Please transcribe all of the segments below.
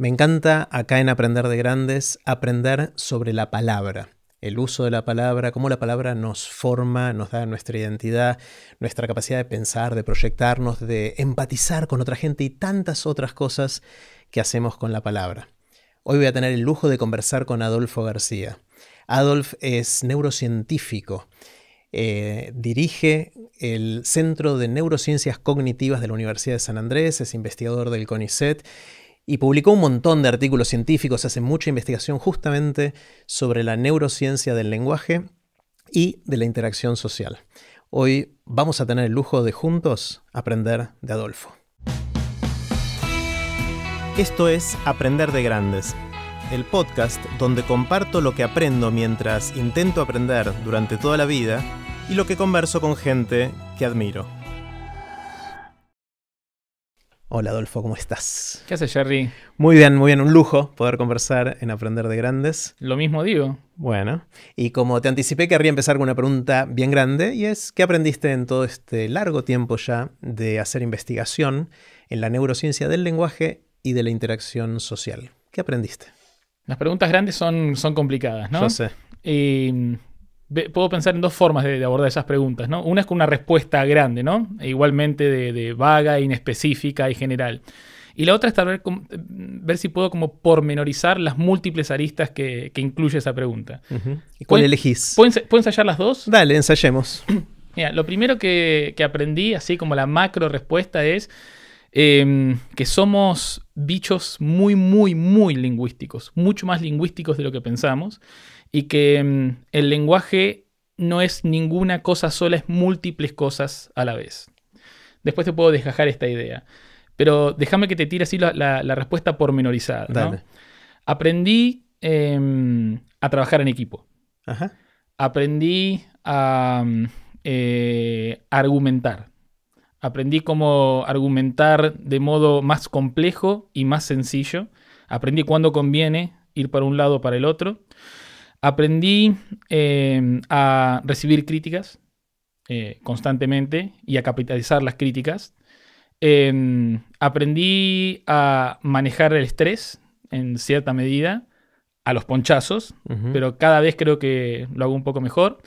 Me encanta acá en Aprender de Grandes aprender sobre la palabra, el uso de la palabra, cómo la palabra nos forma, nos da nuestra identidad, nuestra capacidad de pensar, de proyectarnos, de empatizar con otra gente y tantas otras cosas que hacemos con la palabra. Hoy voy a tener el lujo de conversar con Adolfo García. Adolf es neurocientífico. Eh, dirige el Centro de Neurociencias Cognitivas de la Universidad de San Andrés, es investigador del CONICET y publicó un montón de artículos científicos, hace mucha investigación justamente sobre la neurociencia del lenguaje y de la interacción social. Hoy vamos a tener el lujo de juntos aprender de Adolfo. Esto es Aprender de Grandes, el podcast donde comparto lo que aprendo mientras intento aprender durante toda la vida y lo que converso con gente que admiro. Hola Adolfo, ¿cómo estás? ¿Qué haces, Jerry? Muy bien, muy bien, un lujo poder conversar en Aprender de Grandes. Lo mismo digo. Bueno, y como te anticipé, querría empezar con una pregunta bien grande, y es, ¿qué aprendiste en todo este largo tiempo ya de hacer investigación en la neurociencia del lenguaje y de la interacción social? ¿Qué aprendiste? Las preguntas grandes son, son complicadas, ¿no? Yo sé. Y... Em, puedo pensar en dos formas de, abordar esas preguntas, ¿no? Una es con una respuesta grande, ¿no? E igualmente de, vaga, inespecífica y general. Y la otra es ver, mm, ver si puedo como pormenorizar las múltiples aristas que, incluye esa pregunta. ¿Y cuál elegís? ¿puedo, ensayar las dos? Dale, ensayemos. Mira, lo primero que, aprendí, así como la macro respuesta, es em, que somos bichos muy, muy, muy lingüísticos, mucho más lingüísticos de lo que pensamos y que mm, el lenguaje no es ninguna cosa sola, es múltiples cosas a la vez. Después te puedo desgajar esta idea, pero déjame que te tire así la, respuesta pormenorizada. Aprendí em, a trabajar en equipo. Aprendí a mm, eh, argumentar. Aprendí cómo argumentar de modo más complejo y más sencillo. Aprendí cuándo conviene ir para un lado o para el otro. Aprendí em, a recibir críticas eh, constantemente y a capitalizar las críticas. Em, aprendí a manejar el estrés en cierta medida, a los ponchazos, pero cada vez creo que lo hago un poco mejor.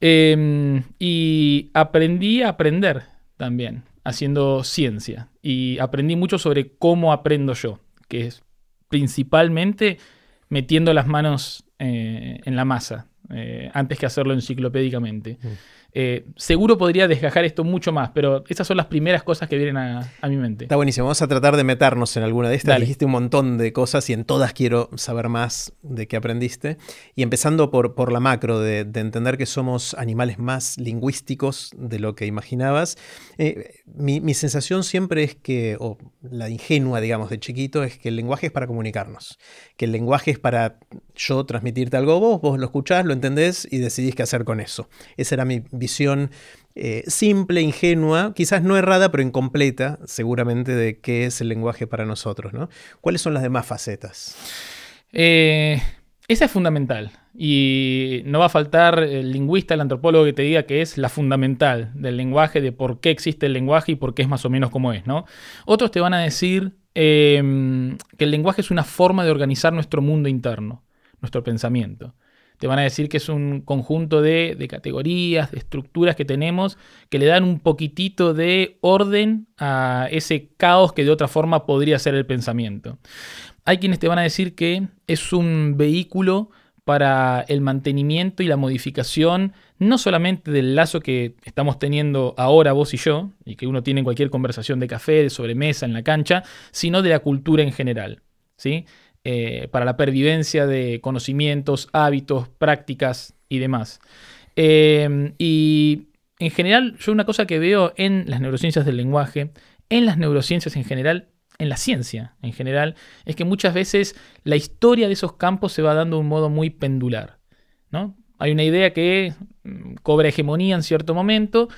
Em, y aprendí a aprender también, haciendo ciencia. Y aprendí mucho sobre cómo aprendo yo, que es principalmente metiendo las manos eh, en la masa, eh, antes que hacerlo enciclopédicamente. Mm. Eh, seguro podría desgajar esto mucho más, pero esas son las primeras cosas que vienen a, mi mente. Está buenísimo. Vamos a tratar de meternos en alguna de estas. Dijiste un montón de cosas y en todas quiero saber más de qué aprendiste. Y empezando por, por la macro, de, entender que somos animales más lingüísticos de lo que imaginabas. mi, sensación siempre es que, o la ingenua, digamos, de chiquito, es que el lenguaje es para comunicarnos, que el lenguaje es para yo transmitirte algo vos, vos lo escuchás, lo entendés y decidís qué hacer con eso. Esa era mi visión eh, simple, ingenua, quizás no errada, pero incompleta, seguramente, de qué es el lenguaje para nosotros. ¿no? ¿Cuáles son las demás facetas? Eh, esa es fundamental. Y no va a faltar el lingüista, el antropólogo que te diga que es la fundamental del lenguaje, de por qué existe el lenguaje y por qué es más o menos como es, Otros te van a decir eh, que el lenguaje es una forma de organizar nuestro mundo interno nuestro pensamiento. Te van a decir que es un conjunto de, categorías, de estructuras que tenemos que le dan un poquitito de orden a ese caos que de otra forma podría ser el pensamiento. Hay quienes te van a decir que es un vehículo para el mantenimiento y la modificación, no solamente del lazo que estamos teniendo ahora vos y yo, y que uno tiene en cualquier conversación de café, de sobremesa, en la cancha, sino de la cultura en general. ¿sí? Eh, para la pervivencia de conocimientos, hábitos, prácticas y demás. Em, y en general, yo una cosa que veo en las neurociencias del lenguaje, en las neurociencias en general, en la ciencia en general, es que muchas veces la historia de esos campos se va dando de un modo muy pendular. ¿no? Hay una idea que mm, cobra hegemonía en cierto momento,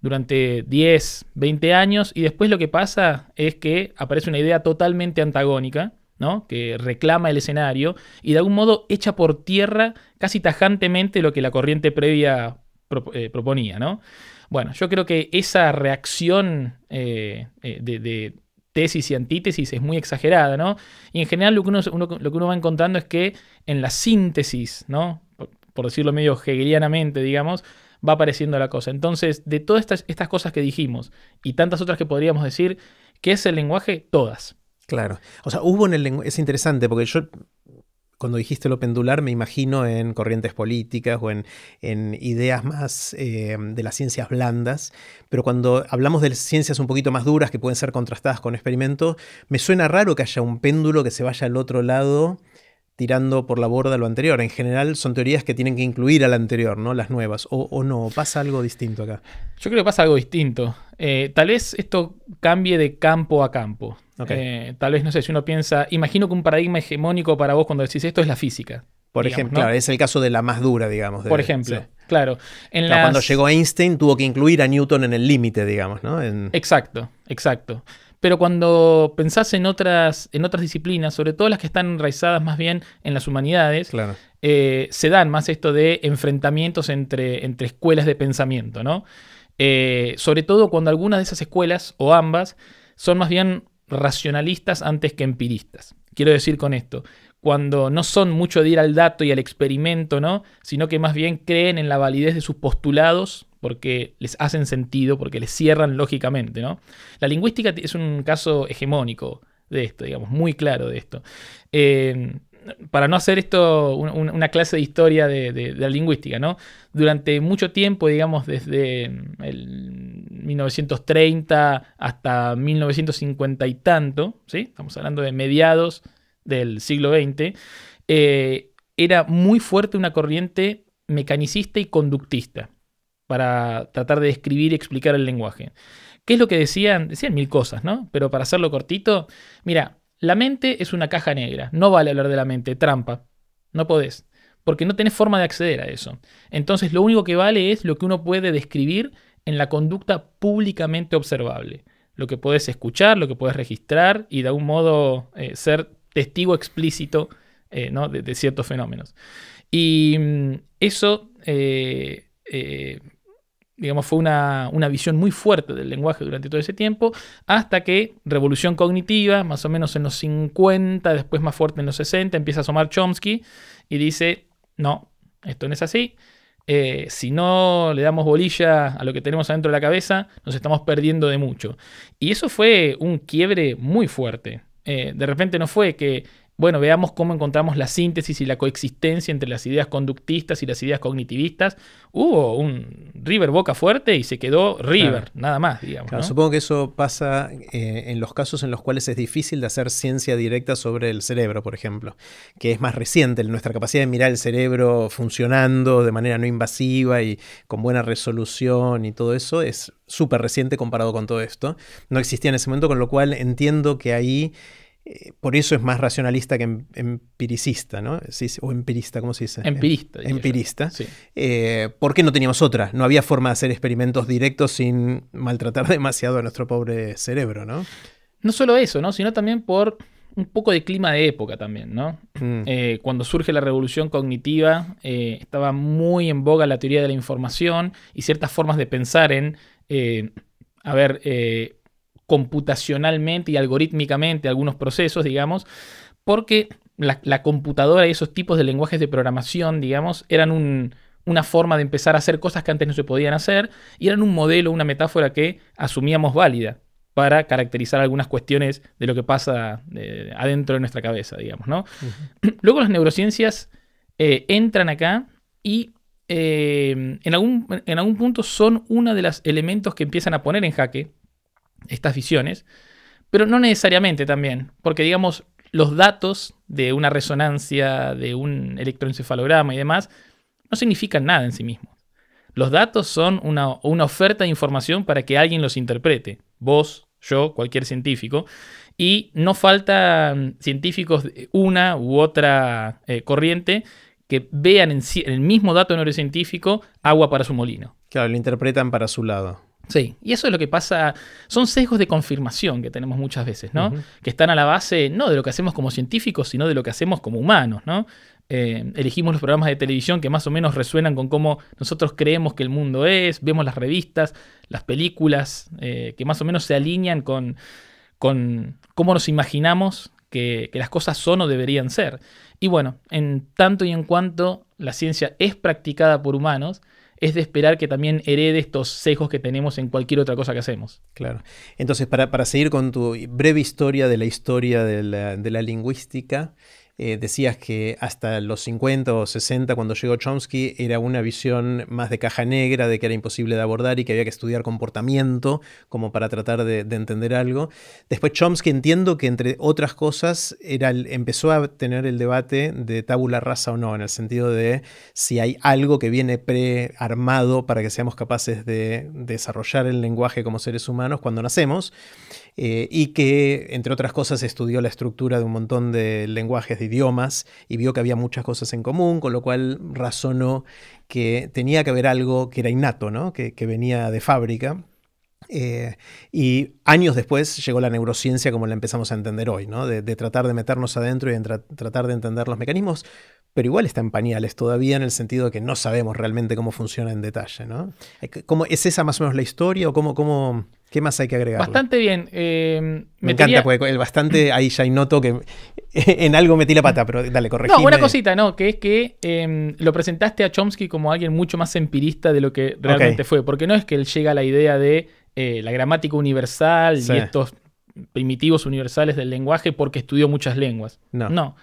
durante 10, 20 años, y después lo que pasa es que aparece una idea totalmente antagónica, ¿no? que reclama el escenario y de algún modo echa por tierra casi tajantemente lo que la corriente previa eh, proponía. ¿no? Bueno, yo creo que esa reacción eh, eh, de, tesis y antítesis es muy exagerada, Y en general lo que uno, lo que va encontrando es que en la síntesis, ¿no? Por, decirlo medio hegelianamente, digamos, va apareciendo la cosa. Entonces, de todas estas, estas cosas que dijimos y tantas otras que podríamos decir, ¿qué es el lenguaje? Todas. Claro. O sea, hubo en el Es interesante porque yo. Cuando dijiste lo pendular, me imagino en corrientes políticas o en, ideas más eh, de las ciencias blandas, pero cuando hablamos de ciencias un poquito más duras que pueden ser contrastadas con experimentos, me suena raro que haya un péndulo que se vaya al otro lado tirando por la borda lo anterior. En general son teorías que tienen que incluir a la anterior, ¿no? Las nuevas. O, no, pasa algo distinto acá. Yo creo que pasa algo distinto. Eh, tal vez esto cambie de campo a campo. Eh, tal vez, no sé, si uno piensa, imagino que un paradigma hegemónico para vos cuando decís esto es la física. Por ejemplo, es el caso de la más dura, digamos. por ejemplo, claro. Cuando llegó Einstein tuvo que incluir a Newton en el límite, digamos, ¿no? Exacto, exacto. Pero cuando pensás en otras, en otras disciplinas, sobre todo las que están enraizadas más bien en las humanidades, eh, se dan más esto de enfrentamientos entre, entre escuelas de pensamiento, ¿no? Eh, sobre todo cuando algunas de esas escuelas, o ambas, son más bien racionalistas antes que empiristas. Quiero decir con esto, cuando no son mucho de ir al dato y al experimento, ¿no? Sino que más bien creen en la validez de sus postulados porque les hacen sentido, porque les cierran lógicamente, La lingüística es un caso hegemónico de esto, digamos, muy claro de esto. Eh, para no hacer esto una clase de historia de, la lingüística, Durante mucho tiempo, digamos, desde 1930 hasta 1950 y tanto, ¿sí? Estamos hablando de mediados del siglo XX, eh, era muy fuerte una corriente mecanicista y conductista para tratar de describir y explicar el lenguaje. ¿Qué es lo que decían? Decían mil cosas, ¿no? Pero para hacerlo cortito, mira, la mente es una caja negra. No vale hablar de la mente, trampa. No podés. Porque no tenés forma de acceder a eso. Entonces lo único que vale es lo que uno puede describir en la conducta públicamente observable. Lo que podés escuchar, lo que podés registrar y de algún modo eh, ser testigo explícito eh, de, ciertos fenómenos. Y mm, eso eh, digamos, fue una, visión muy fuerte del lenguaje durante todo ese tiempo, hasta que revolución cognitiva, más o menos en los 50, después más fuerte en los 60, empieza a asomar Chomsky y dice, no, esto no es así. Eh, si no le damos bolilla a lo que tenemos adentro de la cabeza, nos estamos perdiendo de mucho. Y eso fue un quiebre muy fuerte. Eh, de repente no fue que bueno, veamos cómo encontramos la síntesis y la coexistencia entre las ideas conductistas y las ideas cognitivistas. Hubo un River Boca fuerte y se quedó River, nada más, digamos. Supongo que eso pasa eh, en los casos en los cuales es difícil de hacer ciencia directa sobre el cerebro, por ejemplo, que es más reciente, nuestra capacidad de mirar el cerebro funcionando de manera no invasiva y con buena resolución y todo eso es súper reciente comparado con todo esto. No existía en ese momento, con lo cual entiendo que ahí eh, por eso es más racionalista que em, empiricista, ¿no? O empirista, ¿cómo se dice? Empirista. Empirista. Sí. Eh, porque no teníamos otra. No había forma de hacer experimentos directos sin maltratar demasiado a nuestro pobre cerebro, ¿no? No solo eso, ¿no? Sino también por un poco de clima de época también, ¿no? Mm. Eh, cuando surge la revolución cognitiva, eh, estaba muy en boga la teoría de la información y ciertas formas de pensar en, a ver, computacionalmente y algorítmicamente algunos procesos, digamos, porque la, computadora y esos tipos de lenguajes de programación, digamos, eran una forma de empezar a hacer cosas que antes no se podían hacer y eran un modelo, una metáfora que asumíamos válida para caracterizar algunas cuestiones de lo que pasa eh, adentro de nuestra cabeza, digamos, ¿no? Luego las neurociencias eh, entran acá y eh, en, algún, en algún punto son uno de los elementos que empiezan a poner en jaque estas visiones, pero no necesariamente también, porque digamos, los datos de una resonancia, de un electroencefalograma y demás, no significan nada en sí mismos. Los datos son una, oferta de información para que alguien los interprete, vos, yo, cualquier científico, y no faltan científicos de una u otra eh, corriente que vean en, en el mismo dato neurocientífico agua para su molino. Claro, lo interpretan para su lado. Sí, y eso es lo que pasa, son sesgos de confirmación que tenemos muchas veces, ¿no? Que están a la base no de lo que hacemos como científicos, sino de lo que hacemos como humanos, ¿no? Eh, elegimos los programas de televisión que más o menos resuenan con cómo nosotros creemos que el mundo es, vemos las revistas, las películas, eh, que más o menos se alinean con, cómo nos imaginamos que, las cosas son o deberían ser. Y bueno, en tanto y en cuanto la ciencia es practicada por humanos, es de esperar que también herede estos sesgos que tenemos en cualquier otra cosa que hacemos. Claro. Entonces, para, seguir con tu breve historia de la historia de la lingüística, eh, decías que hasta los 50 o 60, cuando llegó Chomsky, era una visión más de caja negra, de que era imposible de abordar y que había que estudiar comportamiento como para tratar de, entender algo. Después Chomsky entiendo que entre otras cosas era empezó a tener el debate de tabula rasa o no, en el sentido de si hay algo que viene prearmado para que seamos capaces de desarrollar el lenguaje como seres humanos cuando nacemos. Eh, y que, entre otras cosas, estudió la estructura de un montón de lenguajes, de idiomas, y vio que había muchas cosas en común, con lo cual razonó que tenía que haber algo que era innato, que, venía de fábrica. Eh, y años después llegó la neurociencia como la empezamos a entender hoy, de, tratar de meternos adentro y de tratar de entender los mecanismos pero igual está en pañales todavía en el sentido de que no sabemos realmente cómo funciona en detalle, ¿no? Eh, ¿Es esa más o menos la historia o cómo, cómo, qué más hay que agregar? Bastante bien. Eh, me encanta, el bastante ahí ya noto que en algo metí la pata, pero dale, correcto. No, una cosita, ¿no? Que es que em, lo presentaste a Chomsky como alguien mucho más empirista de lo que realmente fue, porque no es que él llega a la idea de eh, la gramática universal y estos primitivos universales del lenguaje porque estudió muchas lenguas. No. No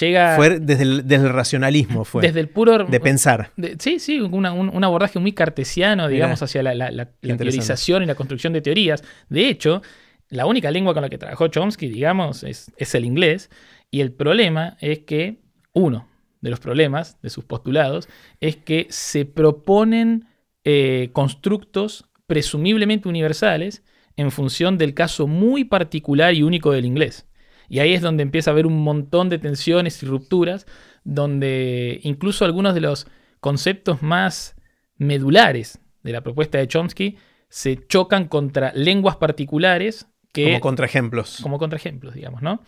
llega... Fue desde el, racionalismo, fue. Desde el puro... De pensar. sí, sí, un, abordaje muy cartesiano, digamos, hacia la, teorización y la construcción de teorías. De hecho, la única lengua con la que trabajó Chomsky, digamos, es, el inglés. Y el problema es que, uno de los problemas de sus postulados, es que se proponen eh, constructos presumiblemente universales en función del caso muy particular y único del inglés. Y ahí es donde empieza a haber un montón de tensiones y rupturas, donde incluso algunos de los conceptos más medulares de la propuesta de Chomsky se chocan contra lenguas particulares que, como contraejemplos. Como contraejemplos, digamos, ¿no?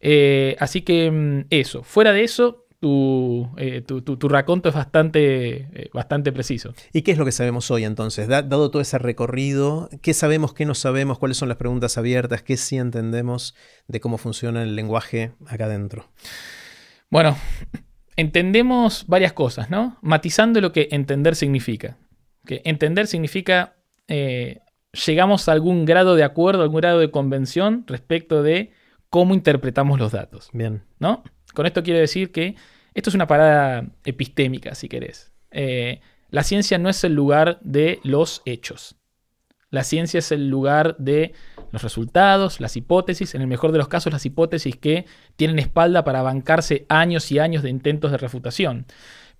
Eh, así que mm, eso. Fuera de eso, eh, tu, raconto es bastante, eh, bastante preciso. ¿Y qué es lo que sabemos hoy entonces? dado todo ese recorrido, ¿qué sabemos, qué no sabemos, cuáles son las preguntas abiertas, qué sí entendemos de cómo funciona el lenguaje acá adentro? Bueno, entendemos varias cosas, ¿no? Matizando lo que entender significa. Que entender significa eh, llegamos a algún grado de acuerdo, algún grado de convención respecto de cómo interpretamos los datos. Bien. ¿No? Con esto quiero decir que esto es una parada epistémica, si querés. Eh, la ciencia no es el lugar de los hechos. La ciencia es el lugar de los resultados, las hipótesis, en el mejor de los casos las hipótesis que tienen espalda para bancarse años y años de intentos de refutación.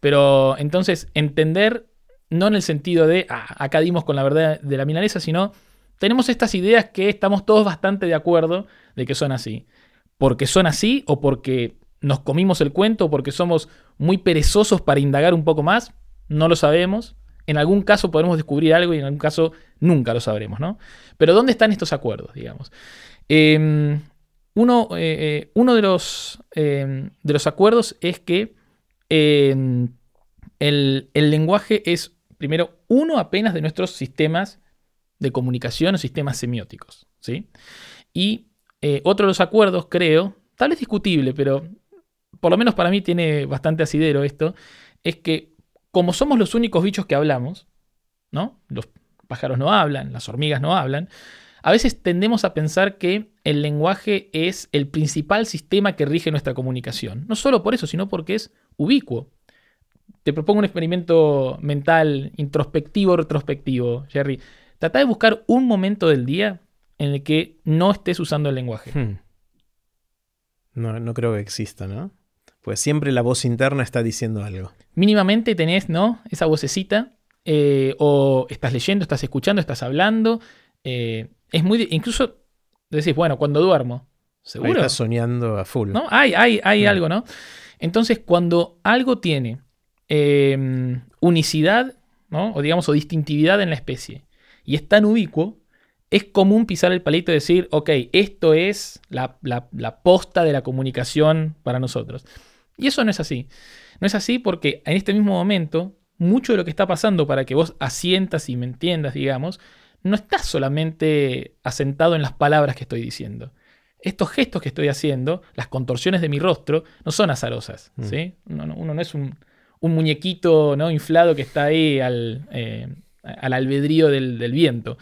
Pero entonces entender no en el sentido de, ah, acá dimos con la verdad de la milanesa, sino tenemos estas ideas que estamos todos bastante de acuerdo de que son así. Porque son así o porque nos comimos el cuento porque somos muy perezosos para indagar un poco más, no lo sabemos. En algún caso podremos descubrir algo y en algún caso nunca lo sabremos, ¿no? Pero ¿dónde están estos acuerdos, digamos? Em, uno, eh, eh, uno de, los, em, de, los, acuerdos es que em, el, lenguaje es, primero, uno apenas de nuestros sistemas de comunicación o sistemas semióticos, ¿sí? Y eh, otro de los acuerdos, creo, tal vez discutible, pero por lo menos para mí tiene bastante asidero esto, es que como somos los únicos bichos que hablamos, ¿no? Los pájaros no hablan, las hormigas no hablan, a veces tendemos a pensar que el lenguaje es el principal sistema que rige nuestra comunicación. No solo por eso, sino porque es ubicuo. Te propongo un experimento mental introspectivo, retrospectivo, Jerry. Trata de buscar un momento del día en el que no estés usando el lenguaje. Hmm. no creo que exista, ¿no? Pues siempre la voz interna está diciendo algo. Mínimamente tenés, ¿no? Esa vocecita. Eh, o estás leyendo, estás escuchando, estás hablando. Eh, es muy. Incluso decís, bueno, cuando duermo. Seguro. estás soñando a full. ¿No? Hay, hay, hay mm. algo, ¿no? Entonces, cuando algo tiene em, unicidad, ¿no? O digamos, o distintividad en la especie, y es tan ubicuo, es común pisar el palito y decir, ok, esto es la, la posta de la comunicación para nosotros. Y eso no es así. No es así porque en este mismo momento, mucho de lo que está pasando para que vos asientas y me entiendas, digamos, no está solamente asentado en las palabras que estoy diciendo. Estos gestos que estoy haciendo, las contorsiones de mi rostro, no son azarosas. Mm. ¿sí? Uno, no es un, muñequito ¿no? inflado que está ahí al, eh, albedrío del, viento.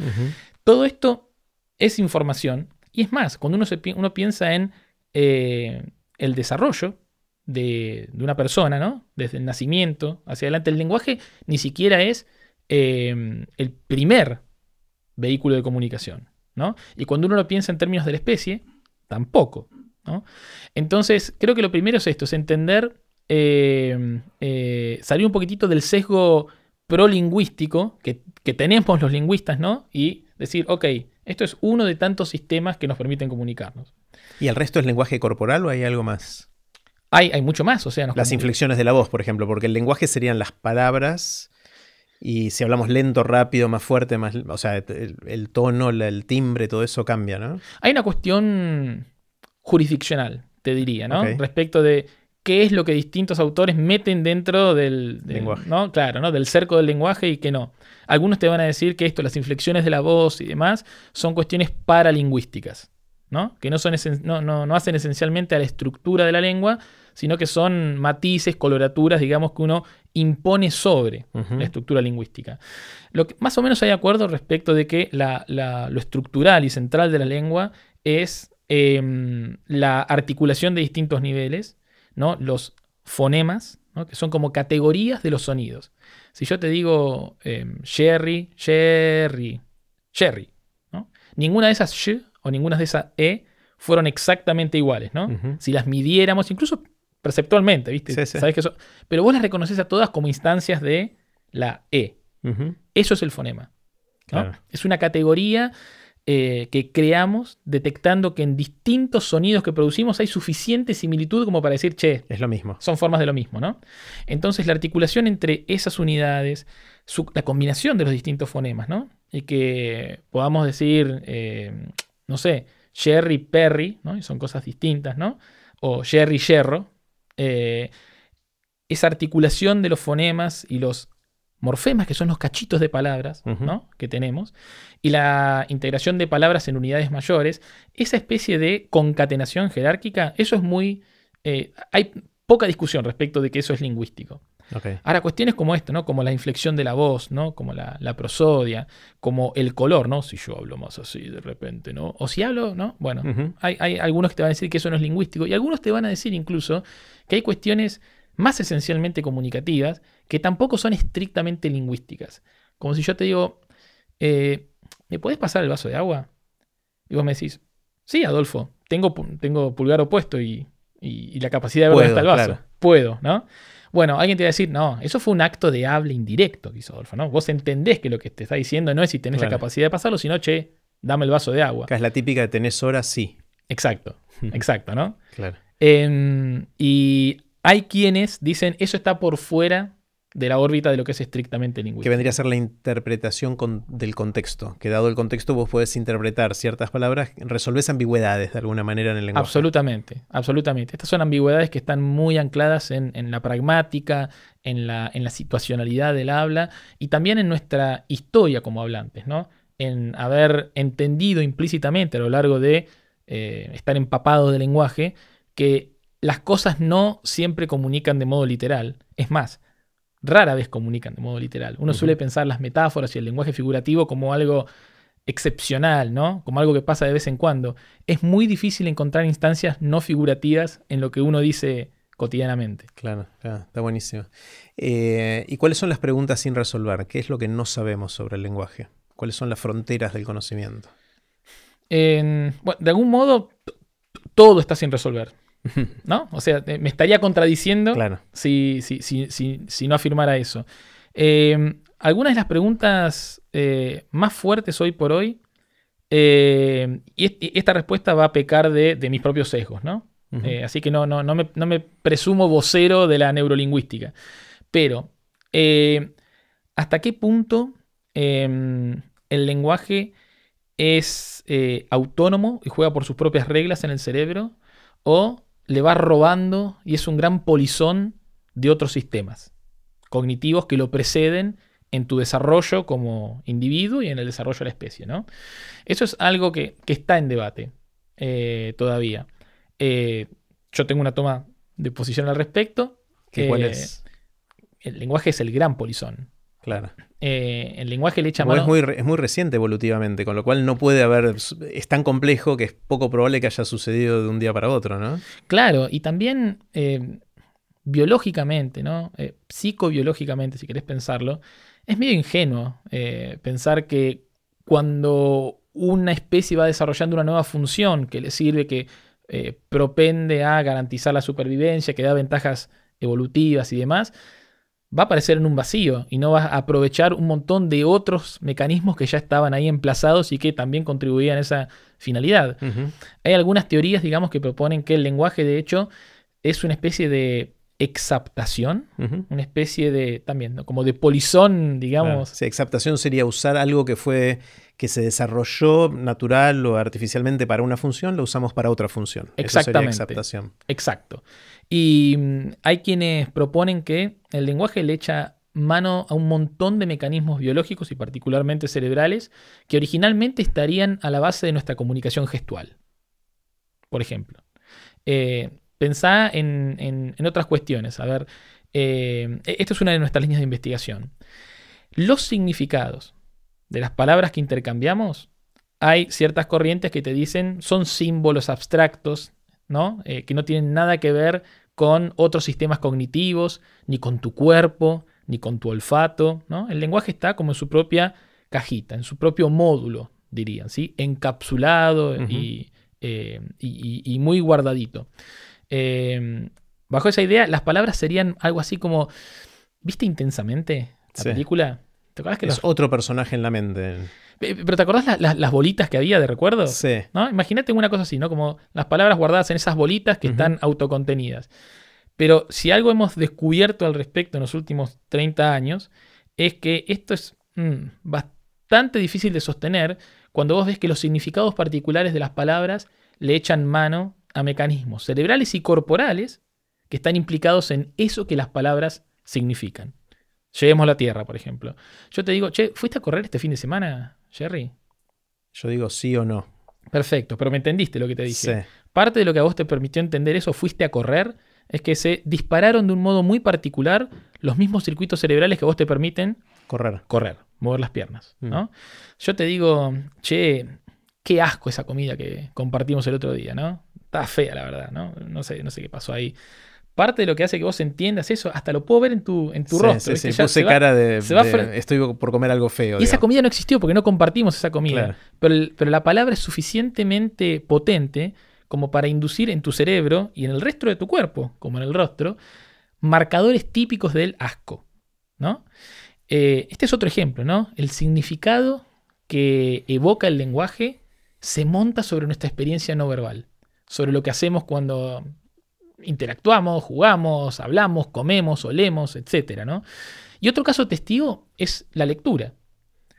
Todo esto es información. Y es más, cuando uno, se uno piensa en eh, el desarrollo, de, una persona, ¿no? Desde el nacimiento hacia adelante. El lenguaje ni siquiera es em, el primer vehículo de comunicación, ¿no? Y cuando uno lo piensa en términos de la especie, tampoco, ¿no? Entonces, creo que lo primero es esto, es entender, em, eh, salir un poquitito del sesgo prolingüístico que, que tenemos los lingüistas, ¿no? Y decir, ok, esto es uno de tantos sistemas que nos permiten comunicarnos. ¿Y el resto es lenguaje corporal o hay algo más? Hay, mucho más, o sea... las inflexiones de la voz, por ejemplo, porque el lenguaje serían las palabras y si hablamos lento, rápido, más fuerte, más, o sea, el, tono, el, timbre, todo eso cambia, ¿no? Hay una cuestión jurisdiccional, te diría, ¿no? Respecto de qué es lo que distintos autores meten dentro del, lenguaje. Claro, ¿no? Del cerco del lenguaje y que no. Algunos te van a decir que esto, las inflexiones de la voz y demás, son cuestiones paralingüísticas, ¿no? Que no, son no hacen esencialmente a la estructura de la lengua, sino que son matices, coloraturas, digamos, que uno impone sobre la estructura lingüística. Lo que, más o menos hay acuerdo respecto de que lo estructural y central de la lengua es em, la articulación de distintos niveles, ¿no? los fonemas, que son como categorías de los sonidos. Si yo te digo sherry, em, sherry, sherry, ninguna de esas sh o ninguna de esas e fueron exactamente iguales, ¿no? Si las midiéramos, incluso perceptualmente, ¿viste? Sí, Pero vos las reconoces a todas como instancias de la E. Eso es el fonema. Es una categoría eh, que creamos detectando que en distintos sonidos que producimos hay suficiente similitud como para decir, che, es lo mismo. Son formas de lo mismo, ¿no? Entonces la articulación entre esas unidades, la combinación de los distintos fonemas, ¿no? Y que podamos decir, eh, no sé, Jerry Perry, ¿no? Y son cosas distintas, ¿no? O Jerry Sherro. Eh, esa articulación de los fonemas y los morfemas, que son los cachitos de palabras que tenemos, y la integración de palabras en unidades mayores, esa especie de concatenación jerárquica, eso es muy... Eh, hay poca discusión respecto de que eso es lingüístico. Ahora, cuestiones como esto, ¿no? Como la inflexión de la voz, ¿no? Como la, prosodia, como el color, ¿no? Si yo hablo más así de repente, ¿no? O si hablo, ¿no? Bueno, hay, algunos que te van a decir que eso no es lingüístico y algunos te van a decir incluso que hay cuestiones más esencialmente comunicativas que tampoco son estrictamente lingüísticas. Como si yo te digo, eh, ¿me puedes pasar el vaso de agua? Y vos me decís, sí, Adolfo, tengo, tengo pulgar opuesto y, la capacidad de ver hasta el vaso. Puedo, ¿no? Bueno, alguien te va a decir, no, eso fue un acto de habla indirecto, dice Adolfo, ¿no? Vos entendés que lo que te está diciendo no es si tenés la capacidad de pasarlo, sino, che, dame el vaso de agua. Que es la típica de tenés horas, sí. Exacto, exacto, ¿no? Claro. Em, y hay quienes dicen, eso está por fuera de la órbita de lo que es estrictamente lingüístico. Que vendría a ser la interpretación del contexto, que dado el contexto vos puedes interpretar ciertas palabras, resolvés ambigüedades de alguna manera en el lenguaje. Absolutamente, absolutamente. Estas son ambigüedades que están muy ancladas en, la pragmática, en la, en la situacionalidad del habla y también en nuestra historia como hablantes, ¿no? En haber entendido implícitamente a lo largo de eh, estar empapado del lenguaje que las cosas no siempre comunican de modo literal. Es más, rara vez comunican de modo literal. Uno suele pensar las metáforas y el lenguaje figurativo como algo excepcional, ¿no? Como algo que pasa de vez en cuando. Es muy difícil encontrar instancias no figurativas en lo que uno dice cotidianamente. Claro, está buenísimo. Eh, ¿Y cuáles son las preguntas sin resolver? ¿Qué es lo que no sabemos sobre el lenguaje? ¿Cuáles son las fronteras del conocimiento? de algún modo, todo está sin resolver. ¿No? O sea, eh, me estaría contradiciendo claro. si, si, no afirmara eso. Eh, algunas de las preguntas eh, más fuertes hoy por hoy, y, este, esta respuesta va a pecar de, mis propios sesgos, ¿no? así que no, no, me, no, me, presumo vocero de la neurolingüística. Pero, ¿hasta qué punto em, el lenguaje es autónomo y juega por sus propias reglas en el cerebro? o le va robando y es un gran polizón de otros sistemas cognitivos que lo preceden en tu desarrollo como individuo y en el desarrollo de la especie. ¿no? Eso es algo que, está en debate eh, todavía. Eh, yo tengo una toma de posición al respecto. que cuál eh, es? El lenguaje es el gran polizón. Claro. Eh, el lenguaje le echa Es muy, reciente evolutivamente, con lo cual no puede haber. Es tan complejo que es poco probable que haya sucedido de un día para otro, ¿no? Claro, y también eh, biológicamente, ¿no? Eh, psicobiológicamente, si querés pensarlo, es medio ingenuo pensar que cuando una especie va desarrollando una nueva función que le sirve, que propende a garantizar la supervivencia, que da ventajas evolutivas y demás, va a aparecer en un vacío y no vas a aprovechar un montón de otros mecanismos que ya estaban ahí emplazados y que también contribuían a esa finalidad. Hay algunas teorías, digamos, que proponen que el lenguaje, de hecho, es una especie de exaptación, una especie de, también, como de polizón, digamos. Si exaptación sería usar algo que fue, que se desarrolló natural o artificialmente para una función, lo usamos para otra función. Exactamente. exaptación. Exacto. Y mm, hay quienes proponen que el lenguaje le echa mano a un montón de mecanismos biológicos y particularmente cerebrales que originalmente estarían a la base de nuestra comunicación gestual. Por ejemplo, eh, pensá en, en, otras cuestiones. A ver, eh, e-, esto es una de nuestras líneas de investigación. Los significados de las palabras que intercambiamos, hay ciertas corrientes que te dicen son símbolos abstractos eh, que no tienen nada que ver con otros sistemas cognitivos, ni con tu cuerpo, ni con tu olfato. El lenguaje está como en su propia cajita, en su propio módulo, dirían, ¿sí? encapsulado eh, y, muy guardadito. Eh, bajo esa idea, las palabras serían algo así como, ¿viste intensamente la película? ¿Te que es otro personaje en la mente? Pero ¿te acordás las bolitas que había de recuerdo? Sí. ¿No? Imagínate una cosa así, ¿no? Como las palabras guardadas en esas bolitas que están autocontenidas. Pero si algo hemos descubierto al respecto en los últimos 30 años, es que esto es mm, bastante difícil de sostener cuando vos ves que los significados particulares de las palabras le echan mano a mecanismos cerebrales y corporales que están implicados en eso que las palabras significan. Lleguemos a la Tierra, por ejemplo. Yo te digo, che, ¿fuiste a correr este fin de semana, Jerry? Yo digo sí o no. Perfecto, pero me entendiste lo que te dije. Parte de lo que a vos te permitió entender eso, fuiste a correr, es que se dispararon de un modo muy particular los mismos circuitos cerebrales que a vos te permiten correr. Correr, mover las piernas. Mm. ¿no? Yo te digo, che, qué asco esa comida que compartimos el otro día, ¿no? Está fea, la verdad, ¿no? No sé, no sé qué pasó ahí parte de lo que hace que vos entiendas eso, hasta lo puedo ver en tu, en tu rostro. cara de, estoy por comer algo feo. Y esa comida no existió porque no compartimos esa comida. Pero, la palabra es suficientemente potente como para inducir en tu cerebro y en el resto de tu cuerpo, como en el rostro, marcadores típicos del asco. ¿no? Eh, este es otro ejemplo, ¿no? El significado que evoca el lenguaje se monta sobre nuestra experiencia no verbal, sobre lo que hacemos cuando interactuamos, jugamos, hablamos, comemos, olemos, etc. Y otro caso testigo es la lectura.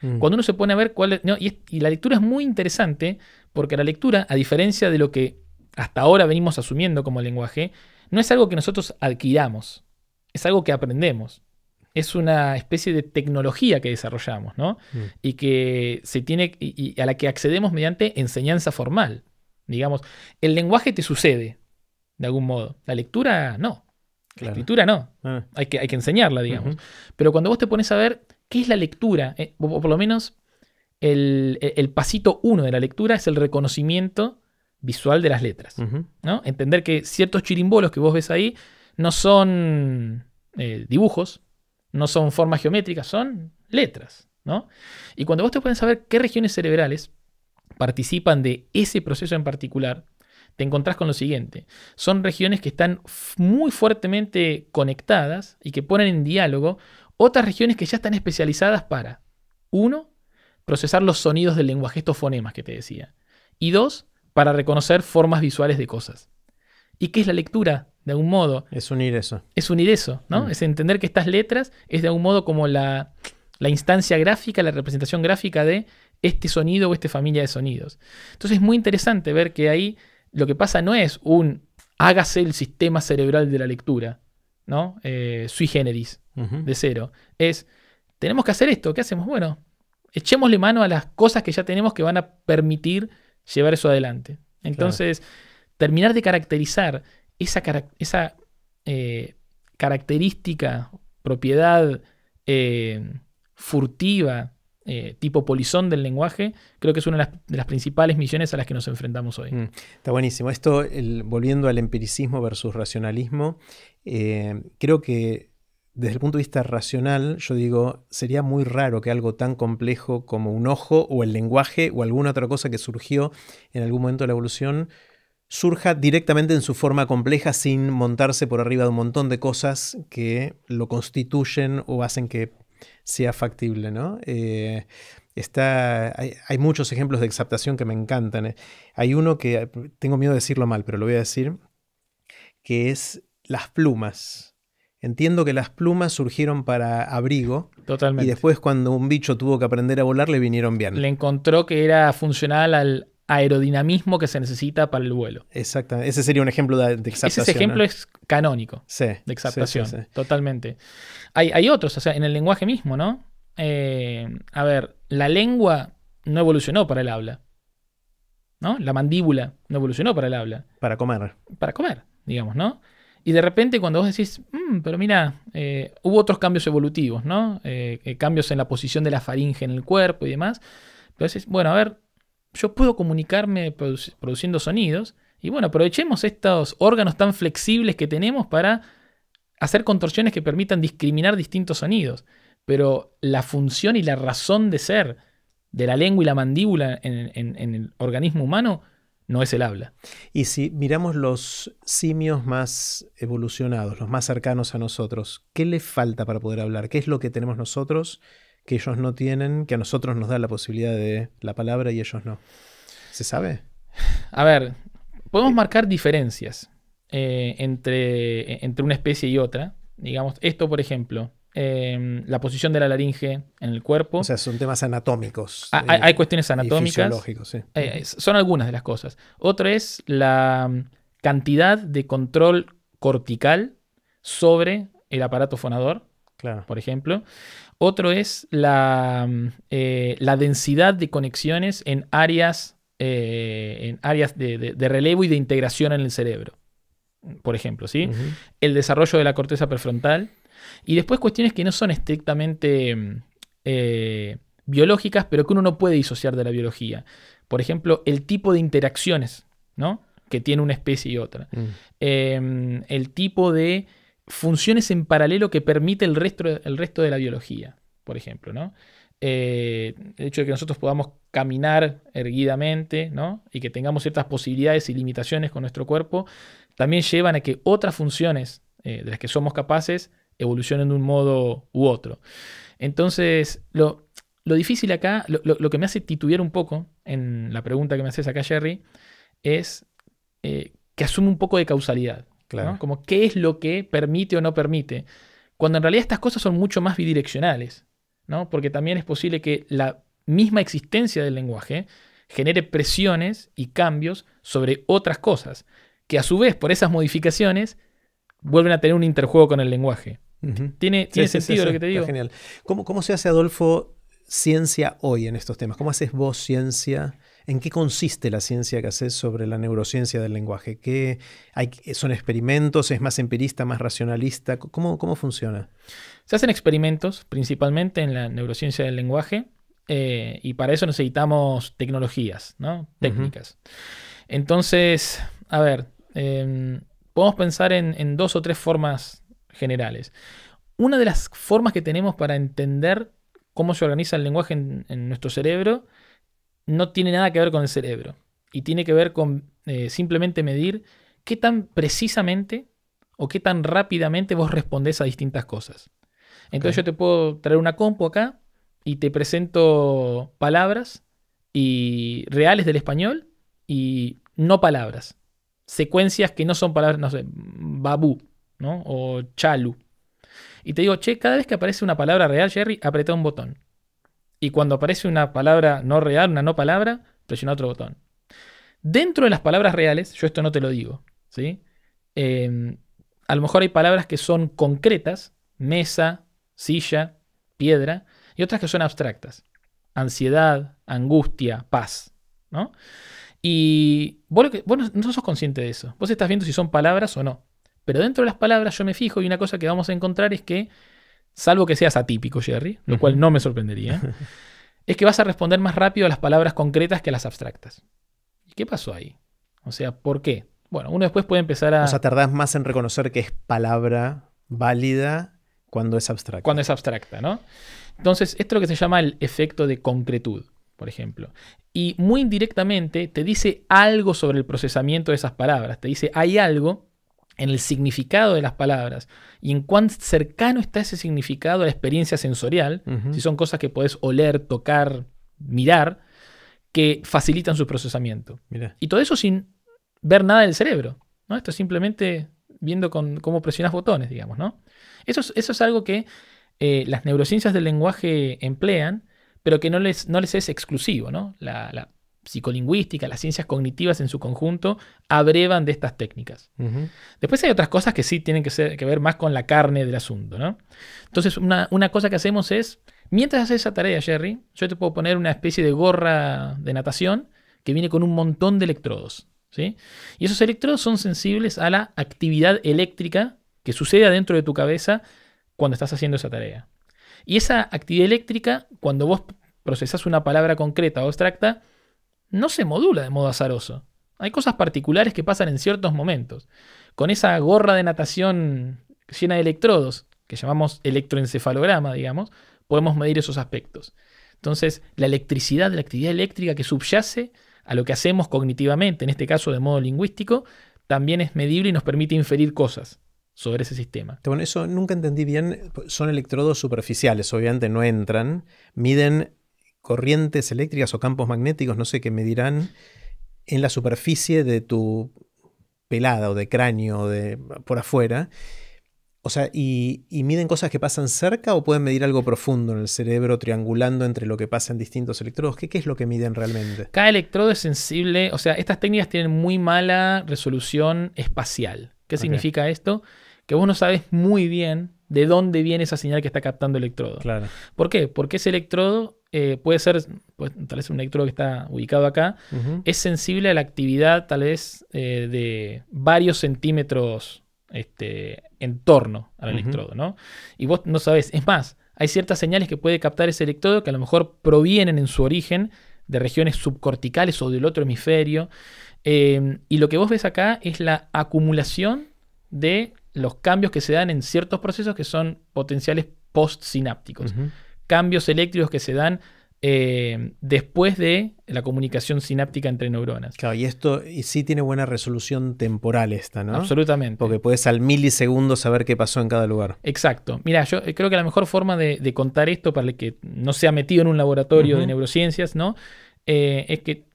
Mm. Cuando uno se pone a ver cuál y, la lectura es muy interesante porque la lectura, a diferencia de lo que hasta ahora venimos asumiendo como lenguaje, no es algo que nosotros adquiramos, es algo que aprendemos es una especie de tecnología que desarrollamos, mm. Y que se tiene y a la que accedemos mediante enseñanza formal. Digamos, el lenguaje te sucede, de algún modo. La lectura no. La escritura no. Ah. Hay, que, hay que enseñarla, digamos. Pero cuando vos te pones a ver qué es la lectura, eh, o, por lo menos e, el, pasito uno de la lectura es el reconocimiento visual de las letras. ¿no? Entender que ciertos chirimbolos que vos ves ahí no son eh, dibujos, no son formas geométricas, son letras. ¿no? Y cuando vos te pones a ver qué regiones cerebrales participan de ese proceso en particular, te encontrás con lo siguiente. Son regiones que están muy fuertemente conectadas y que ponen en diálogo otras regiones que ya están especializadas para, uno, procesar los sonidos del lenguaje, estos fonemas que te decía. Y dos, para reconocer formas visuales de cosas. ¿Y qué es la lectura? De algún modo. Es unir eso. Es unir eso, ¿no? Mm. Es entender que estas letras es de algún modo como la instancia gráfica, la representación gráfica de este sonido o esta familia de sonidos. Entonces es muy interesante ver que ahí lo que pasa no es un hágase el sistema cerebral de la lectura, ¿no? Eh, sui generis, de cero. Es, tenemos que hacer esto, ¿qué hacemos? Bueno, echémosle mano a las cosas que ya tenemos que van a permitir llevar eso adelante. Entonces, terminar de caracterizar esa, eh, característica, propiedad eh, furtiva eh, tipo polizón del lenguaje, creo que es una de las, principales misiones a las que nos enfrentamos hoy. Mm, está buenísimo. Esto, volviendo al empiricismo versus racionalismo, eh, creo que desde el punto de vista racional, yo digo, sería muy raro que algo tan complejo como un ojo o el lenguaje o alguna otra cosa que surgió en algún momento de la evolución surja directamente en su forma compleja sin montarse por arriba de un montón de cosas que lo constituyen o hacen que sea factible, ¿no? Eh, está, hay, hay, muchos ejemplos de exaptación que me encantan. ¿eh? Hay uno que, eh, tengo miedo de decirlo mal, pero lo voy a decir, que es las plumas. Entiendo que las plumas surgieron para abrigo. Totalmente. Y después cuando un bicho tuvo que aprender a volar, le vinieron bien. Le encontró que era funcional al aerodinamismo que se necesita para el vuelo. Exactamente. Ese sería un ejemplo de, exaptación. Ese ejemplo es canónico sí, de exaptación, totalmente. Hay, otros, o sea, en el lenguaje mismo, ¿no? Eh, a ver, la lengua no evolucionó para el habla. ¿No? La mandíbula no evolucionó para el habla. Para comer. Para comer, digamos, ¿no? Y de repente cuando vos decís, mm, pero mira, eh, hubo otros cambios evolutivos, ¿no? Eh, cambios en la posición de la faringe en el cuerpo y demás. Entonces, bueno, a ver, yo puedo comunicarme produciendo sonidos. Y bueno, aprovechemos estos órganos tan flexibles que tenemos para hacer contorsiones que permitan discriminar distintos sonidos. Pero la función y la razón de ser de la lengua y la mandíbula en, en el organismo humano no es el habla. Y si miramos los simios más evolucionados, los más cercanos a nosotros, ¿qué le falta para poder hablar? ¿Qué es lo que tenemos nosotros que ellos no tienen, que a nosotros nos da la posibilidad de la palabra y ellos no. ¿Se sabe? A ver, podemos marcar diferencias eh, entre, entre una especie y otra. Digamos, esto, por ejemplo, em, la posición de la laringe en el cuerpo. O sea, son temas anatómicos. Ah, eh, hay, cuestiones anatómicas. Eh, son algunas de las cosas. Otra es la mm, cantidad de control cortical sobre el aparato fonador por ejemplo. Otro es la, mm, eh, la densidad de conexiones en áreas, eh, en áreas de, relevo y de integración en el cerebro, por ejemplo, ¿sí? El desarrollo de la corteza prefrontal. Y después cuestiones que no son estrictamente mm, eh, biológicas, pero que uno no puede disociar de la biología. Por ejemplo, el tipo de interacciones, ¿no? Que tiene una especie y otra. Mm. Em, el tipo de funciones en paralelo que permite el resto, resto de la biología, por ejemplo, ¿no? Eh, el hecho de que nosotros podamos caminar erguidamente ¿no? y que tengamos ciertas posibilidades y limitaciones con nuestro cuerpo, también llevan a que otras funciones eh, de las que somos capaces evolucionen de un modo u otro. Entonces, lo, difícil acá, lo, que me hace titubear un poco en la pregunta que me haces acá, Jerry, es eh, que asume un poco de causalidad. Como qué es lo que permite o no permite. Cuando en realidad estas cosas son mucho más bidireccionales, ¿no? Porque también es posible que la misma existencia del lenguaje genere presiones y cambios sobre otras cosas, que a su vez por esas modificaciones vuelven a tener un interjuego con el lenguaje. ¿Tiene, sentido lo que te digo? Genial. ¿Cómo, ¿Cómo se hace, Adolfo, ciencia hoy en estos temas? ¿Cómo haces vos ciencia? ¿En qué consiste la ciencia que haces sobre la neurociencia del lenguaje? ¿Qué hay, ¿Son experimentos? ¿Es más empirista, más racionalista? ¿Cómo, ¿Cómo funciona? Se hacen experimentos principalmente en la neurociencia del lenguaje eh, y para eso necesitamos tecnologías, ¿no? Técnicas. Entonces, a ver, em, podemos pensar en, dos o tres formas generales. Una de las formas que tenemos para entender cómo se organiza el lenguaje en, en nuestro cerebro no tiene nada que ver con el cerebro y tiene que ver con eh, simplemente medir qué tan precisamente o qué tan rápidamente vos respondés a distintas cosas. Entonces yo te puedo traer una compu acá y te presento palabras y reales del español y no palabras. Secuencias que no son palabras, no sé, babú, ¿no? O chalu. Y te digo, che, cada vez que aparece una palabra real, Jerry, apreta un botón y cuando aparece una palabra no real, una no palabra, presiona otro botón. Dentro de las palabras reales, yo esto no te lo digo, ¿sí? Em, a lo mejor hay palabras que son concretas, mesa, silla, piedra, y otras que son abstractas, ansiedad, angustia, paz, ¿no? Y vos, no sos consciente de eso, vos estás viendo si son palabras o no. Pero dentro de las palabras yo me fijo y una cosa que vamos a encontrar es que salvo que seas atípico, Jerry, lo cual no me sorprendería, es que vas a responder más rápido a las palabras concretas que a las abstractas. ¿Y qué pasó ahí? O sea, ¿por qué? Bueno, uno después puede empezar a... O sea, tardás más en reconocer que es palabra válida cuando es abstracta. Cuando es abstracta, ¿no? Entonces, esto es lo que se llama el efecto de concretud, por ejemplo. Y muy indirectamente te dice algo sobre el procesamiento de esas palabras. Te dice, hay algo en el significado de las palabras y en cuán cercano está ese significado a la experiencia sensorial, si son cosas que puedes oler, tocar, mirar, que facilitan su procesamiento. Y todo eso sin ver nada del cerebro. ¿no? Esto es simplemente viendo con, cómo presionas botones, digamos. ¿no? Eso, es, eso es algo que eh, las neurociencias del lenguaje emplean, pero que no les, no les es exclusivo. ¿no? la psicolingüística, las ciencias cognitivas en su conjunto, abrevan de estas técnicas. Después hay otras cosas que sí tienen que, ver más con la carne del asunto, Entonces, una, cosa que hacemos es, mientras haces esa tarea, Jerry, yo te puedo poner una especie de gorra de natación que viene con un montón de electrodos, Y esos electrodos son sensibles a la actividad eléctrica que sucede adentro de tu cabeza cuando estás haciendo esa tarea. Y esa actividad eléctrica, cuando vos procesás una palabra concreta o abstracta, no se modula de modo azaroso. Hay cosas particulares que pasan en ciertos momentos. Con esa gorra de natación llena de electrodos, que llamamos electroencefalograma, digamos, podemos medir esos aspectos. Entonces, la electricidad, la actividad eléctrica que subyace a lo que hacemos cognitivamente, en este caso de modo lingüístico, también es medible y nos permite inferir cosas sobre ese sistema. Bueno, eso nunca entendí bien. Son electrodos superficiales, obviamente no entran. Miden corrientes eléctricas o campos magnéticos, no sé qué medirán en la superficie de tu pelada o de cráneo o de por afuera. O sea, y, miden cosas que pasan cerca o pueden medir algo profundo en el cerebro, triangulando entre lo que pasa en distintos electrodos? ¿Qué, es lo que miden realmente? Cada electrodo es sensible, o sea, estas técnicas tienen muy mala resolución espacial. ¿Qué significa esto? Que vos no sabes muy bien de dónde viene esa señal que está captando el electrodo. Claro. ¿Por qué? Porque ese electrodo eh, puede ser, pues, tal vez un electrodo que está ubicado acá, es sensible a la actividad tal vez eh, de varios centímetros este, en torno al electrodo, ¿no? Y vos no sabes. es más, hay ciertas señales que puede captar ese electrodo que a lo mejor provienen en su origen de regiones subcorticales o del otro hemisferio. Em, y lo que vos ves acá es la acumulación de los cambios que se dan en ciertos procesos que son potenciales postsinápticos cambios eléctricos que se dan eh, después de la comunicación sináptica entre neuronas. Claro, y esto sí tiene buena resolución temporal esta, ¿no? Absolutamente. Porque puedes al milisegundo saber qué pasó en cada lugar. Exacto. Mira, yo eh, creo que la mejor forma de, contar esto para el que no sea metido en un laboratorio de neurociencias, ¿no? Eh, es que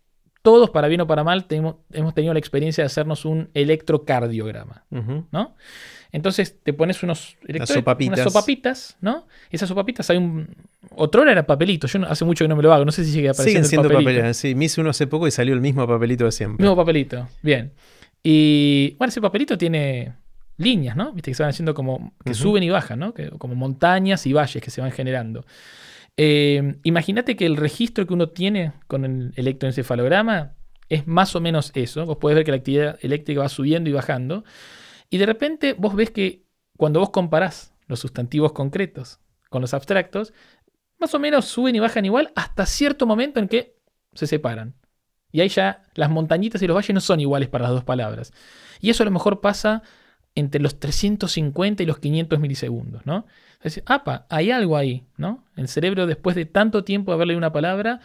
todos, para bien o para mal, hemos tenido la experiencia de hacernos un electrocardiograma, ¿no? Entonces te pones unos sopapitas. unas sopapitas, ¿no? Esas sopapitas hay un. Otro era papelito, yo hace mucho que no me lo hago, no sé si sigue apareciendo. Siguen siendo el papelito. sí. Me hice uno hace poco y salió el mismo papelito de siempre. Mismo papelito, bien. Y bueno, ese papelito tiene líneas, ¿no? Viste que se van haciendo como. que suben y bajan, ¿no? como montañas y valles que se van generando. Eh, imagínate que el registro que uno tiene con el electroencefalograma es más o menos eso. Vos podés ver que la actividad eléctrica va subiendo y bajando. Y de repente vos ves que cuando vos comparás los sustantivos concretos con los abstractos, más o menos suben y bajan igual hasta cierto momento en que se separan. Y ahí ya las montañitas y los valles no son iguales para las dos palabras. Y eso a lo mejor pasa entre los 350 y los 500 milisegundos, ¿no? Es hay algo ahí, ¿no? El cerebro después de tanto tiempo de haberle una palabra,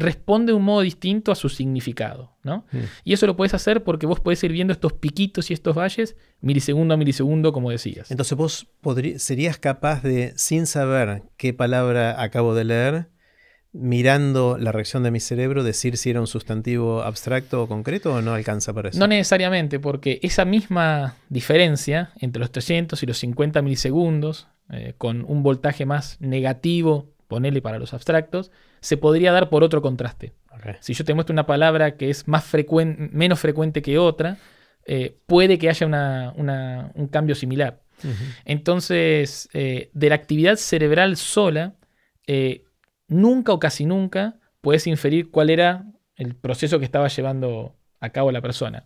responde de un modo distinto a su significado. ¿no? Mm. Y eso lo puedes hacer porque vos podés ir viendo estos piquitos y estos valles milisegundo a milisegundo, como decías. Entonces vos serías capaz de, sin saber qué palabra acabo de leer, mirando la reacción de mi cerebro, decir si era un sustantivo abstracto o concreto o no alcanza para eso? No necesariamente, porque esa misma diferencia entre los 300 y los 50 milisegundos, eh, con un voltaje más negativo ponele para los abstractos, se podría dar por otro contraste. Si yo te muestro una palabra que es más frecuente menos frecuente que otra, eh, puede que haya un cambio similar. Entonces, eh, de la actividad cerebral sola, eh, nunca o casi nunca puedes inferir cuál era el proceso que estaba llevando a cabo la persona.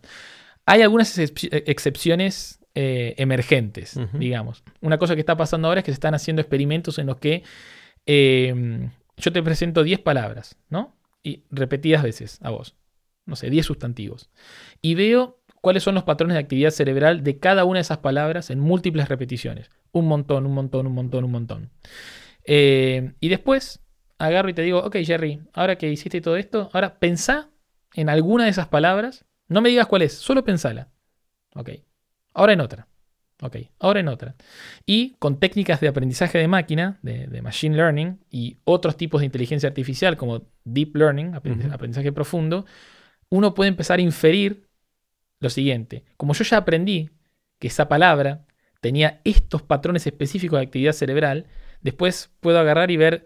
Hay algunas excepciones emergentes, digamos. Una cosa que está pasando ahora es que se están haciendo experimentos en los que Em, yo te presento 10 palabras, ¿no? Y repetidas veces a vos, no sé, 10 sustantivos. Y veo cuáles son los patrones de actividad cerebral de cada una de esas palabras en múltiples repeticiones. Un montón, un montón, un montón, un montón. Em, y después agarro y te digo, ok Jerry, ahora que hiciste todo esto, ahora pensá en alguna de esas palabras. No me digas cuál es, solo pensala. Ok. Ahora en otra. Ok, ahora en otra. Y con técnicas de aprendizaje de máquina, de, machine learning y otros tipos de inteligencia artificial como deep learning, aprendizaje, profundo, uno puede empezar a inferir lo siguiente. Como yo ya aprendí que esa palabra tenía estos patrones específicos de actividad cerebral, después puedo agarrar y ver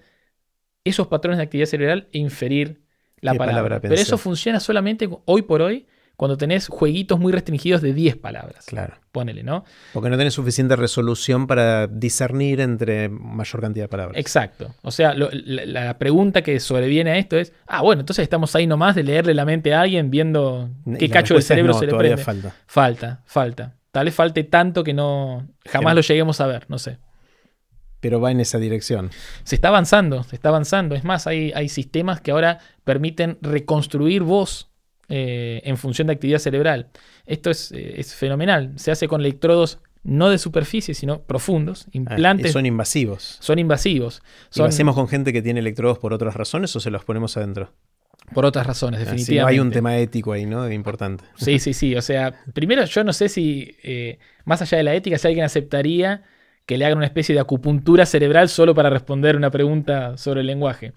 esos patrones de actividad cerebral e inferir la palabra Pero eso funciona solamente hoy por hoy cuando tenés jueguitos muy restringidos de 10 palabras. Claro. Ponele, ¿no? Porque no tenés suficiente resolución para discernir entre mayor cantidad de palabras. Exacto. O sea, la, pregunta que sobreviene a esto es, ah, bueno, entonces estamos ahí nomás de leerle la mente a alguien viendo qué cacho de cerebro se le prende. falta. Falta, falta. Tal vez falte tanto que no jamás lo lleguemos a ver, no sé. Pero va en esa dirección. Se está avanzando, se está avanzando. Es más, hay, hay sistemas que ahora permiten reconstruir voz eh, en función de actividad cerebral. Esto eh, es, fenomenal. Se hace con electrodos no de superficie, sino profundos, ah, implantes. son invasivos. Son invasivos. lo hacemos con gente que tiene electrodos por otras razones o se los ponemos adentro? Por otras razones, ah, definitivamente. hay un tema ético ahí, ¿no? Importante. Sí, sí, sí. O sea, primero yo no sé si, eh, más allá de la ética, si alguien aceptaría que le hagan una especie de acupuntura cerebral solo para responder una pregunta sobre el lenguaje.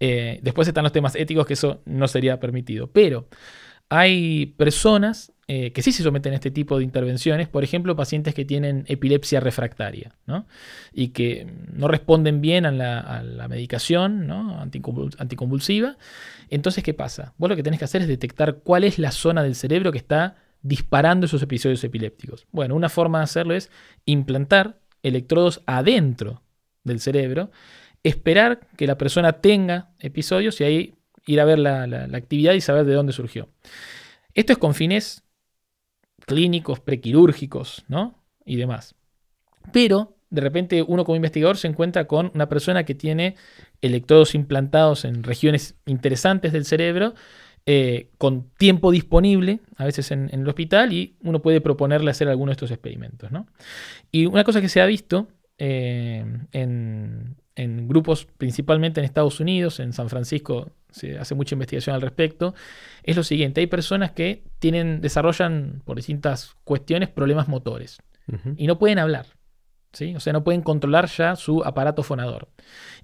Eh, después están los temas éticos, que eso no sería permitido. Pero hay personas eh, que sí se someten a este tipo de intervenciones, por ejemplo, pacientes que tienen epilepsia refractaria y que no responden bien a la, medicación anticonvulsiva. Entonces, ¿qué pasa? Vos lo que tenés que hacer es detectar cuál es la zona del cerebro que está disparando esos episodios epilépticos. Bueno, una forma de hacerlo es implantar electrodos adentro del cerebro esperar que la persona tenga episodios y ahí ir a ver la, actividad y saber de dónde surgió. Esto es con fines clínicos, prequirúrgicos, ¿no? Y demás. Pero de repente uno como investigador se encuentra con una persona que tiene electrodos implantados en regiones interesantes del cerebro, eh, con tiempo disponible, a veces en, el hospital, y uno puede proponerle hacer alguno de estos experimentos. Y una cosa que se ha visto eh, en, en grupos principalmente en Estados Unidos, en San Francisco se hace mucha investigación al respecto, es lo siguiente, hay personas que tienen, desarrollan por distintas cuestiones problemas motores y no pueden hablar, ¿sí? o sea, no pueden controlar ya su aparato fonador.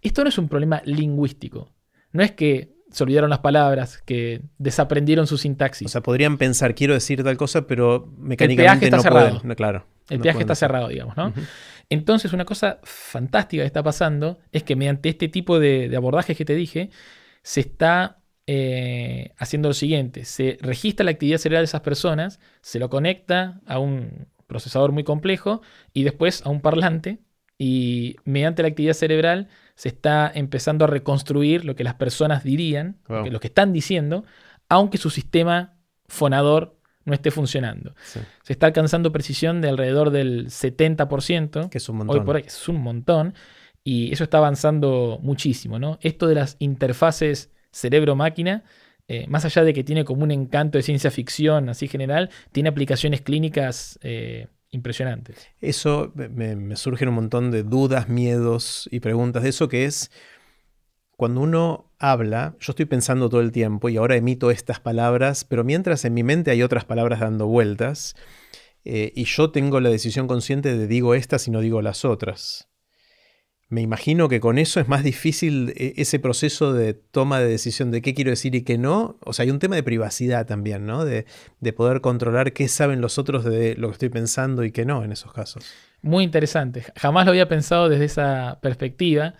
Esto no es un problema lingüístico, no es que se olvidaron las palabras, que desaprendieron su sintaxis. O sea, podrían pensar, quiero decir tal cosa, pero mecánicamente no Pueden, claro. El viaje peaje está cerrado, digamos, ¿no? Entonces, una cosa fantástica que está pasando es que mediante este tipo de, abordaje abordajes que te dije, se está eh, haciendo lo siguiente: se registra la actividad cerebral de esas personas, se lo conecta a un procesador muy complejo y después a un parlante. Y mediante la actividad cerebral se está empezando a reconstruir lo que las personas dirían, lo que están diciendo, aunque su sistema fonador no esté funcionando. Se está alcanzando precisión de alrededor del 70%. Que es un montón. Hoy por es un montón. Y eso está avanzando muchísimo, ¿no? Esto de las interfaces cerebro-máquina, eh, más allá de que tiene como un encanto de ciencia ficción así general, tiene aplicaciones clínicas eh, impresionantes. Eso me, me, surgen un montón de dudas, miedos y preguntas de eso que es cuando uno habla, yo estoy pensando todo el tiempo y ahora emito estas palabras, pero mientras en mi mente hay otras palabras dando vueltas eh, y yo tengo la decisión consciente de digo estas y no digo las otras. Me imagino que con eso es más difícil eh, ese proceso de toma de decisión de qué quiero decir y qué no. O sea, hay un tema de privacidad también, ¿no? De, poder controlar qué saben los otros de lo que estoy pensando y qué no en esos casos. Muy interesante. Jamás lo había pensado desde esa perspectiva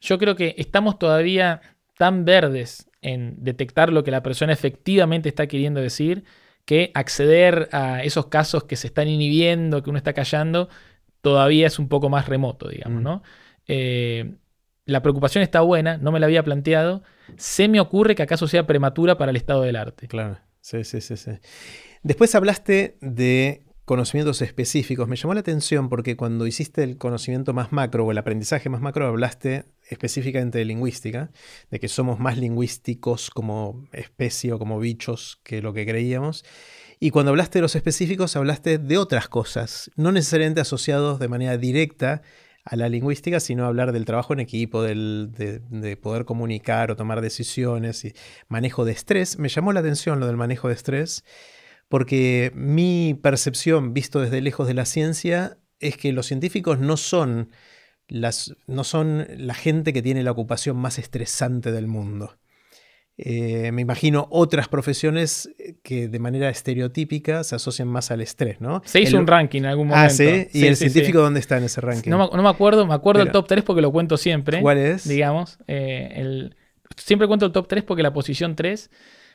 yo creo que estamos todavía tan verdes en detectar lo que la persona efectivamente está queriendo decir que acceder a esos casos que se están inhibiendo, que uno está callando, todavía es un poco más remoto, digamos, mm. ¿no? Eh, la preocupación está buena, no me la había planteado. Se me ocurre que acaso sea prematura para el estado del arte. Claro, sí, sí, sí, sí. Después hablaste de conocimientos específicos. Me llamó la atención porque cuando hiciste el conocimiento más macro o el aprendizaje más macro hablaste específicamente de lingüística, de que somos más lingüísticos como especie o como bichos que lo que creíamos. Y cuando hablaste de los específicos hablaste de otras cosas, no necesariamente asociados de manera directa a la lingüística, sino hablar del trabajo en equipo, de, de, poder comunicar o tomar decisiones y manejo de estrés. Me llamó la atención lo del manejo de estrés porque mi percepción, visto desde lejos de la ciencia, es que los científicos no son, las, no son la gente que tiene la ocupación más estresante del mundo. Eh, me imagino otras profesiones eh, que de manera estereotípica se asocian más al estrés, ¿no? Se hizo un ranking en algún ah, momento. Ah, sí. ¿Y el científico dónde está en ese ranking? No me, acuerdo, me acuerdo el top 3 porque lo cuento siempre. ¿Cuál es? Digamos, eh, el, siempre cuento el top 3 porque la posición 3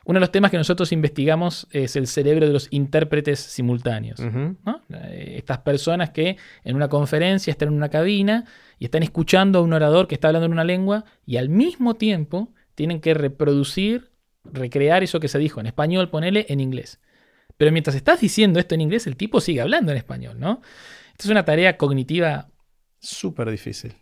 uno de los temas que nosotros investigamos es el cerebro de los intérpretes simultáneos. Eh, estas personas que en una conferencia están en una cabina y están escuchando a un orador que está hablando en una lengua y al mismo tiempo tienen que reproducir, recrear eso que se dijo en español, ponele en inglés. Pero mientras estás diciendo esto en inglés, el tipo sigue hablando en español, ¿no? Esta es una tarea cognitiva. Súper difícil.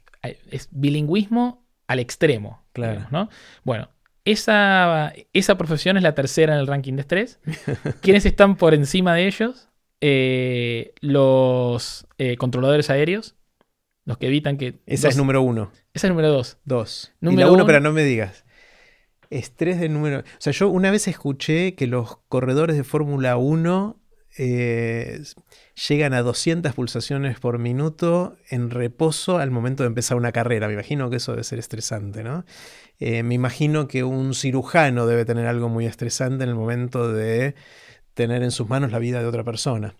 Es bilingüismo al extremo. Claro. ¿no? Bueno, esa, esa profesión es la tercera en el ranking de estrés. ¿Quiénes están por encima de ellos? Eh, los eh, controladores aéreos, los que evitan que... Esa es número uno. Esa es número dos. Dos. Número uno, pero no me digas. Estrés de número... O sea, yo una vez escuché que los corredores de Fórmula 1 eh, llegan a 200 pulsaciones por minuto en reposo al momento de empezar una carrera. Me imagino que eso debe ser estresante, ¿no? Eh, me imagino que un cirujano debe tener algo muy estresante en el momento de tener en sus manos la vida de otra persona.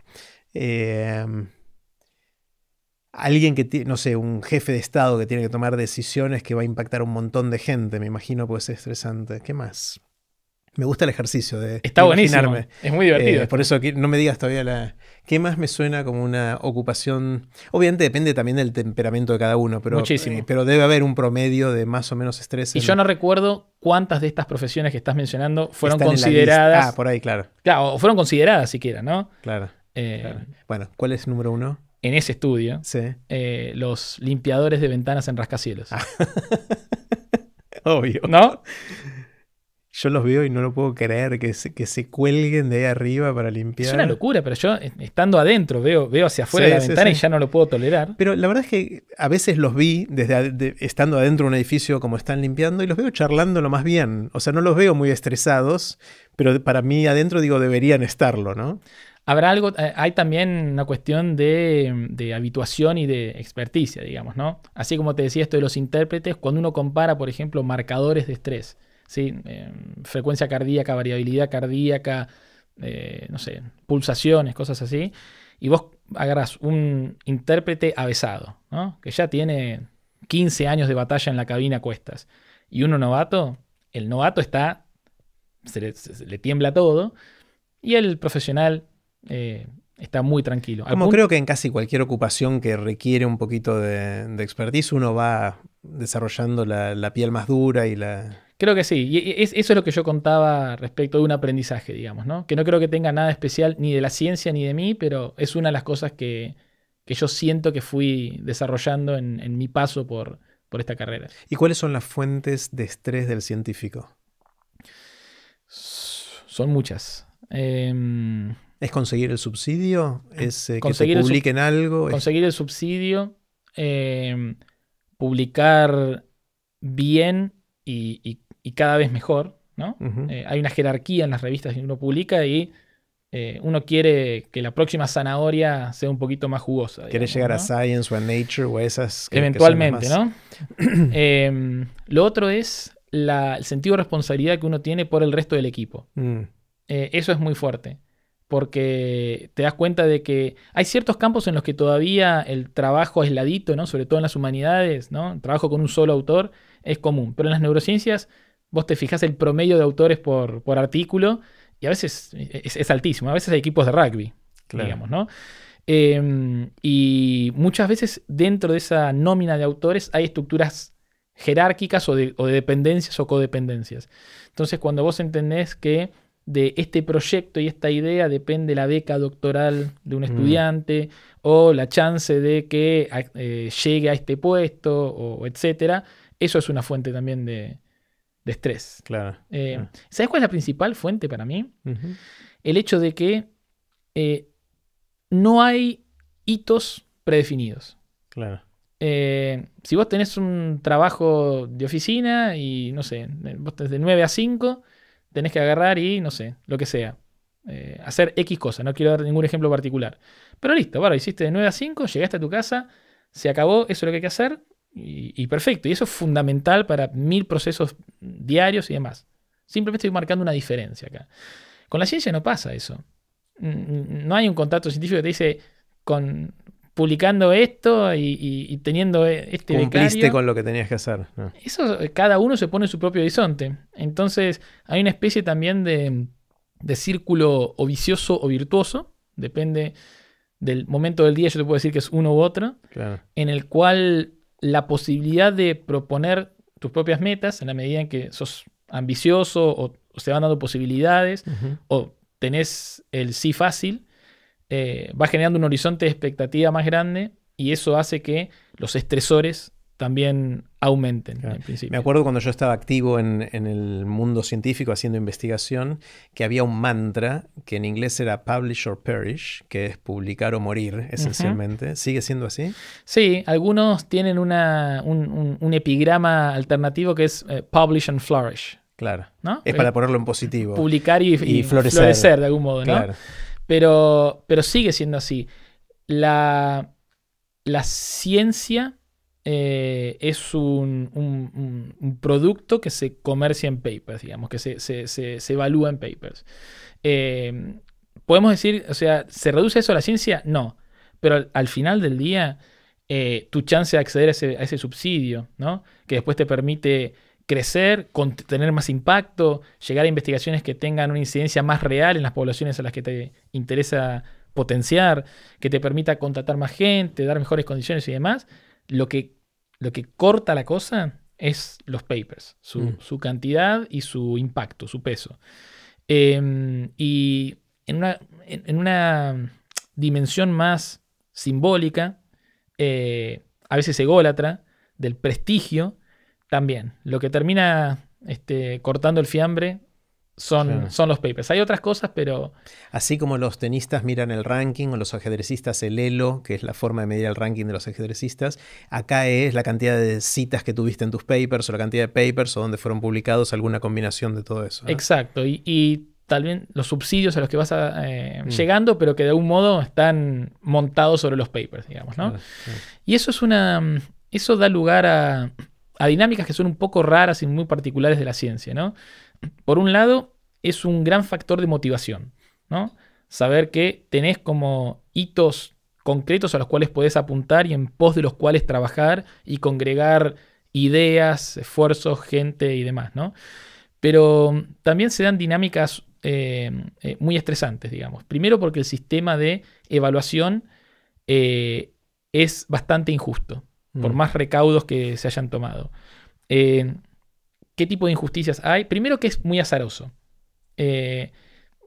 Eh, alguien que, no sé, un jefe de Estado que tiene que tomar decisiones que va a impactar a un montón de gente, me imagino, pues estresante. ¿Qué más? Me gusta el ejercicio de. Está buenísimo. Es muy divertido. Es eh, por eso que no me digas todavía la. ¿Qué más me suena como una ocupación? Obviamente depende también del temperamento de cada uno, pero, Muchísimo. Eh, pero debe haber un promedio de más o menos estrés. Y yo no recuerdo cuántas de estas profesiones que estás mencionando fueron consideradas. Ah, por ahí, claro. Claro, fueron consideradas siquiera, ¿no? Eh, claro, Bueno, ¿cuál es número uno? En ese estudio, sí. los limpiadores de ventanas en rascacielos. Ah. Obvio. ¿No? yo los veo y no lo puedo creer que se, que se cuelguen de ahí arriba para limpiar. Es una locura, pero yo eh, estando adentro veo, veo hacia afuera la ventana y ya no lo puedo tolerar. Pero la verdad es que a veces los vi desde estando adentro de un edificio como están limpiando y los veo charlando lo más bien. O sea, no los veo muy estresados, pero para mí adentro digo deberían estarlo, ¿no? Habrá algo, eh, hay también una cuestión de, de, habituación y de experticia, digamos, ¿no? Así como te decía esto de los intérpretes, cuando uno compara, por ejemplo, marcadores de estrés eh, frecuencia cardíaca, variabilidad cardíaca, eh, no sé, pulsaciones, cosas así. Y vos agarras un intérprete avesado, que ya tiene 15 años de batalla en la cabina a cuestas. Y uno novato, el novato está, le, tiembla todo. Y el profesional eh, está muy tranquilo. Como creo que en casi cualquier ocupación que requiere un poquito de, expertise, uno va desarrollando la, piel más dura y la... Creo que sí. eso es lo que yo contaba respecto de un aprendizaje, digamos, ¿no? Que no creo que tenga nada especial ni de la ciencia ni de mí, pero es una de las cosas que, yo siento que fui desarrollando en, mi paso por, esta carrera. ¿Y cuáles son las fuentes de estrés del científico? Son muchas. Em, ¿Es conseguir el subsidio? ¿Es eh, que se publiquen algo? Conseguir el subsidio, em, publicar bien y, y, y cada vez mejor, ¿no? Eh, hay una jerarquía en las revistas que uno publica y eh, uno quiere que la próxima zanahoria sea un poquito más jugosa. quiere llegar a Science o a Nature o esas. Eventualmente, ¿no? Em, lo otro es el sentido de responsabilidad que uno tiene por el resto del equipo. Mm. Eh, eso es muy fuerte porque te das cuenta de que hay ciertos campos en los que todavía el trabajo aisladito, ¿no? sobre todo en las humanidades, ¿no? el trabajo con un solo autor es común, pero en las neurociencias vos te fijas el promedio de autores por, por artículo y a veces es, altísimo. A veces hay equipos de rugby, digamos, ¿no? Em, y muchas veces dentro de esa nómina de autores hay estructuras jerárquicas o de, dependencias o codependencias. Entonces, cuando vos entendés que de este proyecto y esta idea depende la beca doctoral de un mm. estudiante o la chance de que eh, llegue a este puesto o etcétera. Eso es una fuente también de, de estrés. Eh, claro. ¿Sabes cuál es la principal fuente para mí? El hecho de que eh, no hay hitos predefinidos. Claro. Eh, si vos tenés un trabajo de oficina y no sé, vos tenés de 9 a 5, tenés que agarrar y no sé, lo que sea. hacer X cosa, no quiero dar ningún ejemplo particular. Pero listo, bueno, hiciste de 9 a 5, llegaste a tu casa, se acabó, eso es lo que hay que hacer, y, perfecto. Y eso es fundamental para mil procesos diarios y demás. Simplemente estoy marcando una diferencia acá. Con la ciencia no pasa eso. No hay un contacto científico que te dice con publicando esto y, teniendo e, este Cumpliste con lo que tenías que hacer. Eso eh, cada uno se pone en su propio horizonte. Entonces hay una especie también de, de círculo o vicioso o virtuoso, depende del momento del día, yo te puedo decir que es uno u otro, en el cual la posibilidad de proponer tus propias metas en la medida en que sos ambicioso o, se van dando posibilidades o tenés el sí fácil, eh, va generando un horizonte de expectativa más grande y eso hace que los estresores también aumenten en principio. Me acuerdo cuando yo estaba activo en, el mundo científico haciendo investigación, que había un mantra que en inglés era publish or perish, que es publicar o morir esencialmente. ¿Sigue siendo así? Sí, algunos tienen una, un, epigrama alternativo que es eh, publish and flourish. Claro. ¿no? Es para ponerlo en positivo. Publicar y, florecer. florecer. de algún modo, claro. Pero, pero sigue siendo así. La, la ciencia eh, es un, producto que se comercia en papers, digamos, que se, evalúa en papers. Eh, podemos decir, o sea, ¿se reduce eso a la ciencia? No, pero al, final del día, eh, tu chance de acceder a ese, subsidio, ¿no? que después te permite crecer, tener más impacto, llegar a investigaciones que tengan una incidencia más real en las poblaciones a las que te interesa potenciar, que te permita contratar más gente, dar mejores condiciones y demás, lo que, lo que corta la cosa es los papers, su, mm. cantidad y su impacto, su peso. Em, y en una, dimensión más simbólica, eh, a veces ególatra, del prestigio, también. Lo que termina este, cortando el fiambre son, los papers. Hay otras cosas, pero... Así como los tenistas miran el ranking o los ajedrecistas el elo, que es la forma de medir el ranking de los ajedrecistas, acá es la cantidad de citas que tuviste en tus papers o la cantidad de papers o dónde fueron publicados, alguna combinación de todo eso. Exacto, y, y tal vez los subsidios a los que vas eh, mm. llegando, pero que de algún modo están montados sobre los papers, digamos, ¿no? Y eso es una... Eso da lugar a, a dinámicas que son un poco raras y muy particulares de la ciencia, ¿no? por un lado, es un gran factor de motivación, ¿no? Saber que tenés como hitos concretos a los cuales podés apuntar y en pos de los cuales trabajar y congregar ideas, esfuerzos, gente y demás, ¿no? Pero mm, también se dan dinámicas em, eh, muy estresantes, digamos. Primero porque el sistema de evaluación eh, es bastante injusto, por mm. más recaudos que se hayan tomado. Eh, qué tipo de injusticias hay. Primero que es muy azaroso. Eh,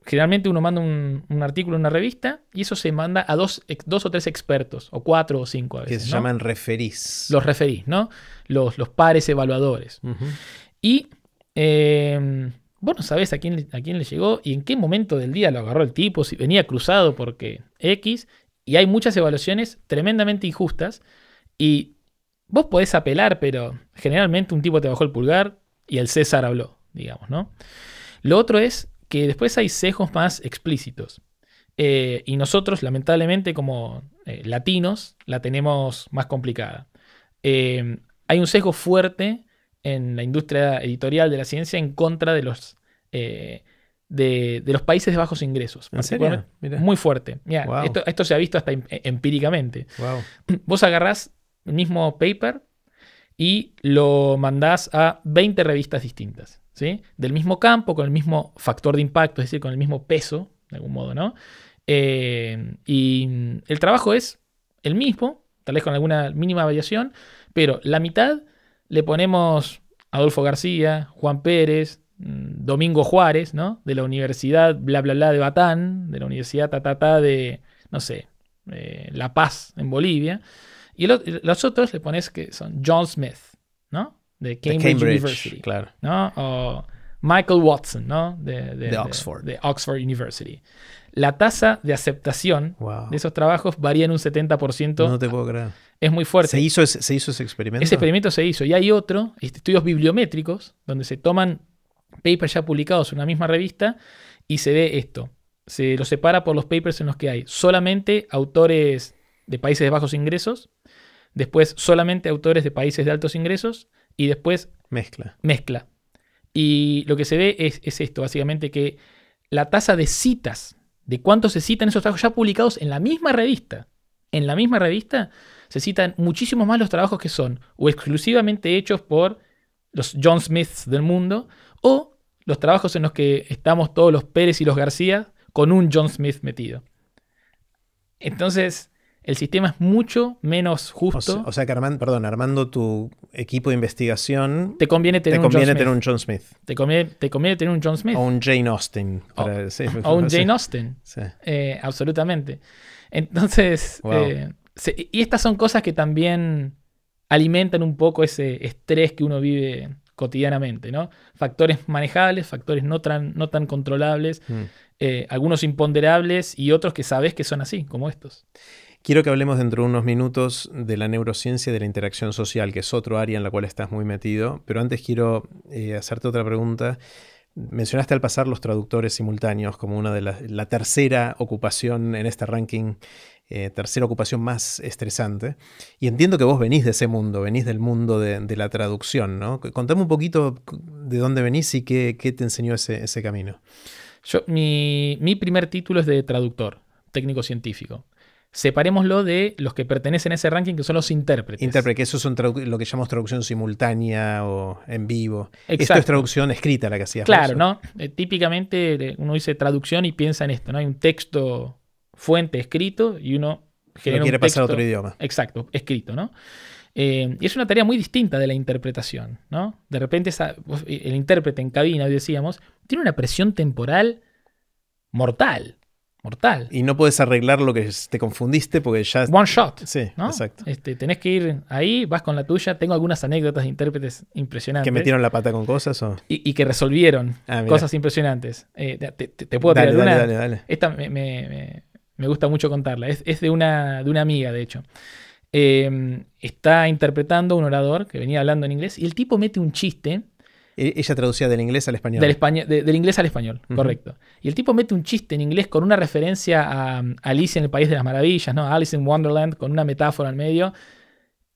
generalmente uno manda un, artículo en una revista y eso se manda a dos, dos o tres expertos, o cuatro o cinco a veces. Que se llaman referís. Los referís, ¿no? Los, los pares evaluadores. Y eh, vos no sabés a quién, a quién le llegó y en qué momento del día lo agarró el tipo, si venía cruzado porque X. Y hay muchas evaluaciones tremendamente injustas y vos podés apelar, pero generalmente un tipo te bajó el pulgar, y el César habló, digamos, ¿no? Lo otro es que después hay sesgos más explícitos. Eh, y nosotros, lamentablemente, como eh, latinos, la tenemos más complicada. Eh, hay un sesgo fuerte en la industria editorial de la ciencia en contra de los, de, los países de bajos ingresos. ¿En serio? Muy fuerte. esto, se ha visto hasta em, empíricamente. Wow. Vos agarrás el mismo paper y lo mandás a 20 revistas distintas, ¿sí? Del mismo campo, con el mismo factor de impacto, es decir, con el mismo peso, de algún modo, ¿no? Eh, y el trabajo es el mismo, tal vez con alguna mínima variación, pero la mitad le ponemos Adolfo García, Juan Pérez, mm, Domingo Juárez, ¿no? De la Universidad bla bla bla de Batán, de la Universidad ta ta, de, no sé, eh, La Paz en Bolivia. Y los otros le pones que son John Smith, ¿no? De Cambridge, University. Claro. O Michael Watson, ¿no? De, Oxford. De, Oxford University. La tasa de aceptación de esos trabajos varía en un 70%. No te puedo creer. Es muy fuerte. ¿Se hizo ese, se hizo ese experimento? Ese experimento se hizo. Y hay otro, este, estudios bibliométricos, donde se toman papers ya publicados en una misma revista y se ve esto. Se lo separa por los papers en los que hay solamente autores de países de bajos ingresos después solamente autores de países de altos ingresos y después mezcla. mezcla. Y lo que se ve es, esto, básicamente que la tasa de citas, de cuántos se citan esos trabajos ya publicados en la misma revista, en la misma revista se citan muchísimos más los trabajos que son o exclusivamente hechos por los John Smiths del mundo o los trabajos en los que estamos todos los Pérez y los García con un John Smith metido. Entonces, el sistema es mucho menos justo. O sea, que Armando, perdón, armando tu equipo de investigación. Te conviene tener, un, John Smith. Te conviene, tener un John Smith. O un Jane Austen. o, un Jane Austen. Eh, absolutamente. Entonces. Eh, y estas son cosas que también alimentan un poco ese estrés que uno vive cotidianamente, ¿no? Factores manejables, factores no tan, controlables, mm. eh, algunos imponderables y otros que sabes que son así, como estos. Quiero que hablemos dentro de unos minutos de la neurociencia y de la interacción social, que es otro área en la cual estás muy metido, pero antes quiero eh, hacerte otra pregunta. Mencionaste al pasar los traductores simultáneos como una de las, la tercera ocupación en este ranking, eh, tercera ocupación más estresante. Y entiendo que vos venís de ese mundo, venís del mundo de, la traducción, ¿no? Contame un poquito de dónde venís y qué, te enseñó ese, camino. Yo, mi, primer título es de traductor, técnico científico. Separémoslo de los que pertenecen a ese ranking, que son los intérpretes. Intérpretes, que eso es lo que llamamos traducción simultánea o en vivo. Esto es traducción escrita la que hacías. Claro, ¿no? Eh, típicamente eh, uno dice traducción y piensa en esto, ¿no? Hay un texto fuente escrito y uno genera. quiere pasar a otro idioma. Exacto, escrito, ¿no? Eh, y es una tarea muy distinta de la interpretación, ¿no? De repente el intérprete en cabina, hoy decíamos, tiene una presión temporal mortal. Y no puedes arreglar lo que te confundiste porque ya... One shot. Sí, exacto. Este, tenés que ir ahí, vas con la tuya. Tengo algunas anécdotas de intérpretes impresionantes. ¿Que metieron la pata con cosas o...? Y, que resolvieron ah, cosas impresionantes. Eh, te, puedo tirar dale, Dale, dale, Esta me, gusta mucho contarla. Es, de, una, de una amiga, de hecho. Eh, está interpretando un orador que venía hablando en inglés y el tipo mete un chiste e, ella traducía del inglés al español. Del, inglés al español, correcto. Y el tipo mete un chiste en inglés con una referencia a, Alicia en el País de las Maravillas, ¿no? Alice in Wonderland, con una metáfora en medio.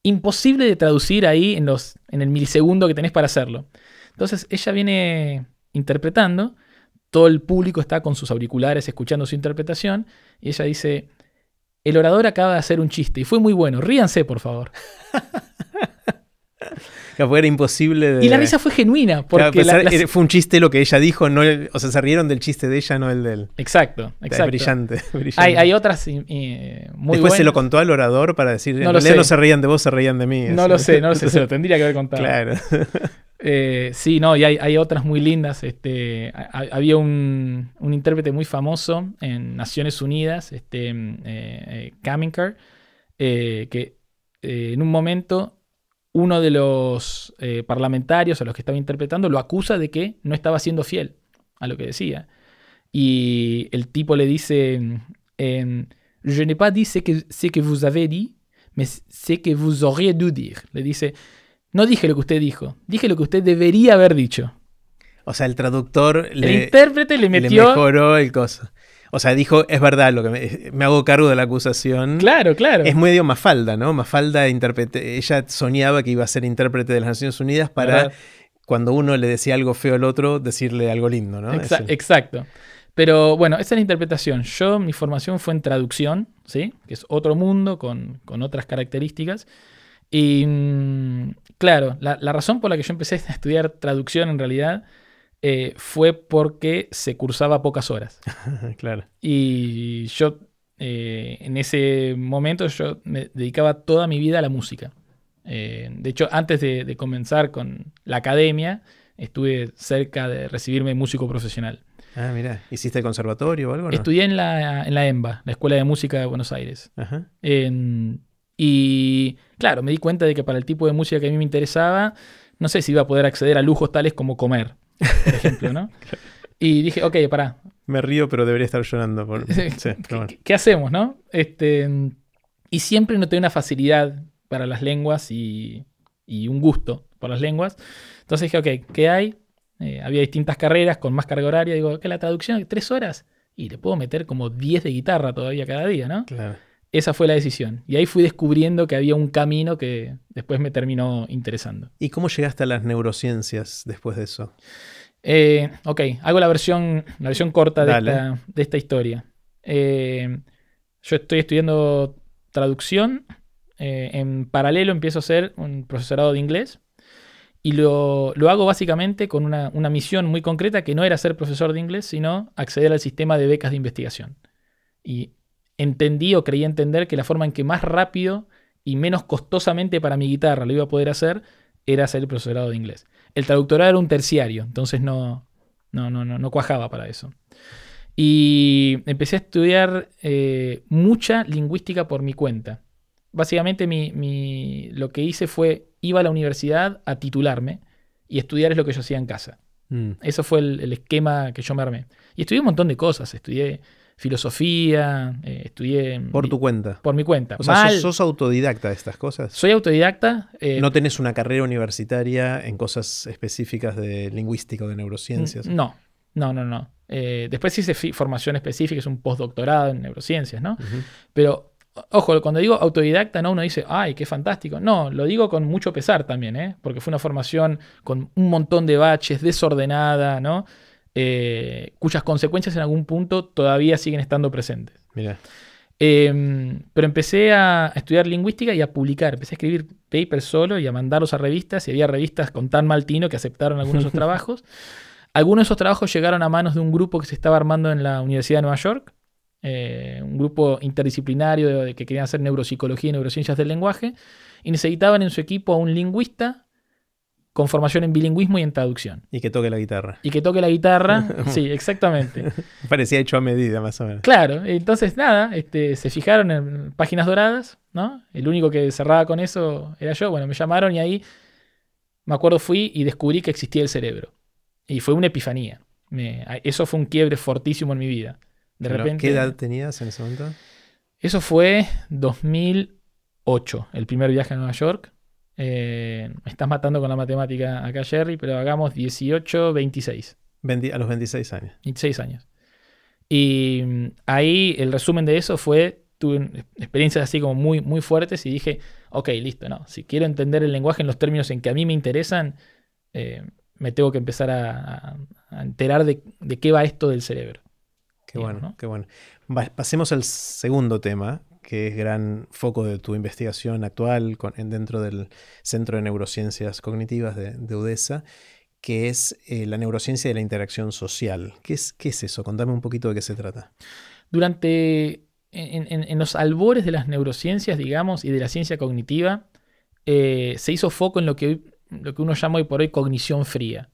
Imposible de traducir ahí en, los, en el milisegundo que tenés para hacerlo. Entonces ella viene interpretando, todo el público está con sus auriculares escuchando su interpretación, y ella dice, el orador acaba de hacer un chiste y fue muy bueno, ríanse por favor. era imposible de... Y la risa fue genuina, porque... Fue un chiste lo que ella dijo, no o sea, se rieron del chiste de ella, no el del... Exacto, exacto. brillante, Hay, otras eh, muy Después se lo contó al orador para decir, no no se reían de vos, se reían de mí. No lo sé, no lo sé, se lo tendría que haber contado. Claro. Eh, sí, no, y hay, otras muy lindas. Este, había un, un, intérprete muy famoso en Naciones Unidas, este, mm, eh, eh, que en un momento uno de los eh, parlamentarios a los que estaba interpretando lo acusa de que no estaba siendo fiel a lo que decía. Y el tipo le dice, em, je n'ai pas dit ce que, vous avez dit, mais ce que vous auriez dû dire. Le dice, no dije lo que usted dijo, dije lo que usted debería haber dicho. O sea, el traductor, intérprete le le mejoró el cosa. O sea, dijo, es verdad, lo que me, hago cargo de la acusación. Claro, claro. Es medio Mafalda, ¿no? Mafalda ella soñaba que iba a ser intérprete de las Naciones Unidas para cuando uno le decía algo feo al otro, decirle algo lindo, ¿no? Exacto. Pero bueno, esa es la interpretación. Yo, mi formación fue en traducción, ¿sí? Que es otro mundo con, con otras características. Y mm, claro, la, la, razón por la que yo empecé a estudiar traducción en realidad eh, fue porque se cursaba pocas horas. claro. Y yo, eh, en ese momento, yo me dedicaba toda mi vida a la música. Eh, de hecho, antes de, comenzar con la academia, estuve cerca de recibirme músico profesional. Ah, mira, ¿hiciste conservatorio o algo? Estudié en la, en la EMBA, la Escuela de Música de Buenos Aires. y claro, me di cuenta de que para el tipo de música que a mí me interesaba, no sé si iba a poder acceder a lujos tales como comer ejemplo, ¿no? Y dije, ok, pará. Me río, pero debería estar llorando. Por... ¿Qué, hacemos, no? Este, y siempre no noté una facilidad para las lenguas y, un gusto por las lenguas. Entonces dije, ok, ¿qué hay? Eh, había distintas carreras con más carga horaria. Digo, ¿qué la traducción? ¿Tres horas? Y le puedo meter como 10 de guitarra todavía cada día, ¿no? Claro. Esa fue la decisión. Y ahí fui descubriendo que había un camino que después me terminó interesando. ¿Y cómo llegaste a las neurociencias después de eso? Eh, ok, hago la versión, la versión corta de, esta, historia. Eh, yo estoy estudiando traducción. Eh, en paralelo empiezo a hacer un profesorado de inglés. Y lo, hago básicamente con una, una, misión muy concreta que no era ser profesor de inglés, sino acceder al sistema de becas de investigación. Y entendí o creí entender que la forma en que más rápido y menos costosamente para mi guitarra lo iba a poder hacer era hacer el profesorado de inglés. El traductorado era un terciario, entonces no, no, no, no, cuajaba para eso. Y empecé a estudiar eh, mucha lingüística por mi cuenta. Básicamente lo que hice fue, iba a la universidad a titularme y estudiar es lo que yo hacía en casa. Mm. Eso fue el, el, esquema que yo me armé. Y estudié un montón de cosas. Estudié filosofía, eh, estudié... Por tu cuenta. Por mi cuenta. O ¿sos, autodidacta de estas cosas? Soy autodidacta. Eh, ¿No tenés una carrera universitaria en cosas específicas de lingüístico de neurociencias? Mm, no, no, no, no. Eh, después hice formación específica, es un postdoctorado en neurociencias, ¿no? Pero, ojo, cuando digo autodidacta, no uno dice, ay, qué fantástico. No, lo digo con mucho pesar también, ¿eh? Porque fue una formación con un montón de baches, desordenada, ¿no? Eh, cuyas consecuencias en algún punto todavía siguen estando presentes. Em, pero empecé a estudiar lingüística y a publicar. Empecé a escribir papers solo y a mandarlos a revistas. Y había revistas con tan mal tino que aceptaron algunos de esos trabajos. Algunos de esos trabajos llegaron a manos de un grupo que se estaba armando en la Universidad de Nueva York. Eh, un grupo interdisciplinario que querían hacer neuropsicología y neurociencias del lenguaje. Y necesitaban en su equipo a un lingüista con formación en bilingüismo y en traducción. Y que toque la guitarra. Y que toque la guitarra, sí, exactamente. Parecía hecho a medida, más o menos. Claro, entonces nada, este, se fijaron en páginas doradas, ¿no? El único que cerraba con eso era yo. Bueno, me llamaron y ahí, me acuerdo, fui y descubrí que existía el cerebro. Y fue una epifanía. eso fue un quiebre fortísimo en mi vida. De repente. ¿Qué edad tenías en ese momento? Eso fue 2008, el primer viaje a Nueva York. Eh, me estás matando con la matemática acá, Jerry, pero hagamos 18, 26. a los 26 años. 26 años. Y mm, ahí el resumen de eso fue, tuve experiencias así como muy, muy fuertes y dije, ok, listo, no, si quiero entender el lenguaje en los términos en que a mí me interesan, eh, me tengo que empezar a, enterar de, qué va esto del cerebro. Qué bueno, qué bueno. pasemos al segundo tema, que es gran foco de tu investigación actual dentro del Centro de Neurociencias Cognitivas de, UDESA, que es eh, la neurociencia de la interacción social. ¿Qué es, es eso? Contame un poquito de qué se trata. Durante, en, los albores de las neurociencias, digamos, y de la ciencia cognitiva, eh, se hizo foco en lo que, lo que uno llama hoy por hoy cognición fría,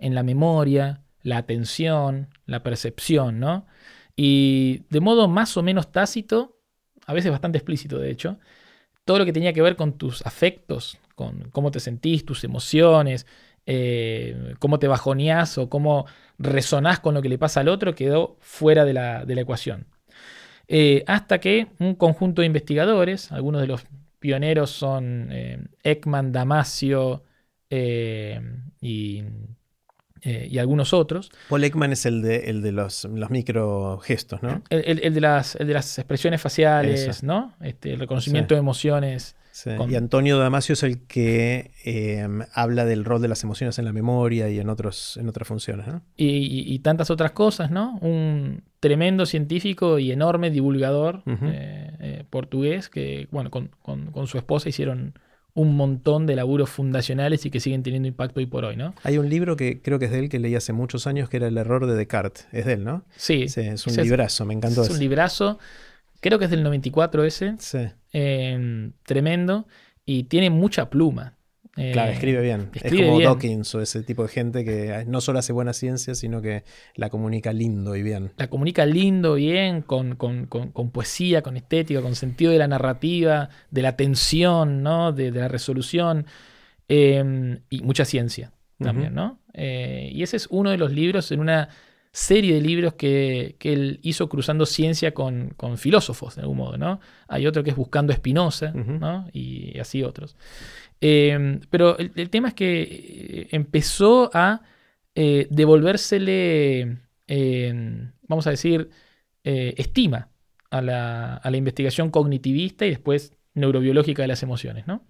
en la memoria, la atención, la percepción, ¿no? Y de modo más o menos tácito, a veces bastante explícito de hecho, todo lo que tenía que ver con tus afectos, con cómo te sentís, tus emociones, eh, cómo te bajoneás o cómo resonás con lo que le pasa al otro, quedó fuera de la, ecuación. Eh, hasta que un conjunto de investigadores, algunos de los pioneros son eh, Ekman, Damasio y eh, y algunos otros. Paul Ekman es el de, el de los, los microgestos, ¿no? El, de las, de las expresiones faciales, ¿no? Este, el reconocimiento de emociones. Y Antonio Damasio es el que em, habla del rol de las emociones en la memoria y en, otros, en otras funciones. ¿no? Y, tantas otras cosas, ¿no? Un tremendo científico y enorme divulgador eh, eh, portugués que, bueno, con, su esposa hicieron un montón de laburos fundacionales y que siguen teniendo impacto hoy por hoy, ¿no? Hay un libro que creo que es de él que leí hace muchos años que era El error de Descartes. Es de él, ¿no? Sí. sí es un librazo, me encantó. Es un librazo. Creo que es del 94 ese. Sí. Em, tremendo. Y tiene mucha pluma claro, eh, escribe bien. es como Dawkins o ese tipo de gente que eh, no solo hace buena ciencia, sino que la comunica lindo y bien. La comunica lindo, bien, con, poesía, con estética, con sentido de la narrativa, de la tensión, ¿no? de, la resolución. Em, y mucha ciencia también, ¿no? Eh, y ese es uno de los libros en una serie de libros que, él hizo cruzando ciencia con, filósofos, de algún modo, ¿no? Hay otro que es Buscando Espinosa, Y así otros. Em, pero el, tema es que eh, empezó a eh, devolvérsele, em, vamos a decir, eh, estima a la, a la, investigación cognitivista y después neurobiológica de las emociones. ¿no?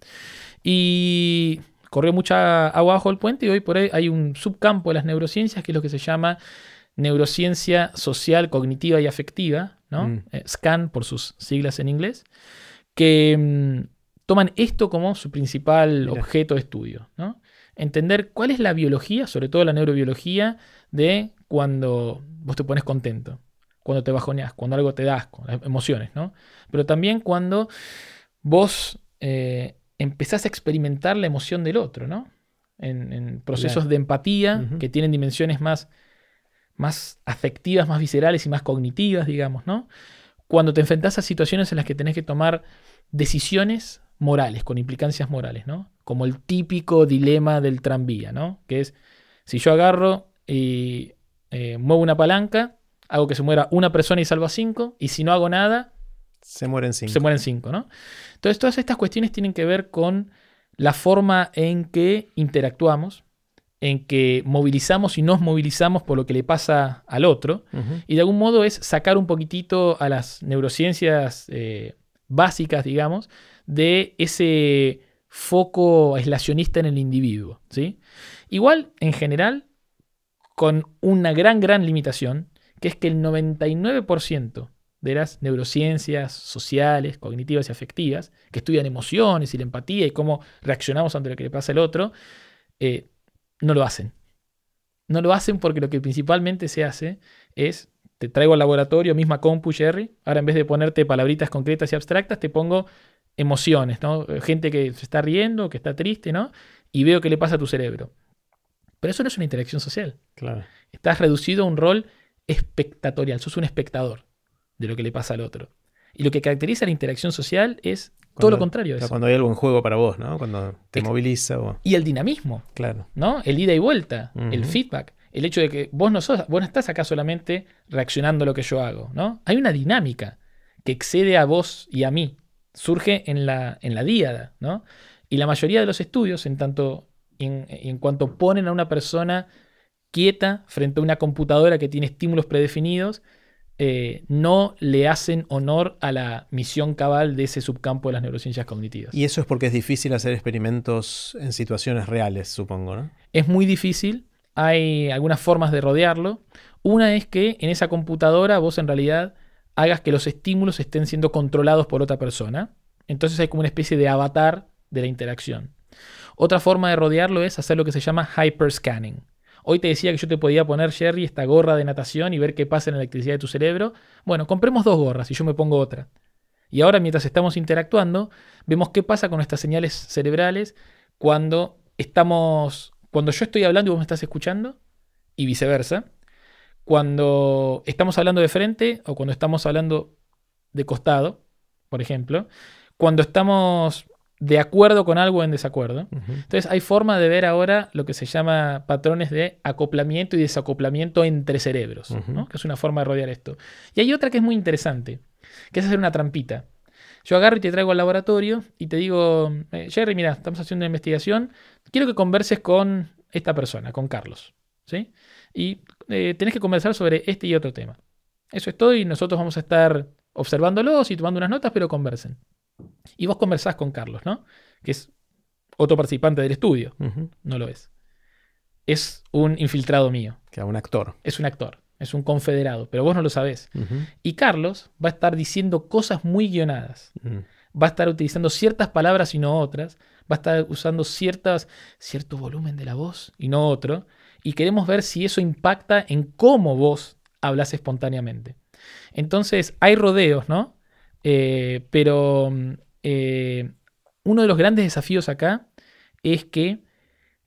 Y corrió mucha agua bajo el puente y hoy por ahí hay un subcampo de las neurociencias que es lo que se llama neurociencia social, cognitiva y afectiva, ¿no? Mm. SCAN por sus siglas en inglés, que em, toman esto como su principal objeto de estudio. ¿no? Entender cuál es la biología, sobre todo la neurobiología, de cuando vos te pones contento, cuando te bajoneas, cuando algo te das, emociones, ¿no? Pero también cuando vos eh, empezás a experimentar la emoción del otro, ¿no? En, procesos de empatía que tienen dimensiones más, más afectivas, más viscerales y más cognitivas, digamos, ¿no? Cuando te enfrentás a situaciones en las que tenés que tomar decisiones morales, con implicancias morales, ¿no? Como el típico dilema del tranvía, ¿no? Que es, si yo agarro y eh, muevo una palanca, hago que se muera una persona y salvo a cinco, y si no hago nada... Se mueren cinco. Se mueren cinco, ¿no? Entonces todas estas cuestiones tienen que ver con la forma en que interactuamos, en que movilizamos y nos movilizamos por lo que le pasa al otro. Y de algún modo es sacar un poquitito a las neurociencias eh, básicas, digamos, de ese foco aislacionista en el individuo. ¿sí? Igual, en general, con una gran, gran limitación, que es que el 99% de las neurociencias sociales, cognitivas y afectivas, que estudian emociones y la empatía y cómo reaccionamos ante lo que le pasa al otro, eh, no lo hacen. No lo hacen porque lo que principalmente se hace es, te traigo al laboratorio, misma compu, Jerry, ahora en vez de ponerte palabritas concretas y abstractas, te pongo emociones, ¿no? Gente que se está riendo, que está triste, ¿no? Y veo qué le pasa a tu cerebro. Pero eso no es una interacción social. Claro. Estás reducido a un rol espectatorial, sos un espectador de lo que le pasa al otro. Y lo que caracteriza la interacción social es todo lo contrario. O eso. Cuando hay algo juego para vos, ¿no? Cuando te moviliza. Y el dinamismo. Claro. ¿No? El ida y vuelta, el feedback. El hecho de que vos no, sos, estás acá solamente reaccionando a lo que yo hago, ¿no? Hay una dinámica que excede a vos y a mí surge en la, en la díada, ¿no? Y la mayoría de los estudios, en cuanto ponen a una persona quieta frente a una computadora que tiene estímulos predefinidos, eh, no le hacen honor a la misión cabal de ese subcampo de las neurociencias cognitivas. Y eso es porque es difícil hacer experimentos en situaciones reales, supongo, Es muy difícil, hay algunas formas de rodearlo. Una es que en esa computadora vos en realidad hagas que los estímulos estén siendo controlados por otra persona. Entonces hay como una especie de avatar de la interacción. Otra forma de rodearlo es hacer lo que se llama hyperscanning. Hoy te decía que yo te podía poner, Jerry, esta gorra de natación y ver qué pasa en la electricidad de tu cerebro. Bueno, compremos dos gorras y yo me pongo otra. Y ahora, mientras estamos interactuando, vemos qué pasa con nuestras señales cerebrales cuando estamos. Cuando yo estoy hablando y vos me estás escuchando, y viceversa cuando estamos hablando de frente o cuando estamos hablando de costado, por ejemplo, cuando estamos de acuerdo con algo o en desacuerdo. Entonces hay forma de ver ahora lo que se llama patrones de acoplamiento y desacoplamiento entre cerebros, que es una forma de rodear esto. Y hay otra que es muy interesante, que es hacer una trampita. Yo agarro y te traigo al laboratorio y te digo, eh, Jerry, mira, estamos haciendo una investigación, quiero que converses con esta persona, con Carlos. ¿sí? Y eh, tenés que conversar sobre este y otro tema. Eso es todo y nosotros vamos a estar observándolos y tomando unas notas, pero conversen. Y vos conversás con Carlos, ¿no? Que es otro participante del estudio. No lo es. Es un infiltrado mío. Que un actor. Es un actor. Es un confederado, pero vos no lo sabes. Y Carlos va a estar diciendo cosas muy guionadas. Mm. Va a estar utilizando ciertas palabras y no otras. Va a estar usando cierto volumen de la voz y no otro y queremos ver si eso impacta en cómo vos hablas espontáneamente. Entonces, hay rodeos, ¿no? Eh, pero mm, eh, uno de los grandes desafíos acá es que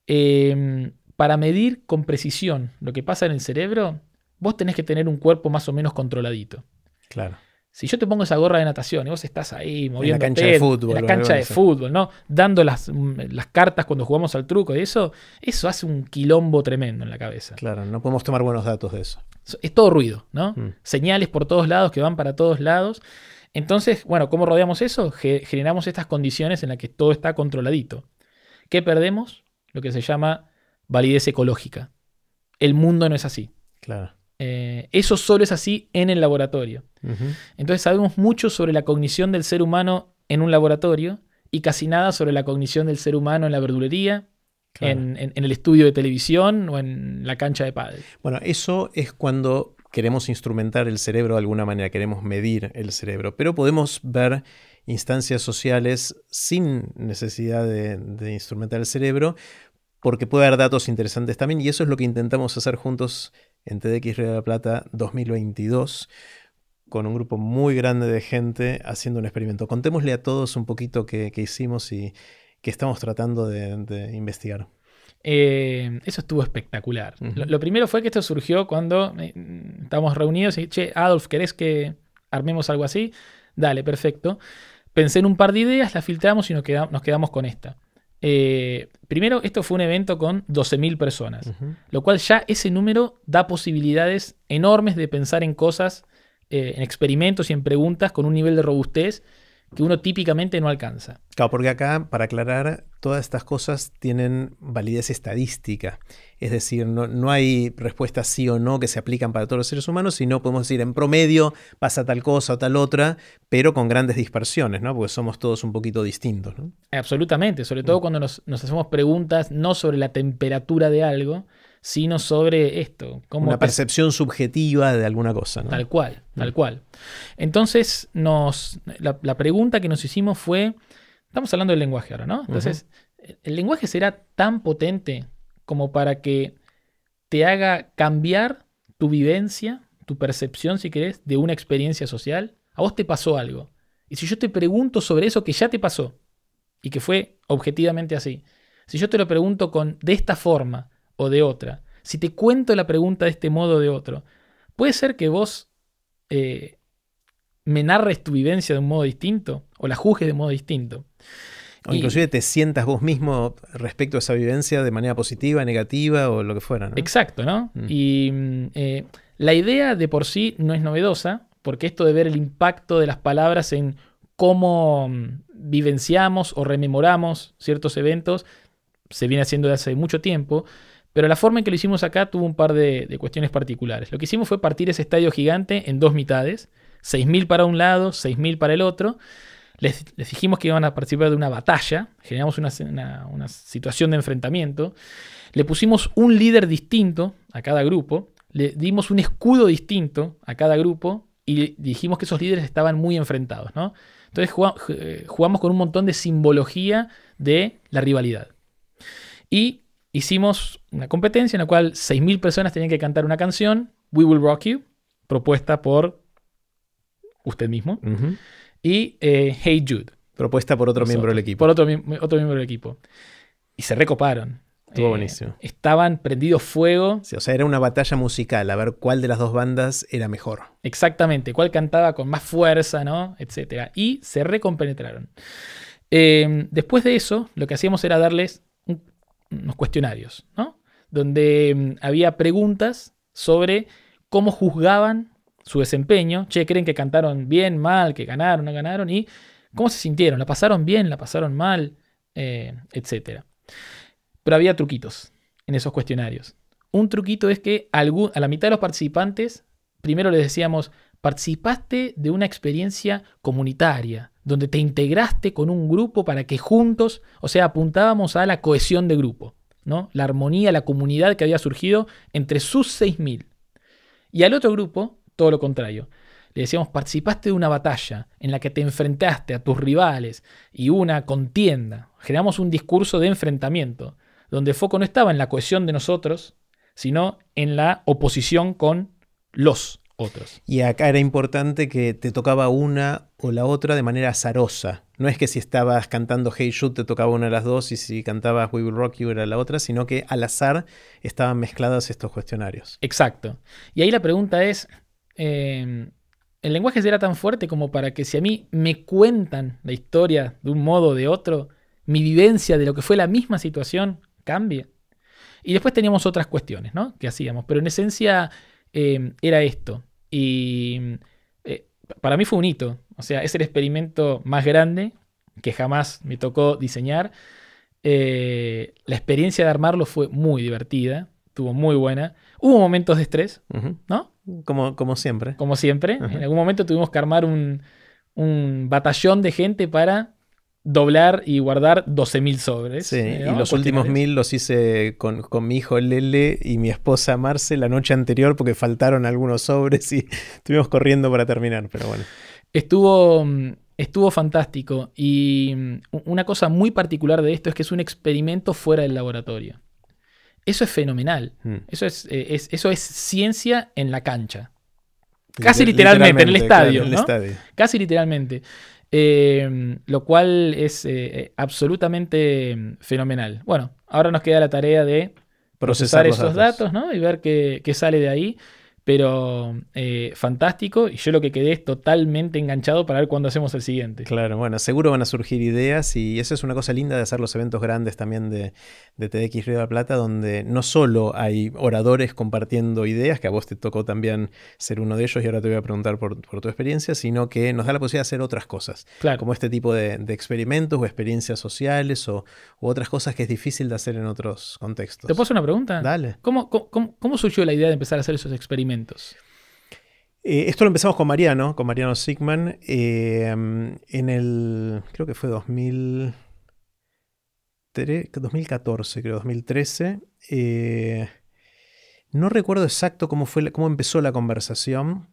em, para medir con precisión lo que pasa en el cerebro, vos tenés que tener un cuerpo más o menos controladito. Claro. Si yo te pongo esa gorra de natación y vos estás ahí moviendo en la cancha de fútbol, la cancha de fútbol, ¿no? Dando mm, las, cartas cuando jugamos al truco y eso, eso hace un quilombo tremendo en la cabeza. Claro, no podemos tomar buenos datos de eso. Es todo ruido, ¿no? Mm. Señales por todos lados que van para todos lados. Entonces, bueno, ¿cómo rodeamos eso? Generamos estas condiciones en las que todo está controladito. ¿Qué perdemos? Lo que se llama validez ecológica. El mundo no es así. Claro. Eh, eso solo es así en el laboratorio. Entonces sabemos mucho sobre la cognición del ser humano en un laboratorio y casi nada sobre la cognición del ser humano en la verdulería, en, el estudio de televisión o en la cancha de padres Bueno, eso es cuando queremos instrumentar el cerebro de alguna manera, queremos medir el cerebro, pero podemos ver instancias sociales sin necesidad de, de instrumentar el cerebro, porque puede haber datos interesantes también, y eso es lo que intentamos hacer juntos en TDX Río de la Plata 2022 con un grupo muy grande de gente haciendo un experimento. Contémosle a todos un poquito qué, hicimos y qué estamos tratando de, investigar. Eh, eso estuvo espectacular. lo, primero fue que esto surgió cuando eh, estábamos reunidos y, che, Adolf, ¿querés que armemos algo así? Dale, perfecto. Pensé en un par de ideas, las filtramos y nos quedamos con esta. Eh, primero, esto fue un evento con 12.000 personas, lo cual ya ese número da posibilidades enormes de pensar en cosas, eh, en experimentos y en preguntas con un nivel de robustez que uno típicamente no alcanza. Claro, porque acá, para aclarar, todas estas cosas tienen validez estadística. Es decir, no, hay respuestas sí o no que se aplican para todos los seres humanos, sino podemos decir en promedio pasa tal cosa o tal otra, pero con grandes dispersiones, ¿no? Porque somos todos un poquito distintos, ¿no? Absolutamente, sobre todo mm. cuando nos, nos hacemos preguntas no sobre la temperatura de algo, sino sobre esto. Cómo Una percepción subjetiva de alguna cosa. Tal cual, mm. tal cual. Entonces, nos, la, pregunta que nos hicimos fue, estamos hablando del lenguaje ahora, ¿no? Entonces, ¿el lenguaje será tan potente como para que te haga cambiar tu vivencia, tu percepción, si querés, de una experiencia social? A vos te pasó algo. Y si yo te pregunto sobre eso que ya te pasó y que fue objetivamente así, si yo te lo pregunto con, de esta forma, o de otra, si te cuento la pregunta de este modo o de otro, puede ser que vos eh, me narres tu vivencia de un modo distinto o la juzgues de un modo distinto. O inclusive te sientas vos mismo respecto a esa vivencia de manera positiva, negativa o lo que fuera. Exacto, ¿no? Mm. Y mm, eh, la idea de por sí no es novedosa, porque esto de ver el impacto de las palabras en cómo mm, vivenciamos o rememoramos ciertos eventos se viene haciendo desde hace mucho tiempo. Pero la forma en que lo hicimos acá tuvo un par de, cuestiones particulares. Lo que hicimos fue partir ese estadio gigante en dos mitades, 6.000 para un lado, 6.000 para el otro. Les, dijimos que iban a participar de una batalla, generamos una, situación de enfrentamiento, le pusimos un líder distinto a cada grupo, le dimos un escudo distinto a cada grupo y dijimos que esos líderes estaban muy enfrentados, ¿no? Entonces eh, jugamos con un montón de simbología de la rivalidad. Y hicimos una competencia en la cual 6.000 personas tenían que cantar una canción, We Will Rock You, propuesta por usted mismo, y eh, Hey Jude. Propuesta por otro miembro del equipo. Por otro, otro miembro del equipo. Y se recoparon. Estuvo eh, Estaban prendidos fuego. o sea, era una batalla musical, a ver cuál de las dos bandas era mejor. Exactamente, cuál cantaba con más fuerza, ¿no? Etcétera. Y se recompenetraron. Eh, después de eso, lo que hacíamos era darles un unos cuestionarios, ¿no? Donde mm, había preguntas sobre cómo juzgaban su desempeño. Che, creen que cantaron bien, mal, que ganaron, no ganaron, y cómo se sintieron, la pasaron bien, la pasaron mal, eh, etc. Pero había truquitos en esos cuestionarios. Un truquito es que a la mitad de los participantes, primero les decíamos, participaste de una experiencia comunitaria, donde te integraste con un grupo para que juntos, o sea, apuntábamos a la cohesión de grupo, ¿no? la armonía, la comunidad que había surgido entre sus 6.000. Y al otro grupo, todo lo contrario. Le decíamos, participaste de una batalla en la que te enfrentaste a tus rivales y una contienda. Generamos un discurso de enfrentamiento, donde el foco no estaba en la cohesión de nosotros, sino en la oposición con los y acá era importante que te tocaba una o la otra de manera azarosa. No es que si estabas cantando Hey Shoot te tocaba una de las dos y si cantabas We Will Rock You era la otra, sino que al azar estaban mezclados estos cuestionarios. Exacto. Y ahí la pregunta es, em, ¿el lenguaje era tan fuerte como para que si a mí me cuentan la historia de un modo o de otro, mi vivencia de lo que fue la misma situación cambie? Y después teníamos otras cuestiones, ¿no? Que hacíamos, pero en esencia Em, era esto. Y eh, para mí fue un hito. O sea, es el experimento más grande que jamás me tocó diseñar. Eh, la experiencia de armarlo fue muy divertida, tuvo muy buena. Hubo momentos de estrés, ¿no? Como, como siempre. Como siempre. En algún momento tuvimos que armar un batallón de gente para doblar y guardar 12.000 sobres. Sí, eh, y los últimos 1.000 los hice con, mi hijo Lele y mi esposa Marce la noche anterior porque faltaron algunos sobres y estuvimos corriendo para terminar, pero bueno. Estuvo, mm, estuvo fantástico y mm, una cosa muy particular de esto es que es un experimento fuera del laboratorio. Eso es fenomenal. Mm. Eso, eh, es, eso es ciencia en la cancha. Casi literalmente, en el estadio. estadio. Casi literalmente. Em, lo cual es eh, eh, absolutamente em, fenomenal. Bueno, ahora nos queda la tarea de procesar, esos datos. ¿no? y ver qué, qué sale de ahí. Pero eh, fantástico, y yo lo que quedé es totalmente enganchado para ver cuándo hacemos el siguiente. Claro, bueno, seguro van a surgir ideas y eso es una cosa linda de hacer los eventos grandes también de, de TDX Río de la Plata, donde no solo hay oradores compartiendo ideas, que a vos te tocó también ser uno de ellos y ahora te voy a preguntar por, tu experiencia, sino que nos da la posibilidad de hacer otras cosas, claro. como este tipo de, experimentos o experiencias sociales o, otras cosas que es difícil de hacer en otros contextos. ¿Te puedo una pregunta? Dale. cómo surgió la idea de empezar a hacer esos experimentos? Eh, esto lo empezamos con Mariano, con Mariano Sigman, eh, en el, creo que fue 2014, creo, 2013. Eh, no recuerdo exacto cómo, fue, cómo empezó la conversación,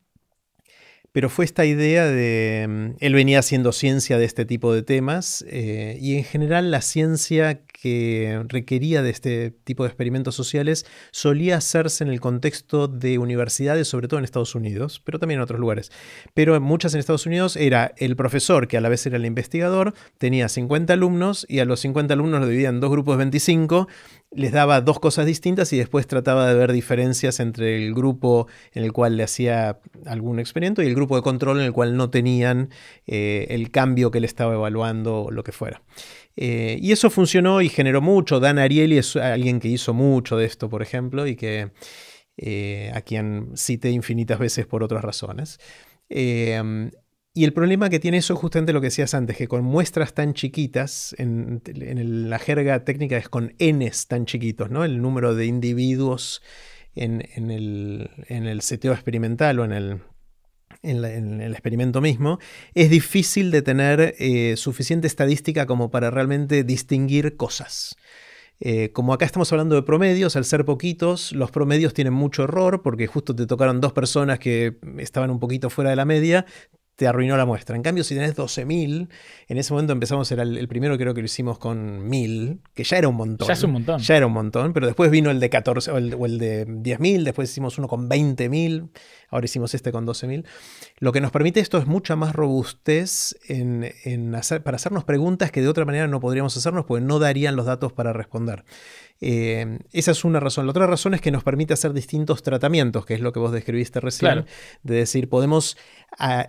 pero fue esta idea de... Mm, él venía haciendo ciencia de este tipo de temas y en general la ciencia que requería de este tipo de experimentos sociales solía hacerse en el contexto de universidades, sobre todo en Estados Unidos, pero también en otros lugares. Pero en muchas en Estados Unidos era el profesor, que a la vez era el investigador, tenía 50 alumnos y a los 50 alumnos lo dividían en dos grupos de 25, les daba dos cosas distintas y después trataba de ver diferencias entre el grupo en el cual le hacía algún experimento y el grupo de control en el cual no tenían eh, el cambio que le estaba evaluando o lo que fuera. Eh, y eso funcionó y generó mucho. Dan Ariely es alguien que hizo mucho de esto, por ejemplo, y que eh, a quien cité infinitas veces por otras razones. Eh, y el problema que tiene eso es justamente lo que decías antes, que con muestras tan chiquitas, en, la jerga técnica es con n tan chiquitos, ¿no? El número de individuos en, el, en el seteo experimental o en el en, el experimento mismo, es difícil de tener eh, suficiente estadística como para realmente distinguir cosas. Eh, como acá estamos hablando de promedios, al ser poquitos, los promedios tienen mucho error porque justo te tocaron dos personas que estaban un poquito fuera de la media, te arruinó la muestra. En cambio, si tenés 12.000, en ese momento empezamos, era el, primero creo que lo hicimos con 1.000, que ya era un montón. Ya es un montón. Ya era un montón, pero después vino el de 14 o el, de 10.000, después hicimos uno con 20.000, ahora hicimos este con 12.000. Lo que nos permite esto es mucha más robustez para hacernos preguntas que de otra manera no podríamos hacernos porque no darían los datos para responder. Eh, esa es una razón. La otra razón es que nos permite hacer distintos tratamientos, que es lo que vos describiste recién, de decir, podemos... Ah,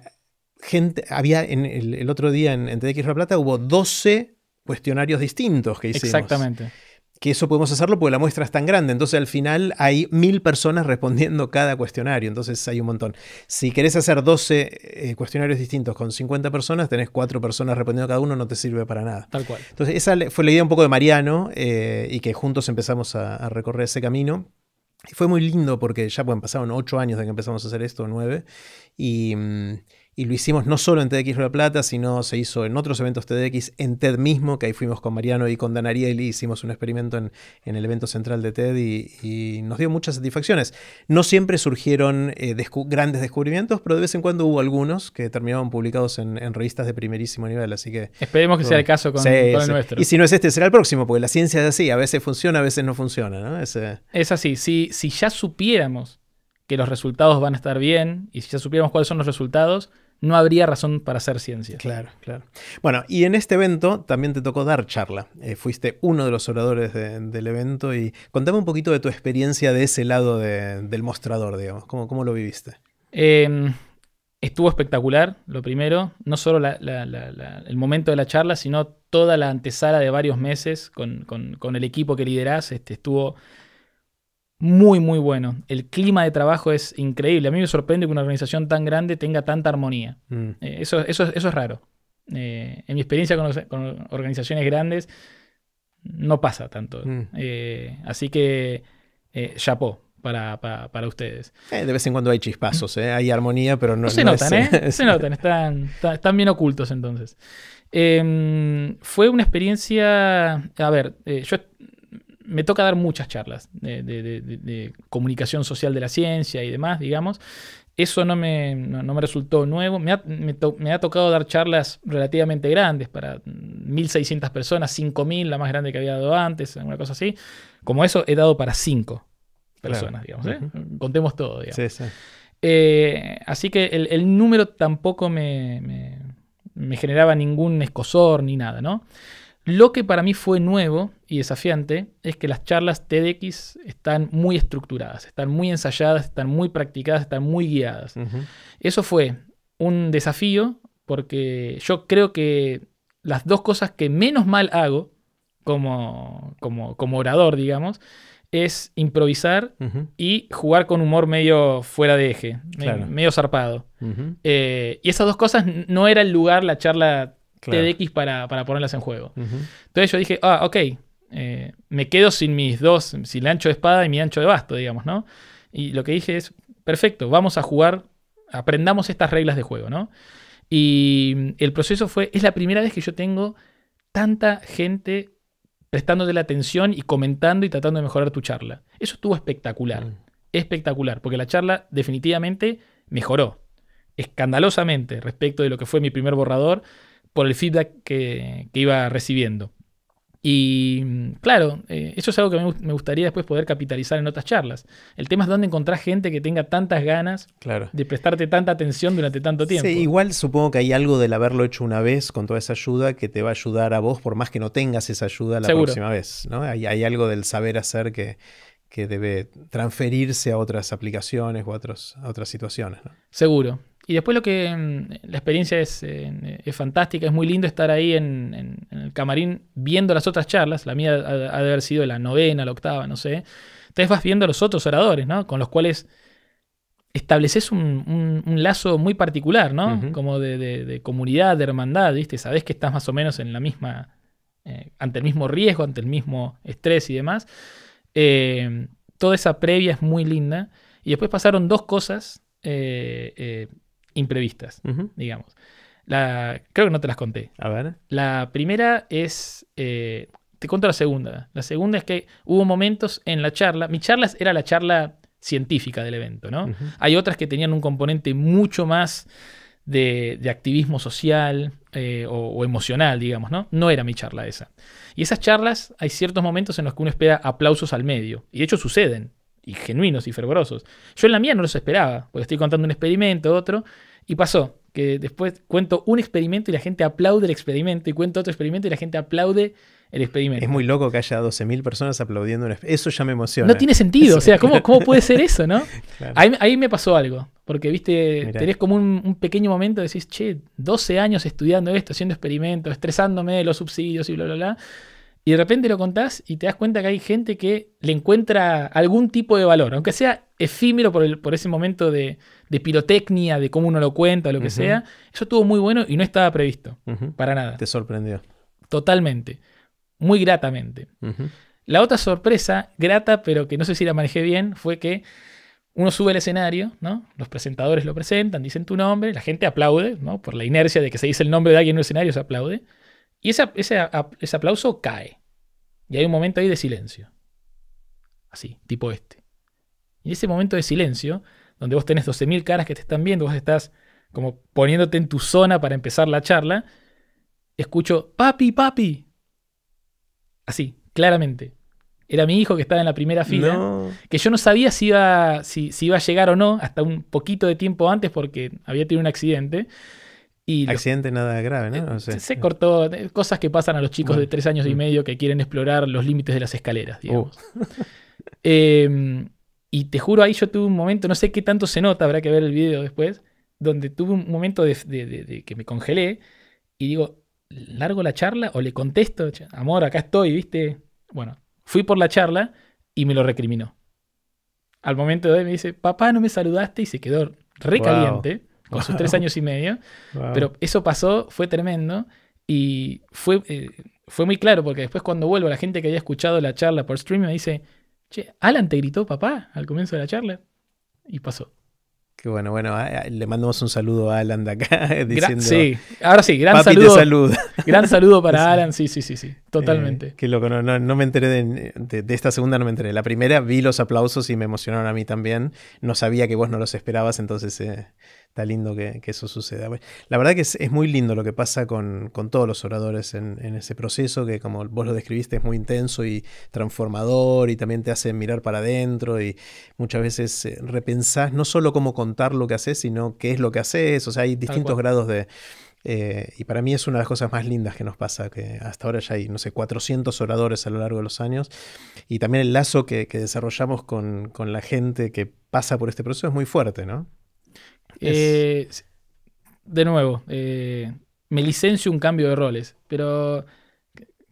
gente, había en el, otro día en, en TDX La Plata hubo 12 cuestionarios distintos que hicimos. Exactamente. Que eso podemos hacerlo porque la muestra es tan grande. Entonces al final hay mil personas respondiendo cada cuestionario. Entonces hay un montón. Si querés hacer 12 eh, cuestionarios distintos con 50 personas, tenés cuatro personas respondiendo cada uno, no te sirve para nada. Tal cual. Entonces esa fue la idea un poco de Mariano eh, y que juntos empezamos a, recorrer ese camino. Y fue muy lindo porque ya bueno, pasaron ocho años de que empezamos a hacer esto, nueve. Y... Mm, y lo hicimos no solo en TEDx La Plata, sino se hizo en otros eventos TEDx, en TED mismo, que ahí fuimos con Mariano y con y hicimos un experimento en, en, el evento central de TED y, nos dio muchas satisfacciones. No siempre surgieron eh, grandes descubrimientos, pero de vez en cuando hubo algunos que terminaban publicados en, revistas de primerísimo nivel, así que... Esperemos que sea el caso con, el nuestro. Y si no es este, será el próximo, porque la ciencia es así, a veces funciona, a veces no funciona, Es, así, si, si ya supiéramos que los resultados van a estar bien, y si ya supiéramos cuáles son los resultados, no habría razón para hacer ciencia. Claro, claro. Bueno, y en este evento también te tocó dar charla. Eh, fuiste uno de los oradores del evento y contame un poquito de tu experiencia de ese lado del mostrador, digamos. ¿Cómo, cómo lo viviste? Em, estuvo espectacular, lo primero. No solo el momento de la charla, sino toda la antesala de varios meses con, el equipo que liderás. Este, estuvo muy, muy bueno. El clima de trabajo es increíble. A mí me sorprende que una organización tan grande tenga tanta armonía. Mm. Eh, eso, eso, eso, es raro. Eh, en mi experiencia con, organizaciones grandes, no pasa tanto. Mm. Eh, así que, chapó. Para, para, ustedes. de vez en cuando hay chispazos, hay armonía, pero no, se notan, se notan, están, bien ocultos entonces. Em, fue una experiencia, a ver, yo me toca dar muchas charlas de, comunicación social de la ciencia y demás, digamos. Eso no me, no, me resultó nuevo. Me ha, tocado dar charlas relativamente grandes para 1.600 personas, 5.000, la más grande que había dado antes, alguna cosa así. Como eso, he dado para 5 personas, digamos. ¿eh? Contemos todo, digamos. Eh, así que el, número tampoco me, me generaba ningún escosor ni nada, ¿no? Lo que para mí fue nuevo y desafiante es que las charlas TEDx están muy estructuradas, están muy ensayadas, están muy practicadas, están muy guiadas. Eso fue un desafío porque yo creo que las dos cosas que menos mal hago como, como, como orador, digamos, es improvisar y jugar con humor medio fuera de eje, medio zarpado. Eh, y esas dos cosas no era el lugar, la charla TDX para, para, ponerlas en juego. Entonces yo dije, ah, ok, eh, me quedo sin mis dos, sin el ancho de espada y mi ancho de basto, digamos, ¿no? Y lo que dije es, perfecto, vamos a jugar, aprendamos estas reglas de juego, ¿no? Y el proceso fue, es la primera vez que yo tengo tanta gente prestándote la atención y comentando y tratando de mejorar tu charla. Eso estuvo espectacular, mm. espectacular, porque la charla definitivamente mejoró, escandalosamente respecto de lo que fue mi primer borrador por el feedback que, iba recibiendo. Y mm, claro, eh, eso es algo que me, gustaría después poder capitalizar en otras charlas. El tema es dónde encontrar gente que tenga tantas ganas de prestarte tanta atención durante tanto tiempo. Sí, igual supongo que hay algo del haberlo hecho una vez con toda esa ayuda que te va a ayudar a vos, por más que no tengas esa ayuda la próxima vez. ¿no? Hay, hay algo del saber hacer que, que debe transferirse a otras aplicaciones o a, a otras situaciones. Seguro, y después lo que mm, la experiencia eh, es, fantástica, es muy lindo estar ahí en, el camarín viendo las otras charlas, la mía ha, de haber sido la novena, la octava, no sé. Entonces vas viendo a los otros oradores, ¿no? Con los cuales estableces un, lazo muy particular, ¿no? Como de, comunidad, de hermandad, ¿viste? sabes que estás más o menos en la misma, eh, ante el mismo riesgo, ante el mismo estrés y demás. Eh, toda esa previa es muy linda. Y después pasaron dos cosas imprevistas, digamos. La, creo que no te las conté. A ver. La primera es. Eh, te cuento la segunda. La segunda es que hubo momentos en la charla. Mi charla era la charla científica del evento, ¿no? Hay otras que tenían un componente mucho más de, activismo social eh, o, o, emocional, digamos, ¿no? No era mi charla esa. Y esas charlas, hay ciertos momentos en los que uno espera aplausos al medio. Y de hecho suceden y genuinos y fervorosos. Yo en la mía no los esperaba, porque estoy contando un experimento, otro, y pasó que después cuento un experimento y la gente aplaude el experimento, y cuento otro experimento y la gente aplaude el experimento. Es muy loco que haya 12.000 personas aplaudiendo Eso ya me emociona. No tiene sentido, o sea, ¿cómo, cómo puede ser eso, no? Ahí, me pasó algo, porque, viste, tenés como un, pequeño momento decís, che, 12 años estudiando esto, haciendo experimentos, estresándome los subsidios y bla, bla, bla. Y de repente lo contás y te das cuenta que hay gente que le encuentra algún tipo de valor, aunque sea efímero por, ese momento de, pirotecnia, de cómo uno lo cuenta, lo que sea. Eso estuvo muy bueno y no estaba previsto, para nada. Te sorprendió. Totalmente, muy gratamente. La otra sorpresa, grata, pero que no sé si la manejé bien, fue que uno sube al escenario, ¿no? Los presentadores lo presentan, dicen tu nombre, la gente aplaude, ¿no? Por la inercia de que se dice el nombre de alguien en un escenario, se aplaude. Y ese, aplauso cae. Y hay un momento ahí de silencio. Así, tipo este. Y ese momento de silencio, donde vos tenés 12.000 caras que te están viendo, vos estás como poniéndote en tu zona para empezar la charla, escucho, papi, papi. Así, claramente. Era mi hijo que estaba en la primera fila, que yo no sabía si iba, si, si iba a llegar o no, hasta un poquito de tiempo antes porque había tenido un accidente. Accidente nada grave, ¿no? Eh, se cortó eh, cosas que pasan a los chicos de tres años y mm. medio que quieren explorar los límites de las escaleras, uh. digamos. Em, y te juro, ahí yo tuve un momento, no sé qué tanto se nota, habrá que ver el video después, donde tuve un momento de, que me congelé y digo, ¿largo la charla o le contesto? Amor, acá estoy, ¿viste? Bueno, fui por la charla y me lo recriminó. Al momento de me dice, papá, no me saludaste y se quedó recaliente con sus tres años y medio. Pero eso pasó, fue tremendo y fue, eh, fue muy claro porque después cuando vuelvo la gente que había escuchado la charla por stream me dice, che, Alan te gritó papá al comienzo de la charla y pasó. Qué bueno, bueno, ah, ah, le mandamos un saludo a Alan de acá diciendo. sí, ahora sí, gran saludo. Gran saludo para Alan, sí, sí, sí, sí, totalmente. Que eh, qué loco, no, me enteré de, esta segunda, no me enteré. La primera vi los aplausos y me emocionaron a mí también. No sabía que vos no los esperabas, entonces eh, está lindo que, eso suceda. la verdad que es, muy lindo lo que pasa con, todos los oradores en, ese proceso, que como vos lo describiste es muy intenso y transformador y también te hace mirar para adentro y muchas veces eh, repensás no solo cómo contar lo que haces, sino qué es lo que haces, o sea, hay distintos grados de... Eh, y para mí es una de las cosas más lindas que nos pasa, que hasta ahora ya hay, no sé, 400 oradores a lo largo de los años. Y también el lazo que, desarrollamos con la gente que pasa por este proceso es muy fuerte, ¿no? Eh, de nuevo, eh, me licencio un cambio de roles, pero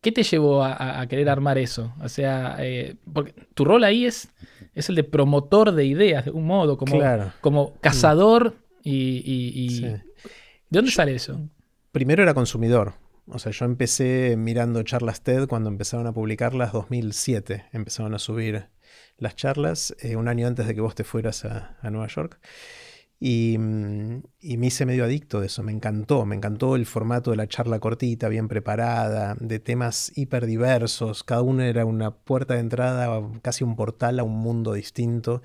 ¿qué te llevó a, querer armar eso? O sea, eh, porque tu rol ahí es, es el de promotor de ideas, de un modo, como, mm. cazador y... ¿De dónde sale eso? Primero era consumidor. O sea, yo empecé mirando charlas TED cuando empezaron a publicarlas 2007. Empezaron a subir las charlas un año antes de que vos te fueras a, a Nueva York. Mm, y, me hice medio adicto de eso, me encantó, me encantó el formato de la charla cortita, bien preparada, de temas hiperdiversos, cada uno era una puerta de entrada, um, casi un portal a un mundo distinto,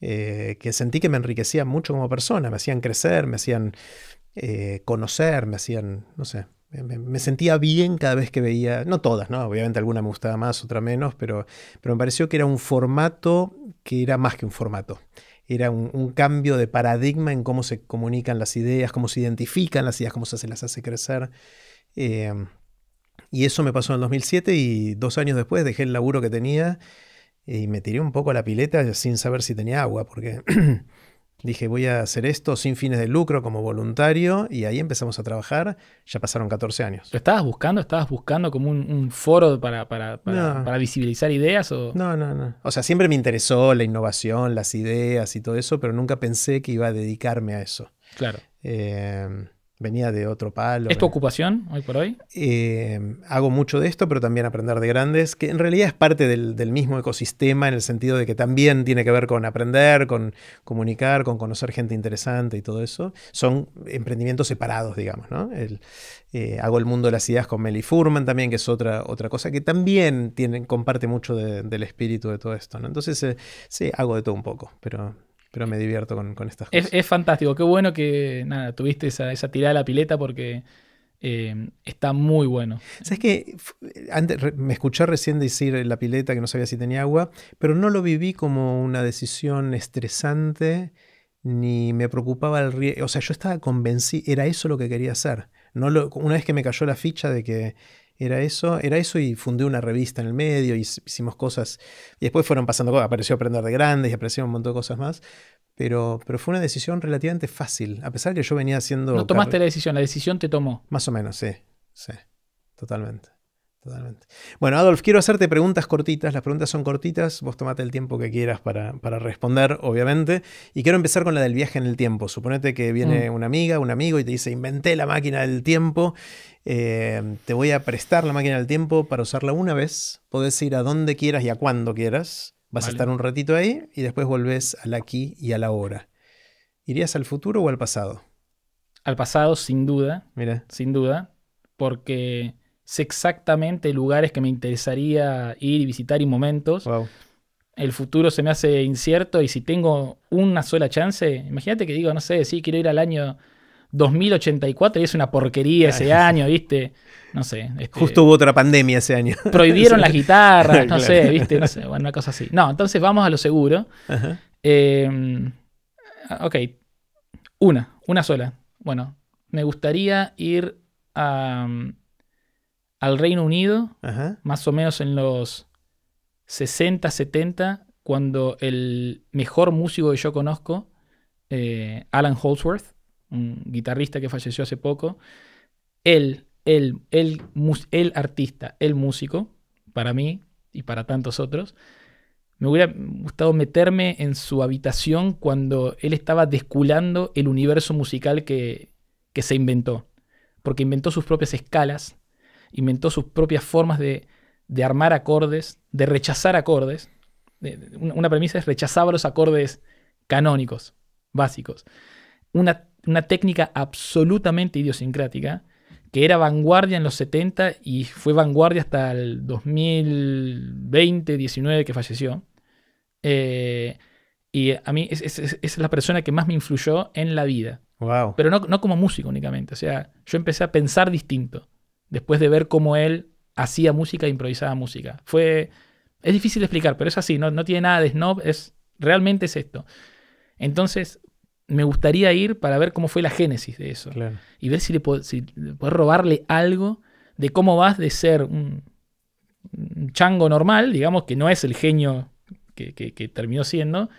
eh, que sentí que me enriquecía mucho como persona, me hacían crecer, me hacían eh, conocer, me hacían, no sé, me, sentía bien cada vez que veía, no todas, ¿no? Obviamente alguna me gustaba más, otra menos, pero me pareció que era un formato que era más que un formato era un, cambio de paradigma en cómo se comunican las ideas, cómo se identifican las ideas, cómo se las hace crecer. Eh, y eso me pasó en el 2007 y dos años después dejé el laburo que tenía eh, y me tiré un poco a la pileta sin saber si tenía agua, porque Dije, voy a hacer esto sin fines de lucro como voluntario y ahí empezamos a trabajar. Ya pasaron 14 años. ¿Lo estabas buscando? ¿Estabas buscando como un, foro para, para, visibilizar ideas? O? No, no, no. O sea, siempre me interesó la innovación, las ideas y todo eso, pero nunca pensé que iba a dedicarme a eso. Claro. Eh, Venía de otro palo. ¿Es tu ocupación hoy por hoy? Eh, hago mucho de esto, pero también aprender de grandes, que en realidad es parte del, mismo ecosistema en el sentido de que también tiene que ver con aprender, con comunicar, con conocer gente interesante y todo eso. Son emprendimientos separados, digamos, ¿no? Eh, hago el mundo de las ideas con Meli Furman también, que es otra, otra cosa que también comparte mucho del espíritu de todo esto, ¿no? Entonces, eh, sí, hago de todo un poco, pero pero me divierto con, con estas cosas. Es, fantástico, qué bueno que nada, tuviste esa, esa tirada de la pileta porque eh, está muy bueno. Sabes que antes me escuché recién decir la pileta que no sabía si tenía agua, pero no lo viví como una decisión estresante ni me preocupaba el riesgo. O sea, yo estaba convencido, era eso lo que quería hacer. No lo, una vez que me cayó la ficha de que era eso, era eso y fundé una revista en el medio y hicimos cosas. Y después fueron pasando cosas, apareció Aprender de Grandes y apareció un montón de cosas más. Pero, pero fue una decisión relativamente fácil, a pesar que yo venía haciendo... No tomaste la decisión, la decisión te tomó. Más o menos, sí, sí, totalmente. Totalmente. Bueno, Adolf, quiero hacerte preguntas cortitas. Las preguntas son cortitas. Vos tomate el tiempo que quieras para, responder, obviamente. Y quiero empezar con la del viaje en el tiempo. Suponete que viene mm. una amiga, un amigo y te dice, inventé la máquina del tiempo. Eh, te voy a prestar la máquina del tiempo para usarla una vez. Podés ir a donde quieras y a cuando quieras. Vas a estar un ratito ahí y después volvés al aquí y a la hora. ¿Irías al futuro o al pasado? Al pasado, sin duda. Mira. Sin duda. Porque exactamente lugares que me interesaría ir y visitar y momentos. El futuro se me hace incierto y si tengo una sola chance, imagínate que digo, no sé, sí, quiero ir al año 2084 y es una porquería ese año, ¿viste? No sé. Este, Justo hubo otra pandemia ese año. Prohibieron las guitarras, no sé, ¿viste? No sé, bueno, una cosa así. No, entonces vamos a lo seguro. Em, ok, una, una sola. Bueno, me gustaría ir a, al Reino Unido, más o menos en los 60, 70, cuando el mejor músico que yo conozco, eh, Alan Holdsworth, un guitarrista que falleció hace poco, él, él, él, el artista, el músico, para mí y para tantos otros, me hubiera gustado meterme en su habitación cuando él estaba desculando el universo musical que, que se inventó. Porque inventó sus propias escalas, inventó sus propias formas de, armar acordes, de rechazar acordes. Una premisa es rechazaba los acordes canónicos, básicos. Una, técnica absolutamente idiosincrática que era vanguardia en los 70 y fue vanguardia hasta el 2020, 19 que falleció. Eh, y a mí es, la persona que más me influyó en la vida. Wow. Pero no, no como músico únicamente. O sea, yo empecé a pensar distinto después de ver cómo él hacía música e improvisaba música. Fue, es difícil explicar, pero es así, no, no tiene nada de snob, es, realmente es esto. Entonces, me gustaría ir para ver cómo fue la génesis de eso. Y ver si le puedo, si robarle algo de cómo vas de ser un, chango normal, digamos, que no es el genio que, terminó siendo,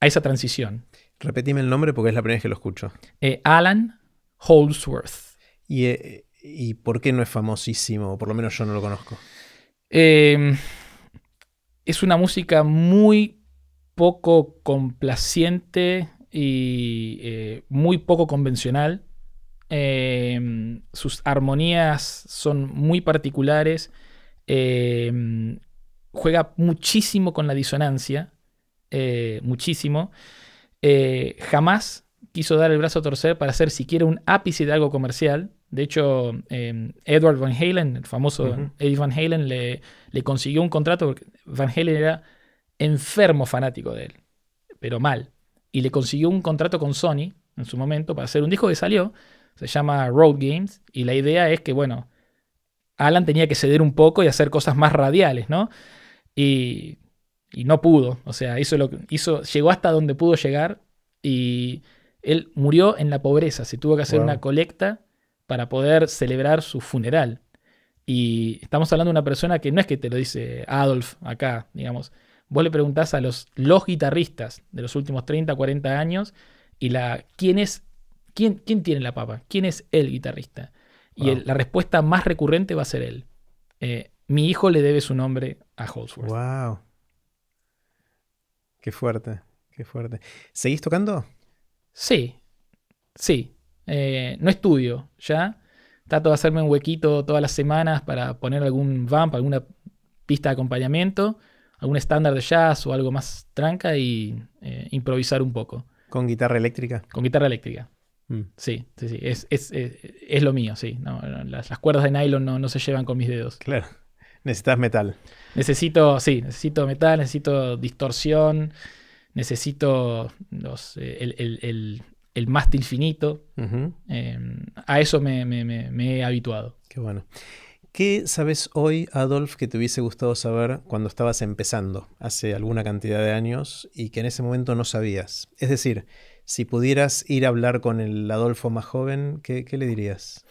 a esa transición. Repetime el nombre porque es la primera vez que lo escucho. Eh, Alan Holdsworth. Y eh, ¿Y por qué no es famosísimo? Por lo menos yo no lo conozco. Em, es una música muy poco complaciente y eh, muy poco convencional. Em, sus armonías son muy particulares. Em, juega muchísimo con la disonancia. Eh, muchísimo. Eh, jamás quiso dar el brazo a torcer para hacer siquiera un ápice de algo comercial. De hecho, em, Edward Van Halen, el famoso Eddie Van Halen, le, consiguió un contrato porque Van Halen era enfermo fanático de él, pero mal. Y le consiguió un contrato con Sony en su momento para hacer un disco que salió, se llama Road Games, y la idea es que, bueno, Alan tenía que ceder un poco y hacer cosas más radiales, ¿no? Y, no pudo, o sea, hizo lo, hizo, llegó hasta donde pudo llegar y él murió en la pobreza, se tuvo que hacer una colecta para poder celebrar su funeral. Y estamos hablando de una persona que no es que te lo dice Adolf acá, digamos. Vos le preguntás a los, los guitarristas de los últimos 30, 40 años y la, ¿quién, es, quién, quién tiene la papa? ¿Quién es el guitarrista? Y la respuesta más recurrente va a ser él. Eh, mi hijo le debe su nombre a Holdsworth. ¡Wow! Qué fuerte, qué fuerte. ¿Seguís tocando? Sí, sí. Eh, no estudio ya. Trato de hacerme un huequito todas las semanas para poner algún vamp, alguna pista de acompañamiento, algún estándar de jazz o algo más tranca y eh, improvisar un poco. ¿Con guitarra eléctrica? Con guitarra eléctrica. Mm. Sí, sí, sí. Es, lo mío, sí. las, cuerdas de nylon no, se llevan con mis dedos. Claro. Necesitas metal. Necesito, sí, necesito metal, necesito distorsión, necesito los, eh, el, el mástil finito. Em, a eso me, he habituado. Qué bueno. ¿Qué sabes hoy, Adolf, que te hubiese gustado saber cuando estabas empezando, hace alguna cantidad de años, y que en ese momento no sabías? Es decir, si pudieras ir a hablar con el Adolfo más joven, ¿qué, le dirías?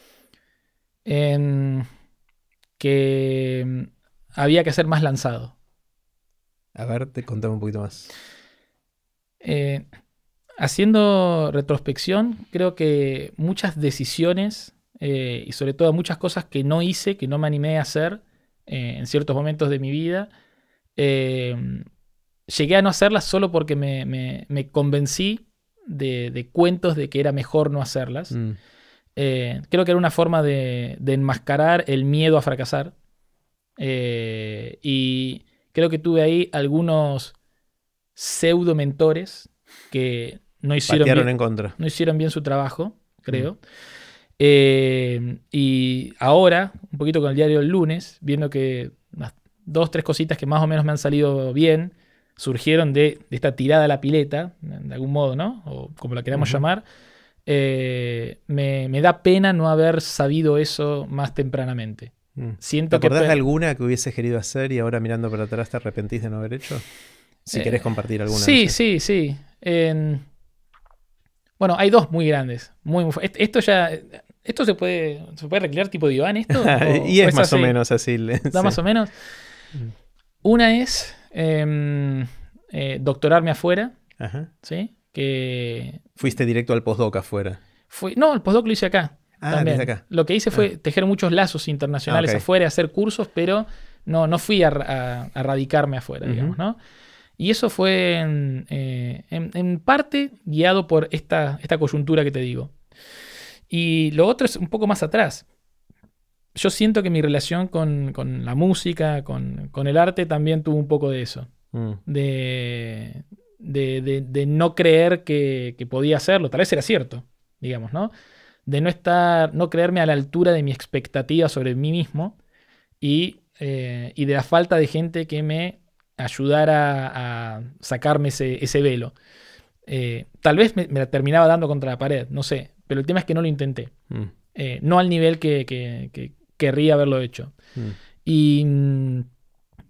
Em, que em, había que ser más lanzado. A ver, te contame un poquito más. Eh, haciendo retrospección, creo que muchas decisiones eh, y sobre todo muchas cosas que no hice, que no me animé a hacer eh, en ciertos momentos de mi vida, em, llegué a no hacerlas solo porque me, convencí de, cuentos de que era mejor no hacerlas. Mm. Eh, creo que era una forma de, de enmascarar el miedo a fracasar. y creo que tuve ahí algunos pseudo mentores que no hicieron, bien, en contra. no hicieron bien su trabajo, creo. Eh, y ahora, un poquito con el diario el lunes, viendo que dos, tres cositas que más o menos me han salido bien surgieron de, esta tirada a la pileta, de algún modo, ¿no? O como la queramos llamar. Eh, me, da pena no haber sabido eso más tempranamente. Mm. Siento ¿Te acordás alguna que hubieses querido hacer y ahora mirando para atrás te arrepentís de no haber hecho? Si eh, querés compartir alguna. Sí, sí, sí. Bueno, hay dos muy grandes. Muy, esto ya. ¿Esto se puede, se puede arreglar tipo diván esto? y es, más o menos así. Da más o menos. Mm. Una es em, eh, doctorarme afuera. Ajá. ¿Sí? Que. Fuiste directo al postdoc afuera. Fui, no, el postdoc lo hice acá. Ah, también. Lo que hice fue ah. tejer muchos lazos internacionales ah, afuera, hacer cursos, pero no, no fui a, radicarme afuera, digamos, ¿no? Y eso fue eh, en, parte guiado por esta, esta coyuntura que te digo. Y lo otro es un poco más atrás. Yo siento que mi relación con, la música, con, el arte, también tuvo un poco de eso. Mm. De, de, de, no creer que, podía hacerlo. Tal vez era cierto, digamos, ¿no? De no estar, no creerme a la altura de mi expectativa sobre mí mismo y, eh, y de la falta de gente que me ayudar a, sacarme ese, velo. Eh, tal vez me, la terminaba dando contra la pared, no sé, pero el tema es que no lo intenté. Mm. Eh, no al nivel que, querría haberlo hecho. Mm. Y mm,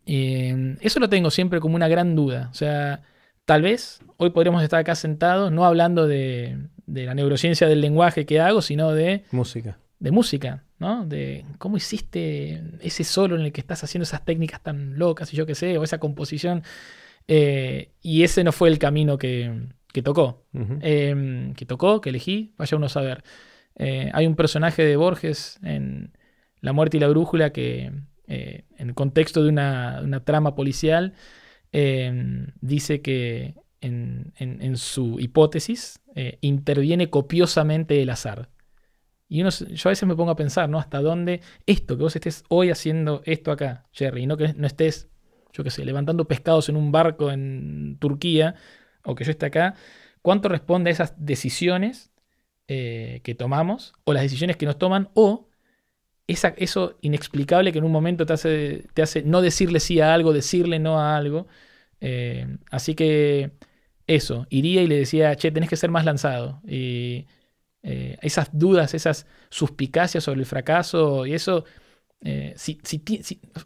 eh, eso lo tengo siempre como una gran duda. O sea, tal vez hoy podríamos estar acá sentados, no hablando de la neurociencia del lenguaje que hago, sino de... Música de música, ¿no? De cómo hiciste ese solo en el que estás haciendo esas técnicas tan locas y yo qué sé, o esa composición. Eh, y ese no fue el camino que, tocó, em, que tocó, que elegí, vaya uno a saber. Eh, hay un personaje de Borges en La muerte y la brújula que, eh, en el contexto de una, trama policial, em, dice que en, su hipótesis interviene copiosamente el azar. Y yo a veces me pongo a pensar, ¿no? Hasta dónde esto, que vos estés hoy haciendo esto acá, Jerry, y no que no estés, yo qué sé, levantando pescados en un barco en Turquía, o que yo esté acá, ¿cuánto responde a esas decisiones eh, que tomamos, o las decisiones que nos toman, o esa, eso inexplicable que en un momento te hace, te hace no decirle sí a algo, decirle no a algo? Eh, así que eso, iría y le decía, che, tenés que ser más lanzado. Y eh, esas dudas, esas suspicacias sobre el fracaso y eso, eh, si,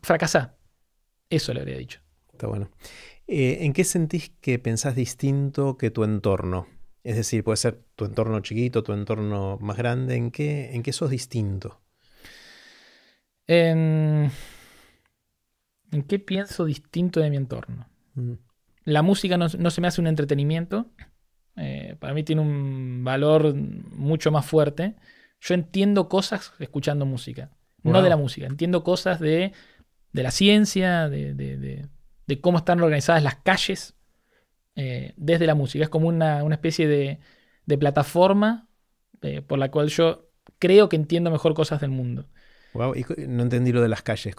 fracasa, eso le habría dicho. Está bueno. Eh, ¿En qué sentís que pensás distinto que tu entorno? Es decir, puede ser tu entorno chiquito, tu entorno más grande, ¿en qué, en qué sos distinto? En, qué pienso distinto de mi entorno? Mm. La música no, no se me hace un entretenimiento, eh, para mí tiene un valor mucho más fuerte. Yo entiendo cosas escuchando música, no de la música, entiendo cosas de, la ciencia, de, cómo están organizadas las calles eh, desde la música. Es como una, especie de, plataforma eh, por la cual yo creo que entiendo mejor cosas del mundo. Wow, y no entendí lo de las calles.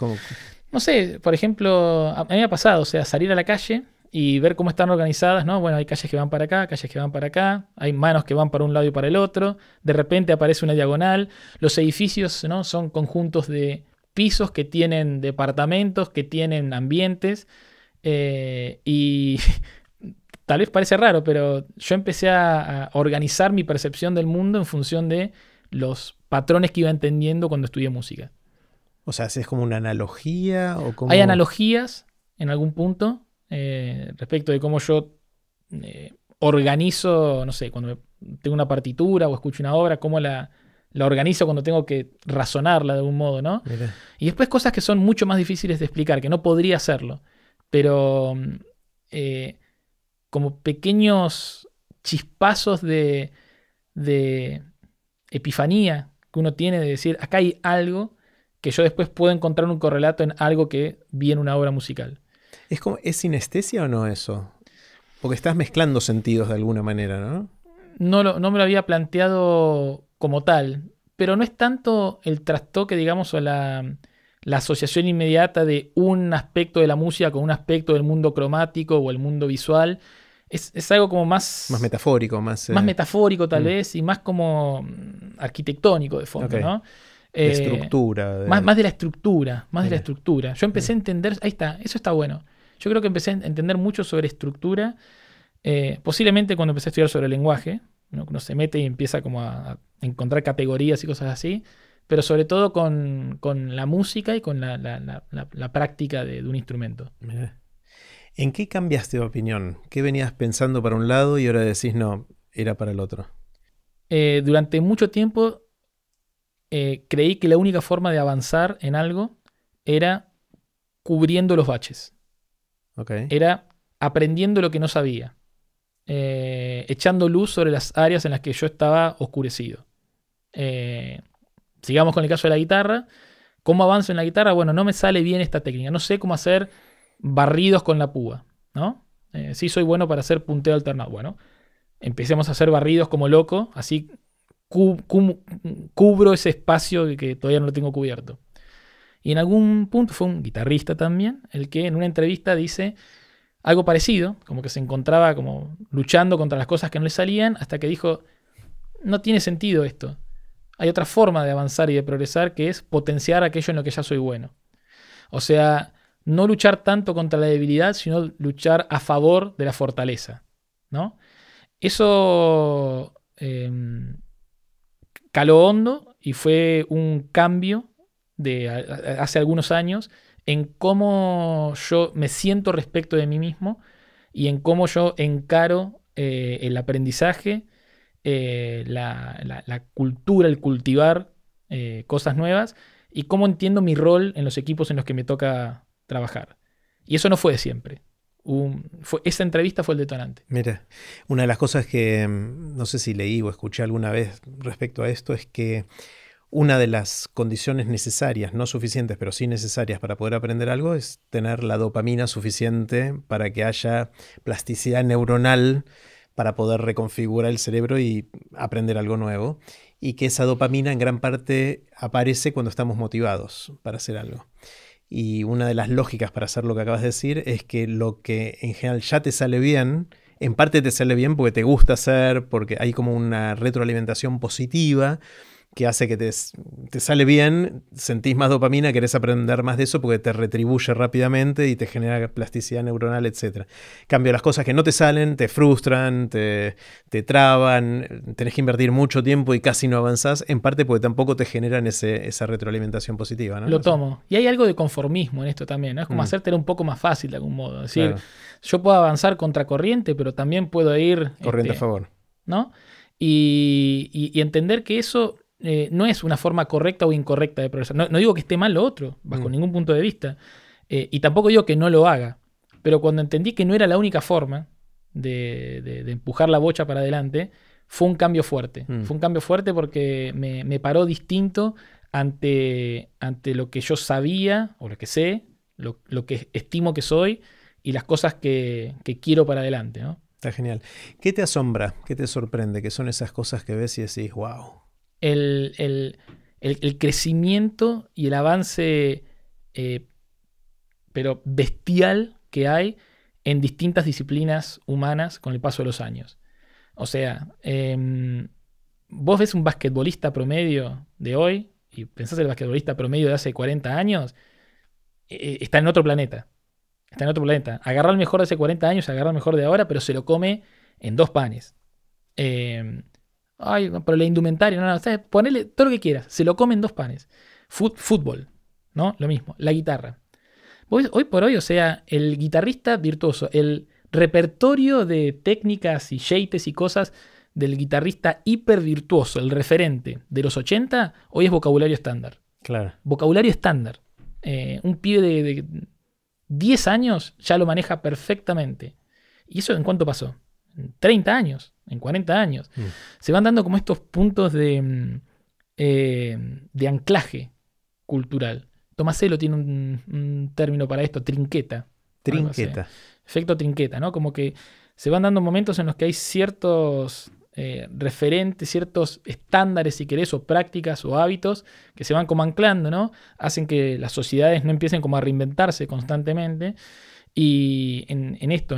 No sé, por ejemplo, a mí me ha pasado, o sea, salir a la calle y ver cómo están organizadas, ¿no? Bueno, hay calles que van para acá, calles que van para acá, hay manos que van para un lado y para el otro, de repente aparece una diagonal, los edificios, ¿no? Son conjuntos de pisos que tienen departamentos, que tienen ambientes, eh, y tal vez parece raro, pero yo empecé a, organizar mi percepción del mundo en función de los patrones que iba entendiendo cuando estudié música. O sea, ¿es como una analogía? O Hay analogías en algún punto, eh, respecto de cómo yo eh, organizo, no sé, cuando tengo una partitura o escucho una obra, cómo la, la organizo cuando tengo que razonarla de un modo, ¿no? Y después cosas que son mucho más difíciles de explicar, que no podría hacerlo, pero mm, eh, como pequeños chispazos de, de epifanía que uno tiene de decir, acá hay algo que yo después puedo encontrar un correlato en algo que vi en una obra musical. ¿Es, como, ¿Es sinestesia o no eso? Porque estás mezclando sentidos de alguna manera, ¿no? No, no me lo había planteado como tal, pero no es tanto el trastoque, digamos, o la, asociación inmediata de un aspecto de la música con un aspecto del mundo cromático o el mundo visual. Es, algo como más... Más metafórico, más... Más eh, metafórico tal mm. vez y más como mm, arquitectónico de fondo, ¿no? Eh, estructura. Más, más de la estructura, más de la estructura. Yo empecé a entender, ahí está, eso está bueno. Yo creo que empecé a entender mucho sobre estructura, eh, posiblemente cuando empecé a estudiar sobre el lenguaje, ¿no? uno se mete y empieza como a, encontrar categorías y cosas así, pero sobre todo con, la música y con la, práctica de, un instrumento. ¿En qué cambiaste de opinión? ¿Qué venías pensando para un lado y ahora decís no, era para el otro? Eh, durante mucho tiempo eh, creí que la única forma de avanzar en algo era cubriendo los baches. Era aprendiendo lo que no sabía, eh, echando luz sobre las áreas en las que yo estaba oscurecido. Eh, sigamos con el caso de la guitarra. ¿Cómo avanzo en la guitarra? Bueno, no me sale bien esta técnica. No sé cómo hacer barridos con la púa, ¿no? Eh, sí soy bueno para hacer punteo alternado. Bueno, empecemos a hacer barridos como loco, así cubro ese espacio que todavía no lo tengo cubierto. Y en algún punto fue un guitarrista también, el que en una entrevista dice algo parecido, como que se encontraba como luchando contra las cosas que no le salían, hasta que dijo, no tiene sentido esto. Hay otra forma de avanzar y de progresar que es potenciar aquello en lo que ya soy bueno. O sea, no luchar tanto contra la debilidad, sino luchar a favor de la fortaleza. ¿no? Eso em, caló hondo y fue un cambio de hace algunos años en cómo yo me siento respecto de mí mismo y en cómo yo encaro eh, el aprendizaje, eh, la, cultura, el cultivar eh, cosas nuevas y cómo entiendo mi rol en los equipos en los que me toca trabajar. Y eso no fue de siempre. fue, esa entrevista fue el detonante. Mira, una de las cosas que mm, no sé si leí o escuché alguna vez respecto a esto es que una de las condiciones necesarias, no suficientes, pero sí necesarias para poder aprender algo, es tener la dopamina suficiente para que haya plasticidad neuronal para poder reconfigurar el cerebro y aprender algo nuevo. Y que esa dopamina en gran parte aparece cuando estamos motivados para hacer algo. Y una de las lógicas para hacer lo que acabas de decir es que lo que en general ya te sale bien, en parte te sale bien porque te gusta hacer, porque hay como una retroalimentación positiva, que hace que te, sale bien, sentís más dopamina, querés aprender más de eso porque te retribuye rápidamente y te genera plasticidad neuronal, etc. Cambio, las cosas que no te salen, te frustran, te, traban, tenés que invertir mucho tiempo y casi no avanzás, en parte porque tampoco te generan esa retroalimentación positiva. ¿no? Lo tomo. Y hay algo de conformismo en esto también, ¿no? es como mm. hacerte un poco más fácil de algún modo. Es decir, yo puedo avanzar contra corriente, pero también puedo ir... Corriente a este, favor. ¿No? y entender que eso eh, no es una forma correcta o incorrecta de progresar. No, digo que esté mal lo otro, bajo mm. ningún punto de vista. Eh, y tampoco digo que no lo haga. Pero cuando entendí que no era la única forma de, de, empujar la bocha para adelante, fue un cambio fuerte. Mm. Fue un cambio fuerte porque me, paró distinto ante, ante lo que yo sabía o lo que sé, lo, que estimo que soy y las cosas que, que quiero para adelante. ¿no? Está genial. ¿Qué te asombra? ¿Qué te sorprende? ¿Qué son esas cosas que ves y decís, wow, el, crecimiento y el avance, eh, pero bestial que hay en distintas disciplinas humanas con el paso de los años. O sea, em, vos ves un basquetbolista promedio de hoy y pensás el basquetbolista promedio de hace 40 años, eh, eh, está en otro planeta. Está en otro planeta. Agarra el mejor de hace 40 años, agarra el mejor de ahora, pero se lo come en dos panes. Eh, Ay, pero la indumentaria, no, no, todo lo que quieras, se lo comen dos panes. fútbol, ¿no? Lo mismo, la guitarra. Hoy, por hoy, o sea, el guitarrista virtuoso, el repertorio de técnicas y sheites y cosas del guitarrista hiper virtuoso, el referente de los 80, hoy es vocabulario estándar. Claro. Vocabulario estándar. Eh, un pibe de, de 10 años ya lo maneja perfectamente. ¿Y eso en cuánto pasó? 30 años en 40 años. Mm. Se van dando como estos puntos de, mm, eh, de anclaje cultural. Tomaselo tiene un, término para esto, trinqueta. Trinqueta. Efecto trinqueta, ¿no? Como que se van dando momentos en los que hay ciertos eh, referentes, ciertos estándares, si querés, o prácticas o hábitos que se van como anclando, ¿no? Hacen que las sociedades no empiecen como a reinventarse constantemente. Y en, esto,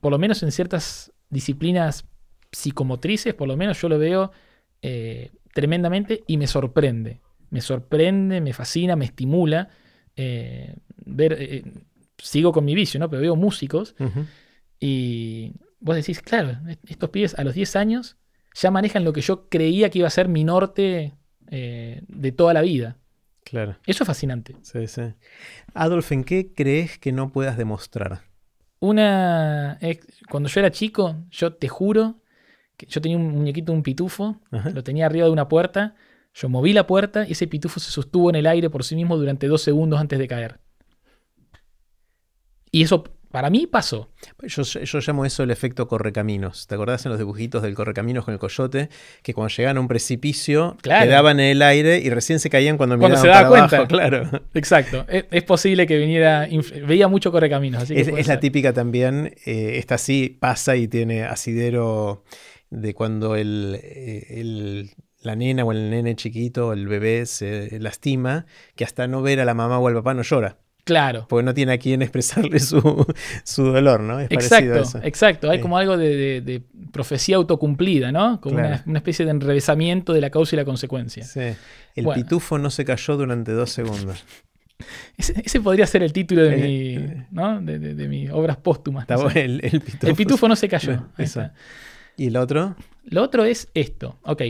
por lo menos en ciertas disciplinas psicomotrices, por lo menos yo lo veo eh, tremendamente y me sorprende. Me sorprende, me fascina, me estimula eh, ver, eh, sigo con mi vicio, ¿no? Pero veo músicos y vos decís, claro, estos pibes a los 10 años ya manejan lo que yo creía que iba a ser mi norte de toda la vida. Claro. Eso es fascinante. Sí, sí. Adolf, ¿en qué crees que no puedas demostrar? Una. Cuando yo era chico, yo te juro yo tenía un muñequito, un pitufo, lo tenía arriba de una puerta, yo moví la puerta y ese pitufo se sostuvo en el aire por sí mismo durante dos segundos antes de caer. Y eso para mí pasó. Yo, llamo eso el efecto correcaminos. ¿Te acordás en los dibujitos del correcaminos con el coyote? Que cuando llegaban a un precipicio, quedaban en el aire y recién se caían cuando, cuando se daba cuenta. claro. Exacto. E, es, posible que viniera. Veía mucho correcaminos. es, la típica también. Eh, esta sí pasa y tiene asidero de cuando eh, el, la nena o el nene chiquito, el bebé se lastima, que hasta no ver a la mamá o al papá no llora. Claro. Porque no tiene a quién expresarle su, dolor, ¿no? exacto, exacto. Hay como algo de, profecía autocumplida, ¿no? Como una, especie de enrevesamiento de la causa y la consecuencia. Sí. El pitufo no se cayó durante dos segundos. Ese, podría ser el título de, eh, mi, eh. ¿no? de, de, mis obras póstumas. el, el, pitufo. no se cayó. ¿Y el otro? Lo otro es esto. Ok.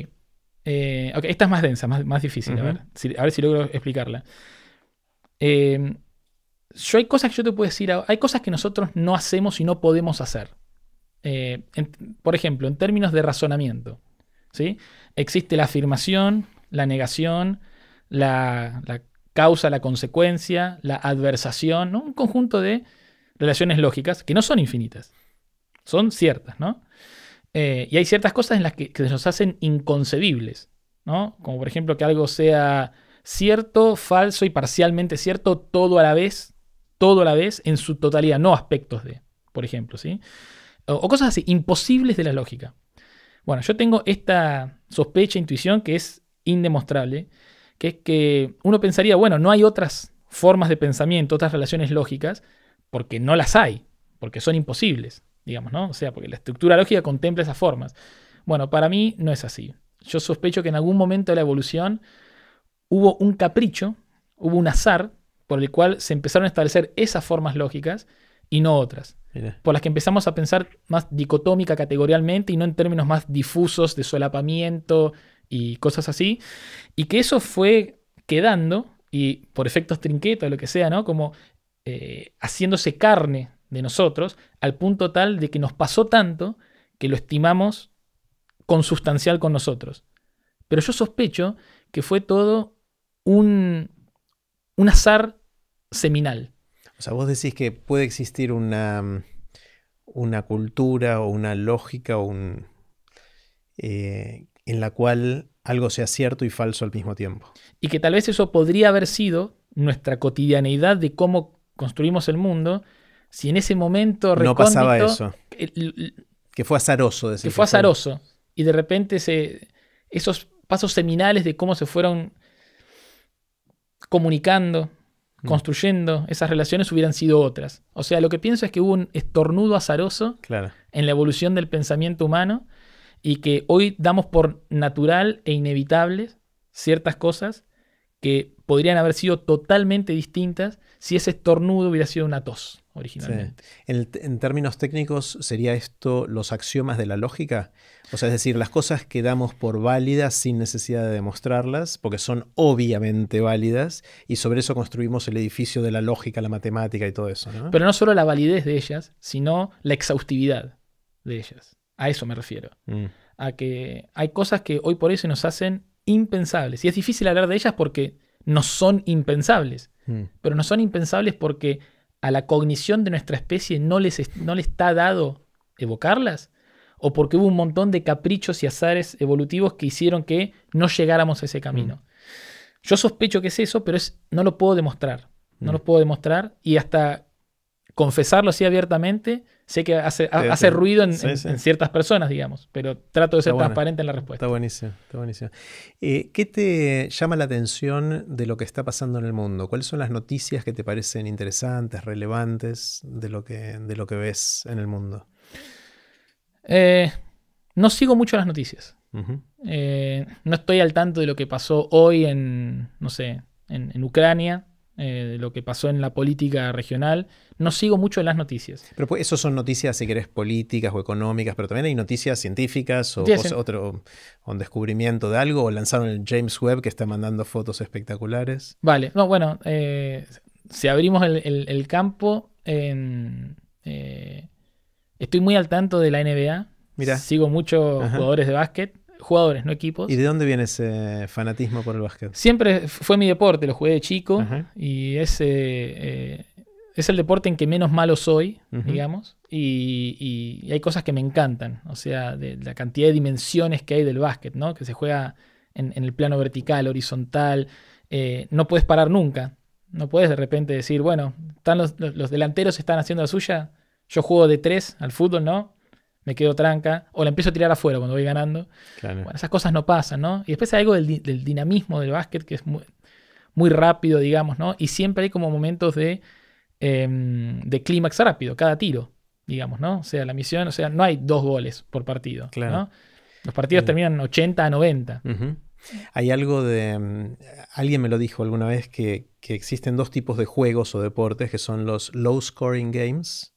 Eh, okay esta es más densa, más, difícil. a, ver, si, a ver si logro explicarla. Em, yo hay cosas que yo te puedo decir, hay cosas que nosotros no hacemos y no podemos hacer. Eh, por ejemplo, en términos de razonamiento, ¿sí? existe la afirmación, la negación, la, la causa, la consecuencia, la adversación, un conjunto de relaciones lógicas que no son infinitas, son ciertas. ¿no? Eh, y hay ciertas cosas en las que, que, nos hacen inconcebibles, ¿no? Como por ejemplo que algo sea cierto, falso y parcialmente cierto, todo a la vez, todo a la vez, en su totalidad, no aspectos de, por ejemplo, ¿sí? O, cosas así, imposibles de la lógica. Bueno, yo tengo esta sospecha, intuición que es indemostrable, que es que uno pensaría, bueno, no hay otras formas de pensamiento, otras relaciones lógicas, porque no las hay, porque son imposibles digamos, ¿no? O sea, porque la estructura lógica contempla esas formas. Bueno, para mí no es así. Yo sospecho que en algún momento de la evolución hubo un capricho, hubo un azar por el cual se empezaron a establecer esas formas lógicas y no otras. Por las que empezamos a pensar más dicotómica categorialmente y no en términos más difusos de solapamiento y cosas así. Y que eso fue quedando, y por efectos o lo que sea, ¿no? Como eh, haciéndose carne de nosotros, al punto tal de que nos pasó tanto que lo estimamos consustancial con nosotros. Pero yo sospecho que fue todo un, un azar seminal. O sea, vos decís que puede existir una, una cultura o una lógica o un, eh, en la cual algo sea cierto y falso al mismo tiempo. Y que tal vez eso podría haber sido nuestra cotidianeidad de cómo construimos el mundo si en ese momento no pasaba eso, que fue azaroso, que fue azaroso y de repente esos pasos seminales de cómo se fueron comunicando, mm. construyendo esas relaciones hubieran sido otras. O sea, lo que pienso es que hubo un estornudo azaroso en la evolución del pensamiento humano y que hoy damos por natural e inevitables ciertas cosas que podrían haber sido totalmente distintas si ese estornudo hubiera sido una tos originalmente. En, términos técnicos, ¿sería esto los axiomas de la lógica? O sea, es decir, las cosas que damos por válidas sin necesidad de demostrarlas, porque son obviamente válidas, y sobre eso construimos el edificio de la lógica, la matemática y todo eso. Pero no solo la validez de ellas, sino la exhaustividad de ellas. A eso me refiero. Mm. A que hay cosas que hoy por hoy se nos hacen impensables. Y es difícil hablar de ellas porque no son impensables. Mm. Pero no son impensables porque a la cognición de nuestra especie no, les no está dado evocarlas? ¿O porque hubo un montón de caprichos y azares evolutivos que hicieron que no llegáramos a ese camino? Mm. Yo sospecho que es eso, pero es, no lo puedo demostrar. No mm. lo puedo demostrar y hasta confesarlo así abiertamente sé que hace, ruido en, ciertas personas, digamos, pero trato de ser transparente en la respuesta. Está buenísimo, está eh, ¿Qué te llama la atención de lo que está pasando en el mundo? ¿Cuáles son las noticias que te parecen interesantes, relevantes de lo que, de lo que ves en el mundo? Eh, no sigo mucho las noticias. Eh, no estoy al tanto de lo que pasó hoy en, no sé, en Ucrania. Eh, de lo que pasó en la política regional. No sigo mucho en las noticias. Pero pues, eso son noticias, si querés, políticas o económicas, pero también hay noticias científicas o, otro un descubrimiento de algo, o lanzaron el James Webb que está mandando fotos espectaculares. Vale, no, bueno, eh, si abrimos el, campo, eh, estoy muy al tanto de la NBA. mira Sigo muchos jugadores de básquet jugadores, no equipos. ¿Y de dónde viene ese fanatismo por el básquet? Siempre fue mi deporte, lo jugué de chico y ese eh, eh, es el deporte en que menos malo soy, digamos, y, hay cosas que me encantan, o sea, de, la cantidad de dimensiones que hay del básquet, ¿no? Que se juega en, el plano vertical, horizontal, eh, no puedes parar nunca, no puedes de repente decir, bueno, están los delanteros están haciendo la suya, yo juego de tres al fútbol, ¿no? me quedo tranca, o la empiezo a tirar afuera cuando voy ganando. esas cosas no pasan, ¿no? Y después hay algo del, dinamismo del básquet que es muy, rápido, digamos, ¿no? Y siempre hay como momentos em, de, clímax rápido, cada tiro, digamos, ¿no? O sea, la misión, o sea, no hay dos goles por partido, claro. Los partidos eh. terminan 80 a 90. Hay algo de... Em, alguien me lo dijo alguna vez que existen dos tipos de juegos o deportes que son los low scoring games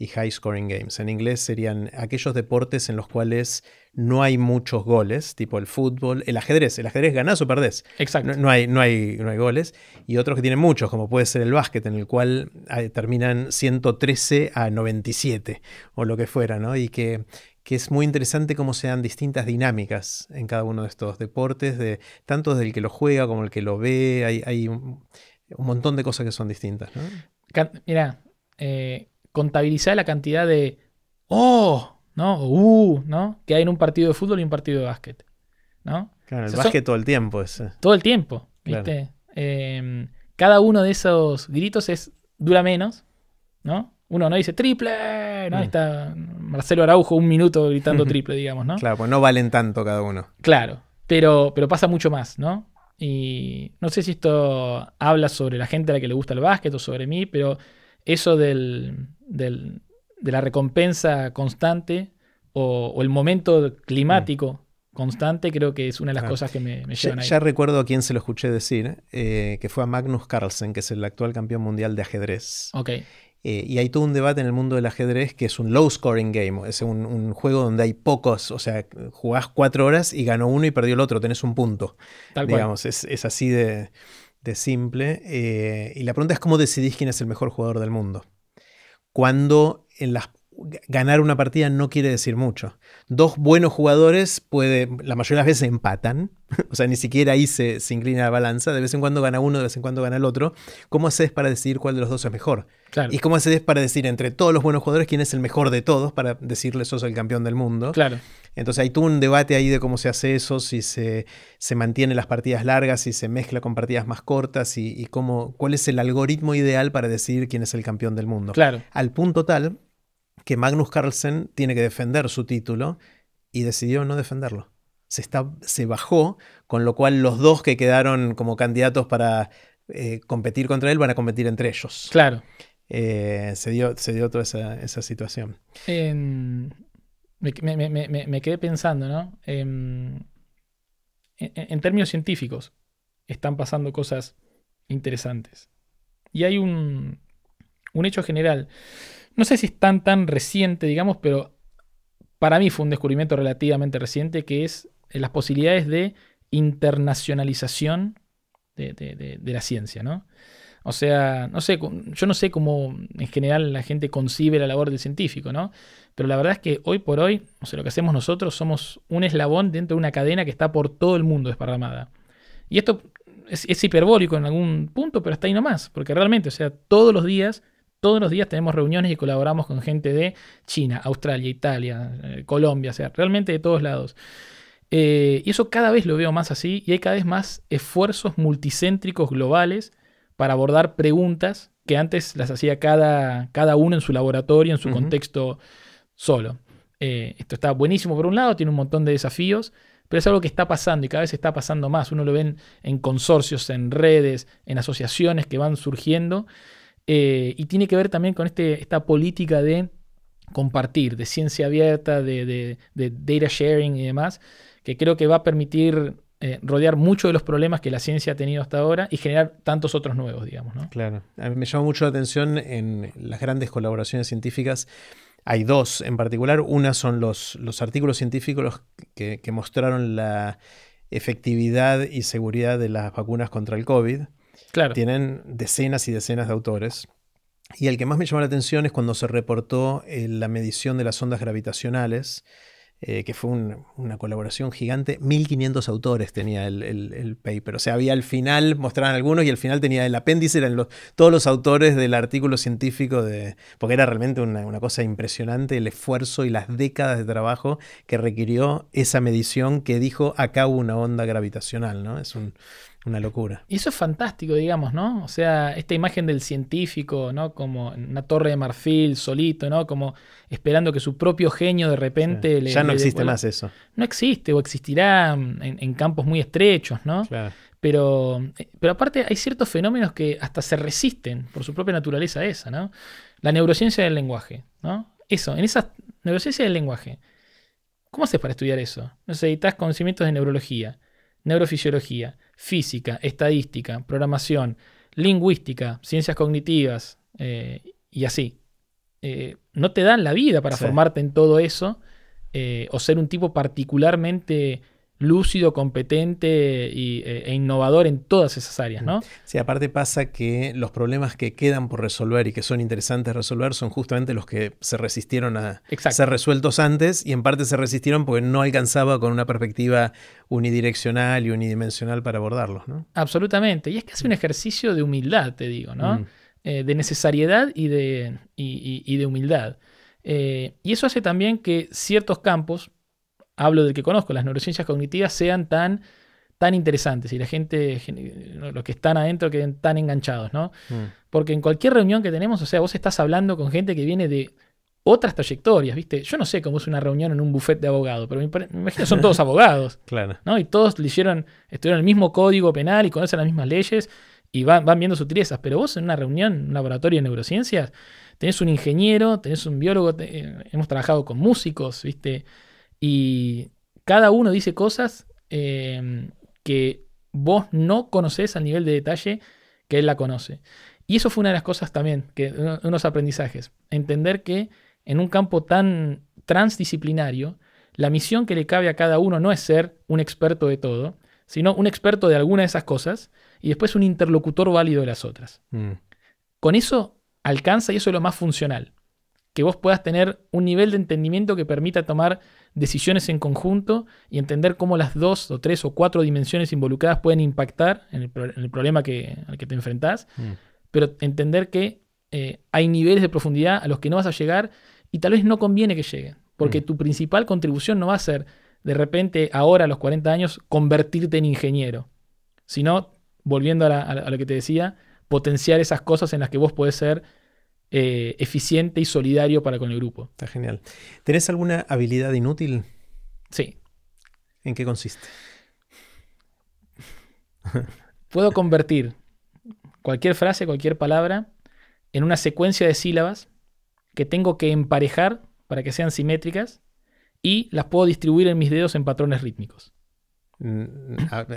y high scoring games. En inglés serían aquellos deportes en los cuales no hay muchos goles, tipo el fútbol, el ajedrez. El ajedrez ganás o perdés. Exacto. No, hay, no, hay, no hay goles. Y otros que tienen muchos, como puede ser el básquet, en el cual eh, terminan 113 a 97 o lo que fuera, ¿no? Y que, que es muy interesante cómo se dan distintas dinámicas en cada uno de estos deportes, de, tanto del que lo juega como el que lo ve. Hay, un, montón de cosas que son distintas. ¿no? Mira, eh, contabilizar la cantidad de oh, ¿no? Uh, ¿no? Que hay en un partido de fútbol y un partido de básquet, ¿no? Claro, el básquet todo el tiempo. es... Eh. Todo el tiempo, ¿viste? Em, cada uno de esos gritos es dura menos, ¿no? Uno no dice triple, ¿no? Mm. Está Marcelo Araujo un minuto gritando triple, digamos, ¿no? Claro, pues no valen tanto cada uno. Claro, pero, pero pasa mucho más, ¿no? Y no sé si esto habla sobre la gente a la que le gusta el básquet o sobre mí, pero eso del, de la recompensa constante o, el momento climático mm. constante creo que es una de las cosas que me, llevan ya, ahí. Ya recuerdo a quién se lo escuché decir, eh, que fue a Magnus Carlsen, que es el actual campeón mundial de ajedrez. Ok. Eh, y hay todo un debate en el mundo del ajedrez que es un low scoring game, es un, juego donde hay pocos, o sea, jugás cuatro horas y ganó uno y perdió el otro, tenés un punto. Tal Digamos, Es, es así de de simple. Eh, y la pregunta es cómo decidís quién es el mejor jugador del mundo. Cuando en las ganar una partida no quiere decir mucho. Dos buenos jugadores puede, la mayoría de las veces empatan, o sea, ni siquiera ahí se, inclina la balanza, de vez en cuando gana uno, de vez en cuando gana el otro. ¿Cómo haces para decidir cuál de los dos es mejor? ¿Y cómo haces para decir entre todos los buenos jugadores quién es el mejor de todos para decirle sos el campeón del mundo? Claro. Entonces hay tú un debate ahí de cómo se hace eso, si se, se mantienen las partidas largas, si se mezcla con partidas más cortas y, cómo, cuál es el algoritmo ideal para decidir quién es el campeón del mundo. Claro. Al punto tal que Magnus Carlsen tiene que defender su título y decidió no defenderlo. Se, está, se bajó, con lo cual los dos que quedaron como candidatos para eh, competir contra él van a competir entre ellos. Claro. Eh, se, dio, se dio toda esa, situación. me, quedé pensando, ¿no? Em, en, en términos científicos, están pasando cosas interesantes. Y hay un, un hecho general no sé si es tan tan reciente, digamos, pero para mí fue un descubrimiento relativamente reciente que es eh, las posibilidades de internacionalización de, la ciencia, ¿no? O sea, no sé, yo no sé cómo en general la gente concibe la labor del científico, ¿no? Pero la verdad es que hoy por hoy, o sea, lo que hacemos nosotros somos un eslabón dentro de una cadena que está por todo el mundo desparramada. Y esto es, es hiperbólico en algún punto, pero está ahí nomás, porque realmente, o sea, todos los días todos los días tenemos reuniones y colaboramos con gente de China, Australia, Italia, eh, Colombia, o sea, realmente de todos lados. Eh, y eso cada vez lo veo más así y hay cada vez más esfuerzos multicéntricos globales para abordar preguntas que antes las hacía cada, cada uno en su laboratorio, en su contexto solo. Eh, esto está buenísimo por un lado, tiene un montón de desafíos, pero es algo que está pasando y cada vez está pasando más. Uno lo ve en consorcios, en redes, en asociaciones que van surgiendo eh, y tiene que ver también con este, esta política de compartir, de ciencia abierta, de, data sharing y demás, que creo que va a permitir eh, rodear muchos de los problemas que la ciencia ha tenido hasta ahora y generar tantos otros nuevos, digamos. Claro. A mí me llama mucho la atención en las grandes colaboraciones científicas. Hay dos en particular. Una son los, artículos científicos que mostraron la efectividad y seguridad de las vacunas contra el COVID. Tienen decenas y decenas de autores. Y el que más me llamó la atención es cuando se reportó eh, la medición de las ondas gravitacionales, eh, que fue una colaboración gigante. 1500 autores tenía el, paper. O sea, había al final, mostraban algunos, y al final tenía el apéndice, eran todos los autores del artículo científico, de, porque era realmente una, cosa impresionante el esfuerzo y las décadas de trabajo que requirió esa medición que dijo acá hubo una onda gravitacional. ¿no? Es un una locura. Y eso es fantástico, digamos, ¿no? O sea, esta imagen del científico, ¿no? Como una torre de marfil, solito, ¿no? Como esperando que su propio genio de repente le, Ya no existe más eso. No existe, o existirá en, campos muy estrechos, ¿no? Claro. Pero, eh, pero aparte hay ciertos fenómenos que hasta se resisten por su propia naturaleza esa, ¿no? La neurociencia del lenguaje, ¿no? Eso, en esa neurociencia del lenguaje. ¿Cómo haces para estudiar eso? Necesitas conocimientos de neurología, neurofisiología, física, estadística, programación, lingüística, ciencias cognitivas eh, y así. Eh, no te dan la vida para formarte en todo eso eh, o ser un tipo particularmente lúcido, competente eh, e innovador en todas esas áreas, ¿no? Mm. Sí, aparte pasa que los problemas que quedan por resolver y que son interesantes resolver son justamente los que se resistieron a ser resueltos antes y en parte se resistieron porque no alcanzaba con una perspectiva unidireccional y unidimensional para abordarlos, ¿no? Absolutamente. Y es que hace un mm. ejercicio de humildad, te digo, ¿no? Mm. Eh, de necesariedad y de, de humildad. Eh, y eso hace también que ciertos campos hablo del que conozco, las neurociencias cognitivas, sean tan, tan interesantes y la gente, los que están adentro, queden tan enganchados, ¿no? Mm. Porque en cualquier reunión que tenemos, o sea, vos estás hablando con gente que viene de otras trayectorias, ¿viste? Yo no sé cómo es una reunión en un buffet de abogados, pero me, imagino son todos abogados. claro. ¿no? Y todos leyeron, en el mismo código penal y conocen las mismas leyes y van, van viendo sutilezas. Pero vos en una reunión, un laboratorio de neurociencias, tenés un ingeniero, tenés un biólogo, eh, hemos trabajado con músicos, ¿viste? Y cada uno dice cosas em, que vos no conocés al nivel de detalle que él la conoce. Y eso fue una de las cosas también, que, unos aprendizajes. Entender que en un campo tan transdisciplinario, la misión que le cabe a cada uno no es ser un experto de todo, sino un experto de alguna de esas cosas y después un interlocutor válido de las otras. Mm. Con eso alcanza y eso es lo más funcional, que vos puedas tener un nivel de entendimiento que permita tomar decisiones en conjunto y entender cómo las dos o tres o cuatro dimensiones involucradas pueden impactar en el, problema que, al que te enfrentás, mm. pero entender que eh, hay niveles de profundidad a los que no vas a llegar y tal vez no conviene que lleguen, porque mm. tu principal contribución no va a ser de repente ahora a los 40 años convertirte en ingeniero, sino, volviendo a, a lo que te decía, potenciar esas cosas en las que vos podés ser eh, eficiente y solidario para con el grupo. Está genial. ¿Tenés alguna habilidad inútil? Sí. ¿En qué consiste? Puedo convertir cualquier frase, cualquier palabra, en una secuencia de sílabas que tengo que emparejar para que sean simétricas y las puedo distribuir en mis dedos en patrones rítmicos. Mm,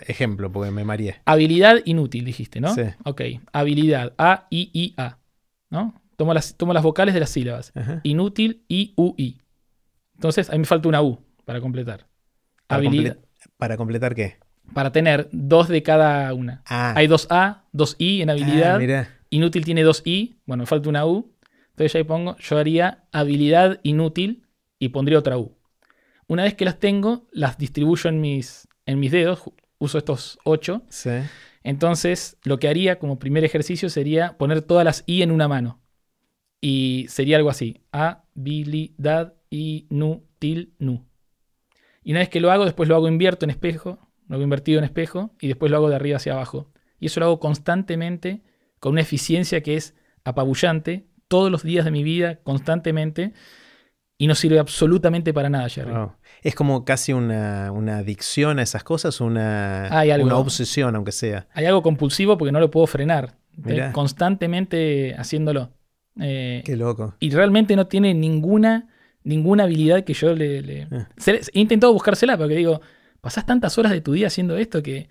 ejemplo, porque me mareé. Habilidad inútil, dijiste, ¿no? Sí. Ok. Habilidad. A, I, I, A. ¿No? Tomo las, las vocales de las sílabas. Inútil, I, U, I. Entonces, ahí me falta una U para completar. Para ¿Para completar qué? Para tener dos de cada una. Ah. Hay dos A, dos I en ah, habilidad. inútil tiene dos I. Bueno, me falta una U. Entonces ahí pongo, yo haría habilidad inútil y pondría otra U. Una vez que las tengo, las distribuyo en mis, en mis dedos. Uso estos ocho. Entonces, lo que haría como primer ejercicio sería poner todas las I en una mano. Y sería algo así. Habilidad inútil nu. Y una vez que lo hago, después lo hago invierto en espejo, lo hago invertido en espejo, y después lo hago de arriba hacia abajo. Y eso lo hago constantemente, con una eficiencia que es apabullante, todos los días de mi vida, constantemente, y no sirve absolutamente para nada, Jerry. Es como casi una, una, adicción a esas cosas, una, una obsesión, aunque sea. Hay algo compulsivo porque no lo puedo frenar. ¿eh? Constantemente haciéndolo. Eh, Qué loco. Y realmente no tiene ninguna, ninguna habilidad que yo ah. le... he intentado buscársela, porque digo, pasás tantas horas de tu día haciendo esto que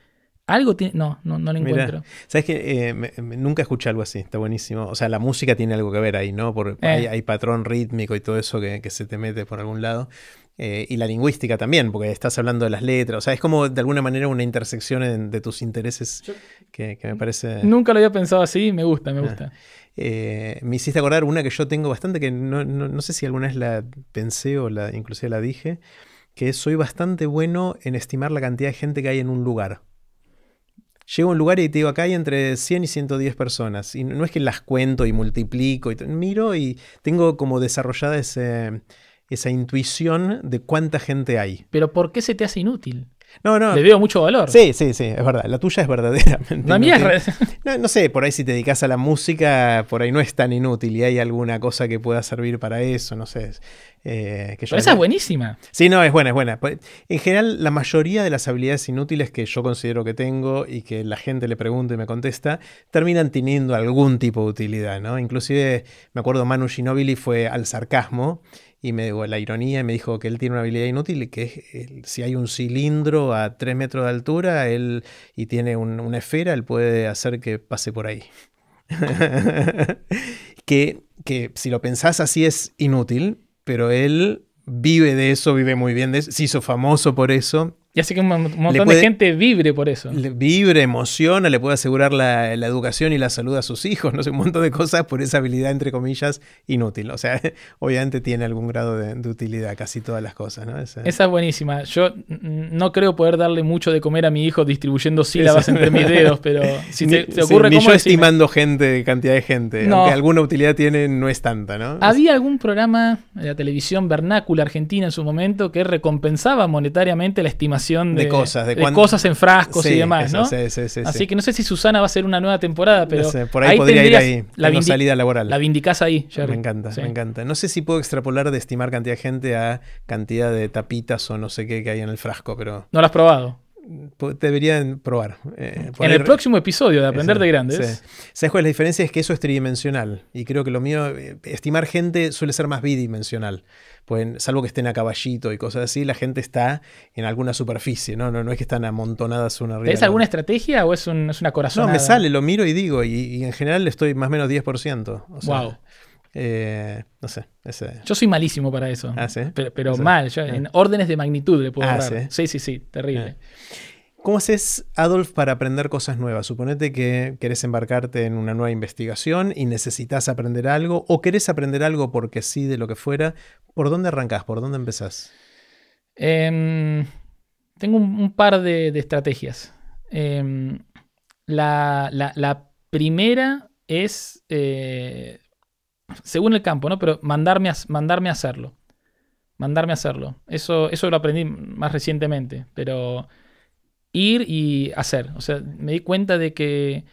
algo tiene. No, no, no lo encuentro. Sabes que eh, nunca escuché algo así, está buenísimo. O sea, la música tiene algo que ver ahí, ¿no? Porque eh. hay, patrón rítmico y todo eso que, se te mete por algún lado. Eh, y la lingüística también, porque estás hablando de las letras. O sea, es como de alguna manera una intersección de tus intereses que, me parece. Nunca lo había pensado así, me gusta, me ah. gusta. me hiciste acordar una que yo tengo bastante, que no, no, no, sé si alguna vez la pensé o la, inclusive la dije, que soy bastante bueno en estimar la cantidad de gente que hay en un lugar. Llego a un lugar y te digo, acá hay entre 100 y 110 personas. Y no es que las cuento y multiplico, y miro y tengo como desarrollada esa intuición de cuánta gente hay. Pero ¿por qué se te hace inútil? No, no. Le veo mucho valor. Sí, sí, sí, es verdad. La tuya es verdaderamente. La mía es. No, no, sé, por ahí si te dedicas a la música, por ahí no es tan inútil y hay alguna cosa que pueda servir para eso, no sé. Eh, que yo Pero esa es buenísima. Sí, no, es buena, es buena. Pues, en general, la mayoría de las habilidades inútiles que yo considero que tengo y que la gente le pregunta y me contesta, terminan teniendo algún tipo de utilidad, ¿no? Inclusive, me acuerdo, Manu Ginobili fue al sarcasmo y me dijo la ironía y me dijo que él tiene una habilidad inútil y que si hay un cilindro a 3 metros de altura él, y tiene una esfera, él puede hacer que pase por ahí. que, que si lo pensás así es inútil, pero él vive de eso, vive muy bien de eso, se hizo famoso por eso y hace que un montón de gente vibre por eso. vibre, emociona, le puede asegurar la, educación y la salud a sus hijos, no sé, un montón de cosas por esa habilidad, entre comillas, inútil. O sea, obviamente tiene algún grado de, utilidad casi todas las cosas, ¿no? Esa, es buenísima. Yo no creo poder darle mucho de comer a mi hijo distribuyendo sílabas entre mis dedos, pero si te, ocurre ni yo estimando gente, cantidad de gente, aunque alguna utilidad tiene, no es tanta, ¿no? Había algún programa de la televisión vernácula argentina en su momento que recompensaba monetariamente la estimación de, cosas, de, cosas en frascos y demás, ¿no? Así que no sé si Susana va a ser una nueva temporada, pero por ahí, podría ir ahí, la salida laboral. La vindicás ahí, Me encanta, me encanta. No sé si puedo extrapolar de estimar cantidad de gente a cantidad de tapitas o no sé qué que hay en el frasco, pero no lo has probado deberían probar. Eh, en el próximo episodio de Aprender de Grandes. Sí. ¿Sabes La diferencia es que eso es tridimensional. Y creo que lo mío, eh, estimar gente suele ser más bidimensional pueden, salvo que estén a caballito y cosas así, la gente está en alguna superficie, ¿no? No, no es que están amontonadas una arriba. ¿Es alguna estrategia o es, es una corazón? No, me sale, lo miro y digo, y, en general estoy más o menos 10%. wow. Eh, no sé. Yo soy malísimo para eso. Ah, pero, mal, ah. en órdenes de magnitud le puedo dar ah, ¿sí? ¿sí? sí, terrible. ¿Cómo haces, Adolf, para aprender cosas nuevas? Suponete que querés embarcarte en una nueva investigación y necesitas aprender algo, o querés aprender algo porque sí, de lo que fuera. ¿Por dónde arrancás? ¿Por dónde empezás? Em, tengo un, par de, estrategias. Em, la, primera es, eh, según el campo, ¿no? Pero mandarme a, mandarme a hacerlo. Mandarme a hacerlo. Eso, eso lo aprendí más recientemente, pero ir y hacer. O sea, me di cuenta de que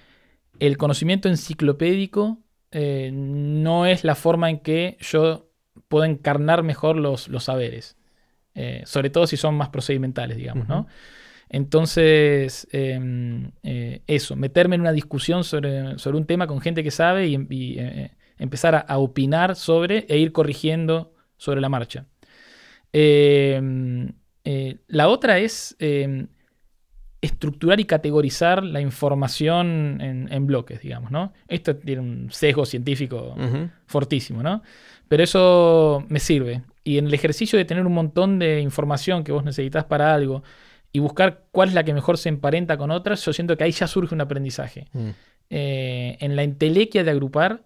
el conocimiento enciclopédico eh, no es la forma en que yo puedo encarnar mejor los, los saberes. Eh, sobre todo si son más procedimentales, digamos, ¿no? Entonces, em, eh, eso, meterme en una discusión sobre, un tema con gente que sabe y, em, empezar a, a, opinar sobre e ir corrigiendo sobre la marcha. Em, la otra es estructurar y categorizar la información en, bloques, digamos, ¿no? Esto tiene un sesgo científico fortísimo, ¿no? Pero eso me sirve. Y en el ejercicio de tener un montón de información que vos necesitas para algo y buscar cuál es la que mejor se emparenta con otras, yo siento que ahí ya surge un aprendizaje. Mm. Eh, en la intelequia de agrupar,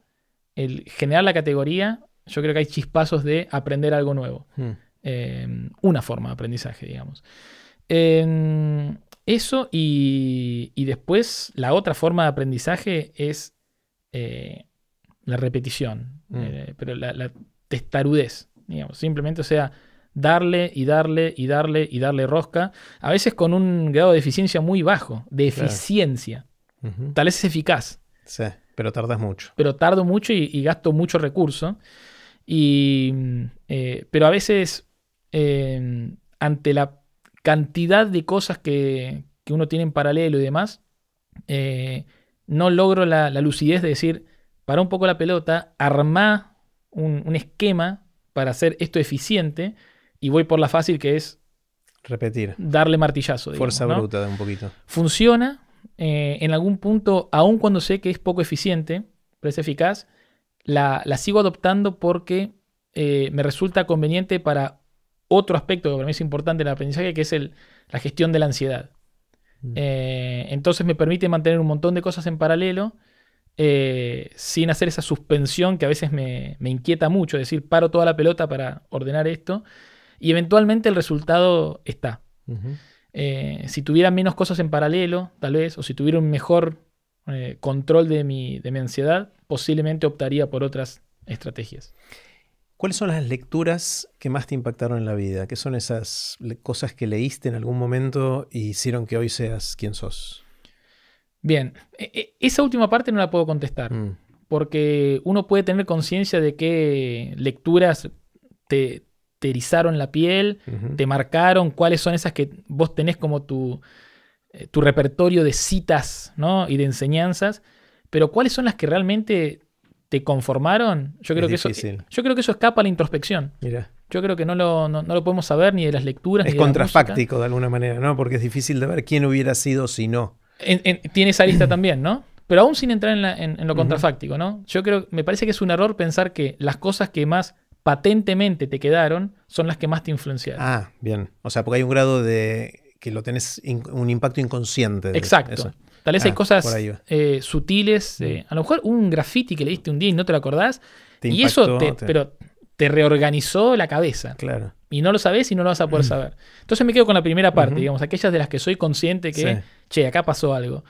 el generar la categoría, yo creo que hay chispazos de aprender algo nuevo. Mm. Eh, una forma de aprendizaje, digamos. Eh, eso y, después la otra forma de aprendizaje es eh, la repetición, mm. eh, pero la, testarudez, digamos. Simplemente, o sea, darle y darle y darle y darle rosca, a veces con un grado de eficiencia muy bajo, de eficiencia. Tal vez es eficaz. Sí, pero tardas mucho. Pero tardo mucho y, gasto mucho recurso. Y, mm, eh, pero a veces, ante la cantidad de cosas que, uno tiene en paralelo y demás, eh, no logro la, lucidez de decir, para un poco la pelota, armá un, esquema para hacer esto eficiente y voy por la fácil que es... Repetir. Darle martillazo. de Fuerza bruta de un poquito. Funciona eh, en algún punto, aun cuando sé que es poco eficiente, pero es eficaz, la, sigo adoptando porque eh, me resulta conveniente para otro aspecto que para mí es importante en el aprendizaje, que es la gestión de la ansiedad. Mm. Eh, entonces me permite mantener un montón de cosas en paralelo eh, sin hacer esa suspensión que a veces me, inquieta mucho, es decir, paro toda la pelota para ordenar esto y eventualmente el resultado está. Eh, si tuviera menos cosas en paralelo, tal vez, o si tuviera un mejor control de mi, de mi ansiedad, posiblemente optaría por otras estrategias. ¿Cuáles son las lecturas que más te impactaron en la vida? ¿Qué son esas cosas que leíste en algún momento y hicieron que hoy seas quien sos? Bien, e-, e-, esa última parte no la puedo contestar, mm. porque uno puede tener conciencia de qué lecturas te, erizaron la piel, te marcaron, cuáles son esas que vos tenés como tu, eh, tu repertorio de citas y de enseñanzas, pero cuáles son las que realmente te conformaron, yo creo, que eso, yo creo que eso escapa a la introspección. Mira. Yo creo que no lo, no, lo podemos saber ni de las lecturas. Es ni de contrafáctico de alguna manera, ¿no? Porque es difícil de ver quién hubiera sido si no. tiene esa lista también, ¿no? Pero aún sin entrar en, en lo contrafáctico, ¿no? Yo creo, me parece que es un error pensar que las cosas que más patentemente te quedaron son las que más te influenciaron. Ah, bien. O sea, porque hay un grado de que lo tenés un impacto inconsciente. Exacto. Tal vez hay ah, cosas eh, sutiles. Mm. Eh, a lo mejor un graffiti que le diste un día y no te lo acordás. y eso te, Pero te reorganizó la cabeza. Claro. Y no lo sabes y no lo vas a poder mm. saber. Entonces me quedo con la primera parte, digamos, aquellas de las que soy consciente que, che, acá pasó algo.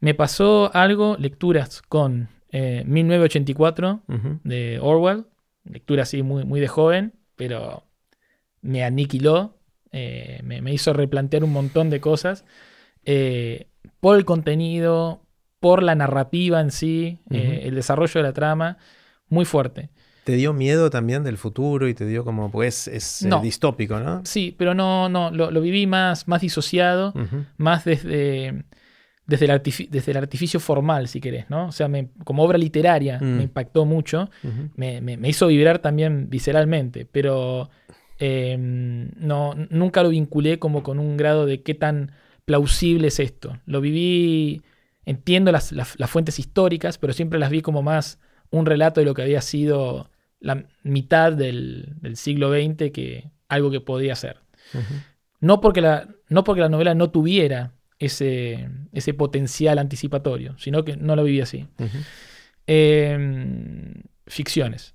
Me pasó algo, lecturas con 1984 eh, de Orwell, lectura así muy, muy de joven, pero me aniquiló, me, me hizo replantear un montón de cosas. Eh, por el contenido, por la narrativa en sí, eh, el desarrollo de la trama, muy fuerte. ¿Te dio miedo también del futuro y te dio como, pues, es eh, distópico, ¿no? Sí, pero no, no, lo, viví más, más disociado, más desde, desde el, artificio formal, si querés, ¿no? O sea, como obra literaria mm. me impactó mucho, me, hizo vibrar también visceralmente, pero em, no, nunca lo vinculé como con un grado de qué tan plausible es esto. Lo viví, entiendo las, fuentes históricas, pero siempre las vi como más un relato de lo que había sido la mitad del, siglo XX que algo que podía ser. no, porque la, no porque la novela no tuviera ese, ese potencial anticipatorio, sino que no lo viví así. Em, ficciones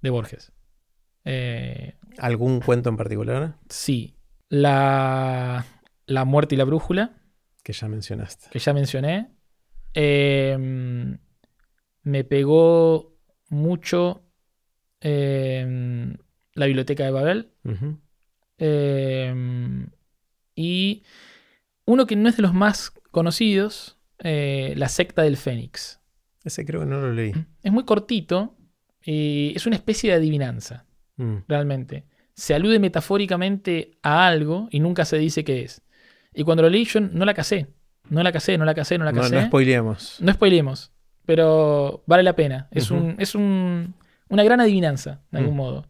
de Borges. Eh, ¿Algún cuento en particular? Sí. La la muerte y la brújula. Que ya mencionaste. Que ya mencioné. Em, me pegó mucho em, la biblioteca de Babel. Em, y uno que no es de los más conocidos, eh, La secta del Fénix. Ese creo que no lo leí. Es muy cortito y es una especie de adivinanza, mm. realmente. Se alude metafóricamente a algo y nunca se dice qué es. Y cuando lo leí, yo no la casé. No la casé, no la casé, no la casé. No, no spoileemos. No spoileemos. Pero vale la pena. Es, un, es una gran adivinanza, de algún mm. modo.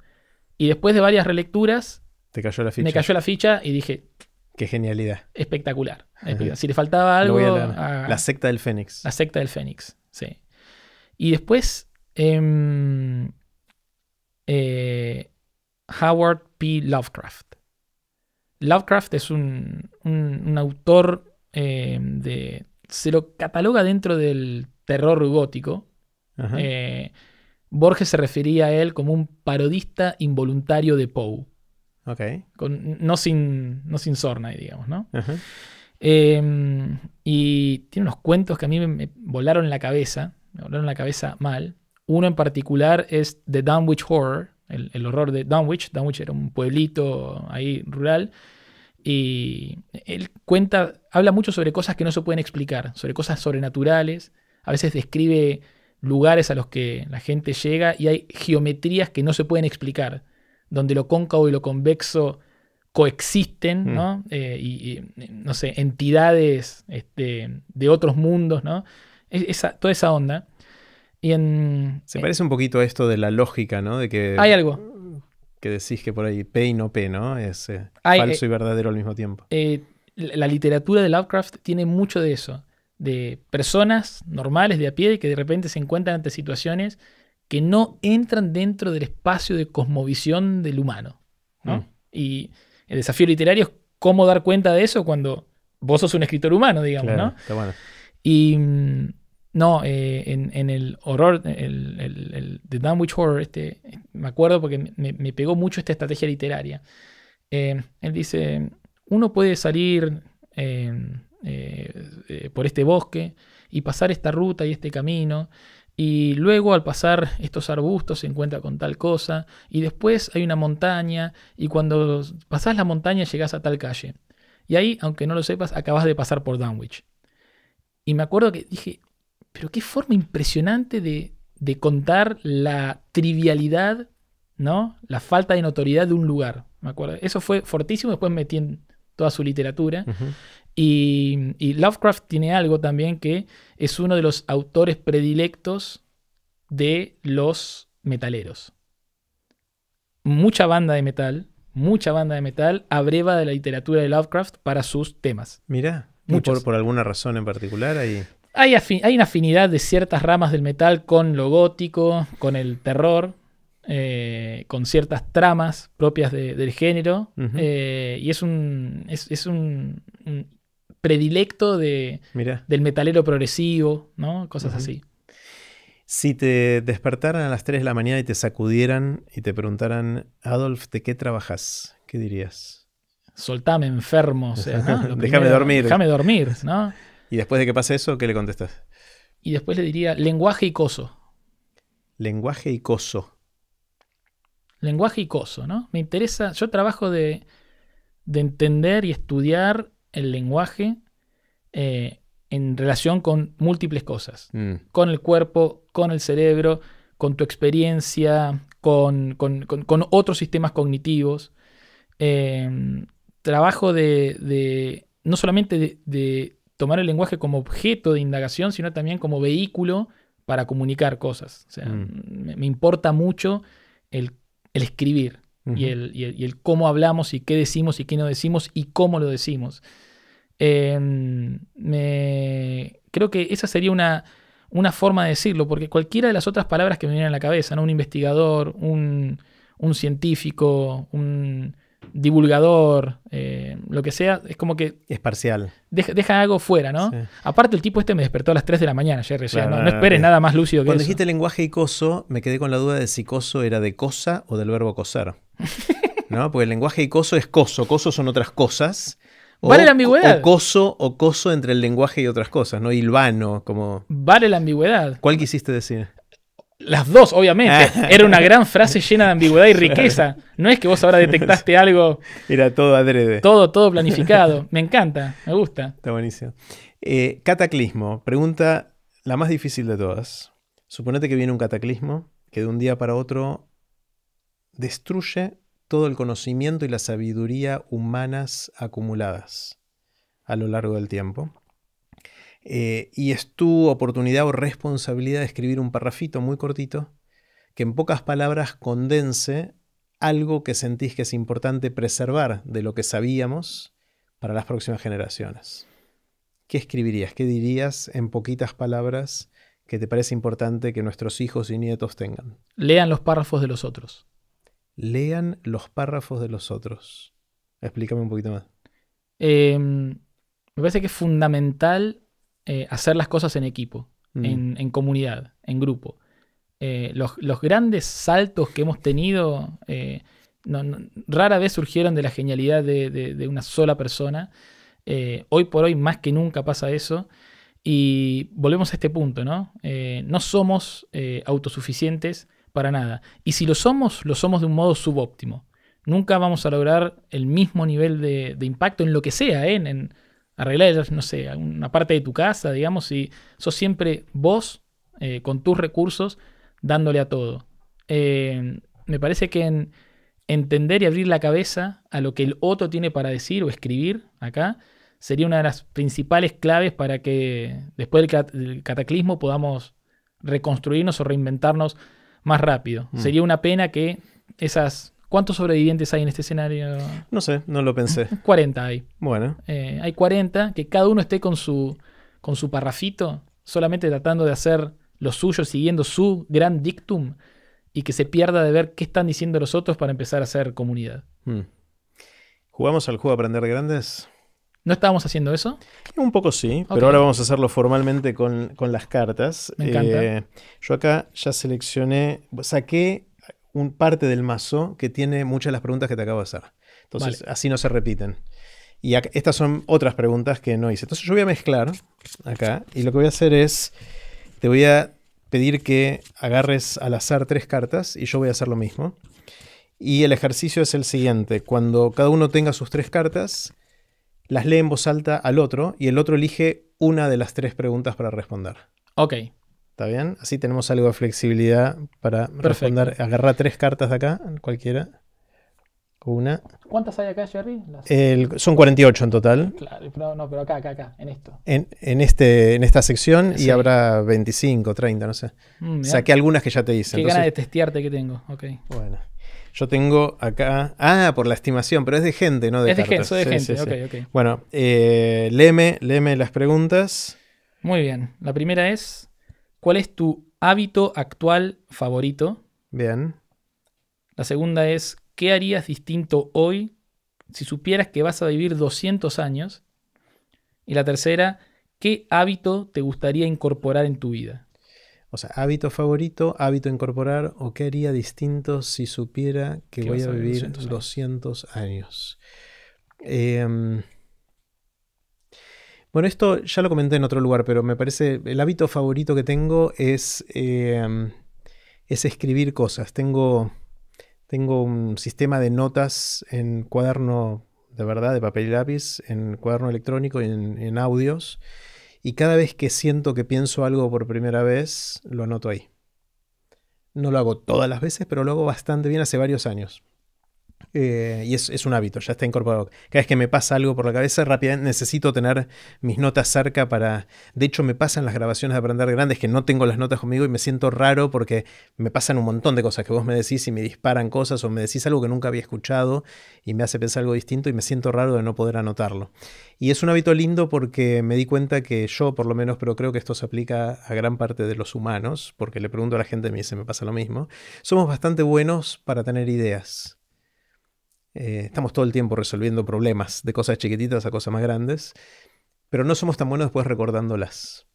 Y después de varias relecturas. Te cayó la ficha. Me cayó la ficha y dije. Qué genialidad. Espectacular. Si le faltaba algo. Ah. la secta del Fénix. La secta del Fénix, sí. Y después. Em, eh, Howard P. Lovecraft. Lovecraft es un, autor eh, de... Se lo cataloga dentro del terror gótico. Eh, Borges se refería a él como un parodista involuntario de Poe. Ok. no, sin, no sorna, digamos, ¿no? Em, y tiene unos cuentos que a mí me, me, volaron la cabeza, me volaron la cabeza mal. Uno en particular es The Dunwich Horror, el, horror de Dunwich. Dunwich era un pueblito ahí rural. Y él cuenta, habla mucho sobre cosas que no se pueden explicar, sobre cosas sobrenaturales. A veces describe lugares a los que la gente llega y hay geometrías que no se pueden explicar, donde lo cóncavo y lo convexo coexisten, mm. ¿no? Eh, y, no sé, entidades este, de otros mundos, ¿no? toda esa onda. Se eh, parece un poquito a esto de la lógica, ¿no? De que, hay algo. Que decís que por ahí P y no P, ¿no? Es eh, falso eh, y verdadero al mismo tiempo. la literatura de Lovecraft tiene mucho de eso, de personas normales de a pie que de repente se encuentran ante situaciones que no entran dentro del espacio de cosmovisión del humano. ¿no? Mm. Y el desafío literario es cómo dar cuenta de eso cuando vos sos un escritor humano, digamos, ¿no? Está bueno. Y no, eh, en, el horror, el, el, The Dunwich Horror, este, me acuerdo porque me, pegó mucho esta estrategia literaria. Eh, él dice, uno puede salir em, eh, por este bosque y pasar esta ruta y este camino, y luego al pasar estos arbustos se encuentra con tal cosa, y después hay una montaña, y cuando pasas la montaña llegas a tal calle. Y ahí, aunque no lo sepas, acabas de pasar por Dunwich. Y me acuerdo que dije, pero qué forma impresionante de, contar la trivialidad, ¿no? La falta de notoriedad de un lugar, me acuerdo. Eso fue fortísimo, después metí en toda su literatura. y, Lovecraft tiene algo también que es uno de los autores predilectos de los metaleros. Mucha banda de metal, mucha banda de metal abreva de la literatura de Lovecraft para sus temas. Mira, por, por alguna razón en particular ahí hay, una afinidad de ciertas ramas del metal con lo gótico, con el terror, eh, con ciertas tramas propias del género. Eh, y es un, es, un, predilecto del metalero progresivo, ¿no? Cosas así. Si te despertaran a las 3 de la mañana y te sacudieran y te preguntaran, Adolf, ¿de qué trabajas? ¿Qué dirías? Soltame enfermo, déjame dormir. Déjame dormir, ¿no? Y después de que pase eso, ¿qué le contestas? Y después le diría lenguaje y coso. Lenguaje y coso. Lenguaje y coso, ¿no? Me interesa, yo trabajo de, entender y estudiar el lenguaje eh, en relación con múltiples cosas. Mm. Con el cuerpo, con el cerebro, con tu experiencia, con, otros sistemas cognitivos. Eh, trabajo de, no solamente de tomar el lenguaje como objeto de indagación, sino también como vehículo para comunicar cosas. O sea, mm. me, importa mucho el, escribir y, el, cómo hablamos y qué decimos y qué no decimos y cómo lo decimos. Em, creo que esa sería una, forma de decirlo, porque cualquiera de las otras palabras que me vienen a la cabeza, ¿no? un investigador, un científico, un, divulgador, eh, lo que sea, es como que... Es parcial. Deja, algo fuera, ¿no? Aparte el tipo este me despertó a las 3 de la mañana, Jerry. no, esperes eh, nada más lúcido que Cuando dijiste lenguaje y coso, me quedé con la duda de si coso era de cosa o del verbo coser. ¿No? Porque el lenguaje coso es coso. Coso son otras cosas. vale la ambigüedad. O coso, o coso entre el lenguaje y otras cosas, ¿no? Hilvano, como. Vale la ambigüedad. ¿Cuál quisiste decir? Las dos, obviamente. Era una gran frase llena de ambigüedad y riqueza. No es que vos ahora detectaste algo. Era todo adrede. Todo, todo planificado. Me encanta, me gusta. Está buenísimo. Eh, cataclismo. Pregunta la más difícil de todas. Suponete que viene un cataclismo que de un día para otro destruye todo el conocimiento y la sabiduría humanas acumuladas a lo largo del tiempo. Eh, y es tu oportunidad o responsabilidad de escribir un parrafito muy cortito que en pocas palabras condense algo que sentís que es importante preservar de lo que sabíamos para las próximas generaciones. ¿Qué escribirías? ¿Qué dirías en poquitas palabras que te parece importante que nuestros hijos y nietos tengan? Lean los párrafos de los otros. Lean los párrafos de los otros. Explícame un poquito más. Em, me parece que es fundamental eh, hacer las cosas en equipo, mm. en, comunidad, en grupo. Eh, los, grandes saltos que hemos tenido eh, rara vez surgieron de la genialidad de, una sola persona. hoy por hoy, más que nunca pasa eso. Y volvemos a este punto, ¿no? no somos autosuficientes para nada. Y si lo somos, lo somos de un modo subóptimo. Nunca vamos a lograr el mismo nivel de, impacto en lo que sea, en, en arreglar, no sé, una parte de tu casa, digamos, y sos siempre vos eh, con tus recursos dándole a todo. Eh, me parece que entender y abrir la cabeza a lo que el otro tiene para decir o escribir acá sería una de las principales claves para que después del, cataclismo podamos reconstruirnos o reinventarnos más rápido. Mm. Sería una pena que esas ¿Cuántos sobrevivientes hay en este escenario? No sé, no lo pensé. 40 hay. Bueno. Eh, hay 40, que cada uno esté con su, con su parrafito, solamente tratando de hacer lo suyo, siguiendo su gran dictum, y que se pierda de ver qué están diciendo los otros para empezar a hacer comunidad. Hmm. ¿Jugamos al juego Aprender Grandes? ¿No estábamos haciendo eso? Un poco sí, pero ahora vamos a hacerlo formalmente con, las cartas. Me encanta. Eh, yo acá ya seleccioné, saqué un parte del mazo que tiene muchas de las preguntas que te acabo de hacer. Entonces, así no se repiten. Y estas son otras preguntas que no hice. Entonces yo voy a mezclar acá y lo que voy a hacer es, te voy a pedir que agarres al azar tres cartas y yo voy a hacer lo mismo. Y el ejercicio es el siguiente. Cuando cada uno tenga sus tres cartas, las lee en voz alta al otro y el otro elige una de las tres preguntas para responder. Ok. ¿Está bien? Así tenemos algo de flexibilidad para agarrar responder. tres cartas de acá, cualquiera. Una. ¿Cuántas hay acá, Jerry? son 48 en total. Claro, no, pero acá, acá, acá, en esto. En, este, en esta sección y habrá 25, 30, no sé. Mm, Saqué algunas que ya te hice. Qué ganas de testearte que tengo, Bueno. Yo tengo acá. Ah, por la estimación, pero es de gente, no Es de cartas. gente, de gente, ok, ok. Bueno, eh, léeme, léeme las preguntas. Muy bien. La primera es. ¿Cuál es tu hábito actual favorito? Bien. La segunda es, ¿qué harías distinto hoy si supieras que vas a vivir 200 años? Y la tercera, ¿qué hábito te gustaría incorporar en tu vida? O sea, hábito favorito, hábito incorporar o qué haría distinto si supiera que voy a vivir 200 años. Em, bueno, esto ya lo comenté en otro lugar, pero me parece el hábito favorito que tengo es, em, es escribir cosas. Tengo, tengo un sistema de notas en cuaderno de verdad, de papel y lápiz, en cuaderno electrónico y en, en audios. Y cada vez que siento que pienso algo por primera vez, lo anoto ahí. No lo hago todas las veces, pero lo hago bastante bien hace varios años. Eh, y es, un hábito, ya está incorporado. Cada vez que me pasa algo por la cabeza, rápidamente necesito tener mis notas cerca para... De hecho, me pasan las grabaciones de Aprender Grandes que no tengo las notas conmigo y me siento raro porque me pasan un montón de cosas que vos me decís y me disparan cosas o me decís algo que nunca había escuchado y me hace pensar algo distinto y me siento raro de no poder anotarlo. Y es un hábito lindo porque me di cuenta que yo, por lo menos, pero creo que esto se aplica a gran parte de los humanos, porque le pregunto a la gente y me dice, me pasa lo mismo, somos bastante buenos para tener ideas eh, estamos todo el tiempo resolviendo problemas de cosas chiquititas a cosas más grandes, pero no somos tan buenos después recordándolas.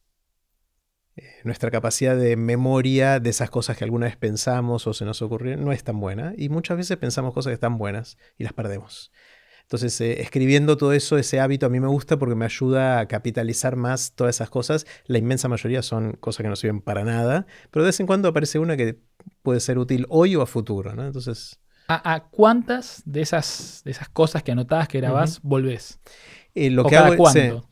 Eh, nuestra capacidad de memoria de esas cosas que alguna vez pensamos o se nos ocurrieron no es tan buena y muchas veces pensamos cosas que están buenas y las perdemos. Entonces, eh, escribiendo todo eso, ese hábito a mí me gusta porque me ayuda a capitalizar más todas esas cosas. La inmensa mayoría son cosas que no sirven para nada, pero de vez en cuando aparece una que puede ser útil hoy o a futuro, ¿no? Entonces, ¿A, cuántas de esas, de esas cosas que anotabas que grabás volvés? Eh, lo, que hago, eh,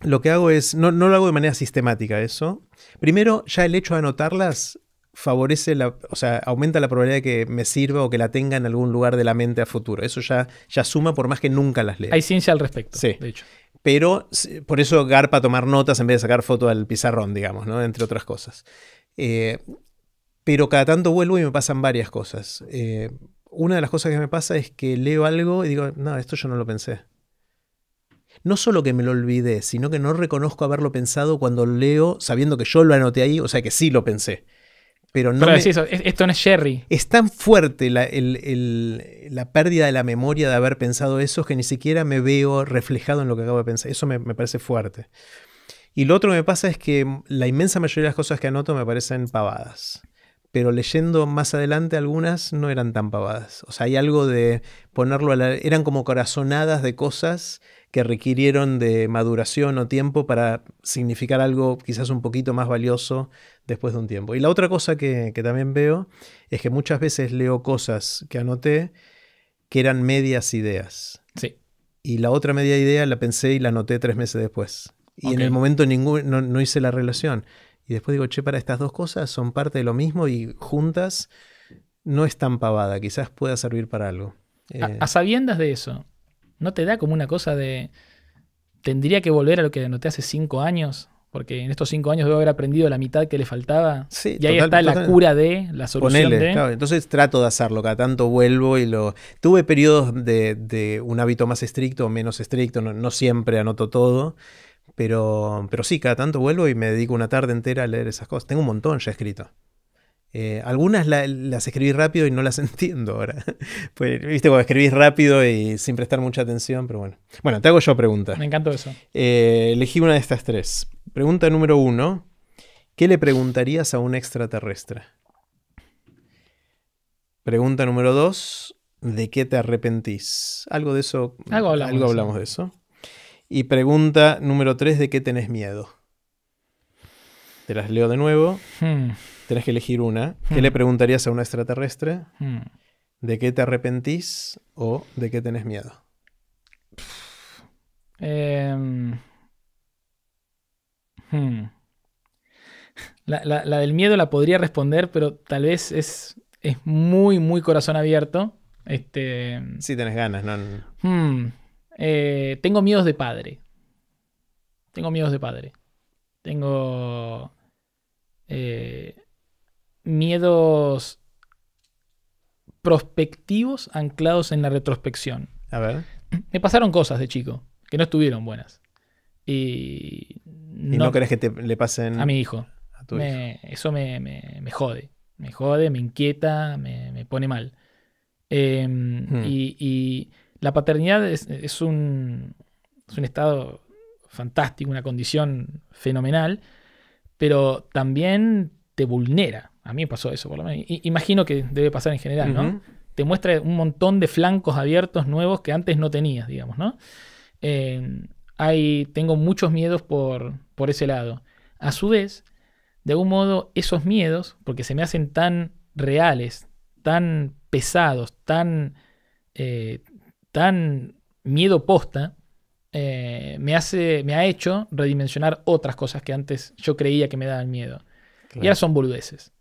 lo que hago es, no, lo hago de manera sistemática eso. Primero, ya el hecho de anotarlas favorece, la, o sea, aumenta la probabilidad de que me sirva o que la tenga en algún lugar de la mente a futuro. Eso ya, ya suma por más que nunca las lea. Hay ciencia al respecto, sí. de hecho pero por eso garpa tomar notas en vez de sacar foto al pizarrón, digamos, ¿no? entre otras cosas. Eh, pero cada tanto vuelvo y me pasan varias cosas. Eh, una de las cosas que me pasa es que leo algo y digo, no, esto yo no lo pensé. No solo que me lo olvidé, sino que no reconozco haberlo pensado cuando leo, sabiendo que yo lo anoté ahí, o sea que sí lo pensé. Pero no. es esto no es Jerry. Es tan fuerte la, pérdida de la memoria de haber pensado eso que ni siquiera me veo reflejado en lo que acabo de pensar. Eso me, me parece fuerte. Y lo otro que me pasa es que la inmensa mayoría de las cosas que anoto me parecen pavadas pero leyendo más adelante algunas no eran tan pavadas. O sea, hay algo de ponerlo a la... eran como corazonadas de cosas que requirieron de maduración o tiempo para significar algo quizás un poquito más valioso después de un tiempo. Y la otra cosa que, también veo es que muchas veces leo cosas que anoté que eran medias ideas. Sí. Y la otra media idea la pensé y la anoté tres meses después. Y en el momento ningún, no, no hice la relación. Y después digo, che, para estas dos cosas son parte de lo mismo y juntas no es tan pavada, quizás pueda servir para algo. A, eh, sabiendas de eso, ¿no te da como una cosa de. Tendría que volver a lo que anoté hace cinco años? Porque en estos cinco años debo haber aprendido la mitad que le faltaba. Sí, y está la cura de, la solución entonces trato de hacerlo, cada tanto vuelvo y lo... Tuve periodos de, un hábito más estricto o menos estricto, no siempre anoto todo. Pero, pero sí, cada tanto vuelvo y me dedico una tarde entera a leer esas cosas. Tengo un montón ya escrito. Eh, algunas las escribí rápido y no las entiendo ahora. pues, Viste, cuando escribís rápido y sin prestar mucha atención, pero bueno. Bueno, te hago yo preguntas. Me encantó eso. Eh, elegí una de estas tres. Pregunta número uno. ¿Qué le preguntarías a un extraterrestre? Pregunta número dos. ¿De qué te arrepentís? Algo de eso. algo hablamos de eso. Y pregunta número 3, ¿de qué tenés miedo? Te las leo de nuevo. Tienes hmm. Tenés que elegir una. ¿Qué hmm. le preguntarías a un extraterrestre? Hmm. ¿De qué te arrepentís o de qué tenés miedo? Em, la, del miedo la podría responder, pero tal vez es, es muy, muy corazón abierto. Este... Si sí, tenés ganas, ¿no? Eh, tengo miedos de padre. Tengo miedos de padre. Tengo eh, miedos prospectivos anclados en la retrospección. A ver. Me pasaron cosas de chico que no estuvieron buenas. Y no, ¿Y que le pasen a mi hijo. A tu Eso me, jode. Me jode, me inquieta, me, pone mal. Em, hmm. y la paternidad es, un, estado fantástico, una condición fenomenal, pero también te vulnera. A mí me pasó eso, por lo menos. imagino que debe pasar en general, ¿no? Te muestra un montón de flancos abiertos nuevos que antes no tenías, digamos, ¿no? Eh, tengo muchos miedos por, ese lado. A su vez, de algún modo, esos miedos, porque se me hacen tan reales, tan pesados, tan eh, tan miedo posta, eh, me, hace, me ha hecho redimensionar otras cosas que antes yo creía que me daban miedo. Y ahora son boludeces.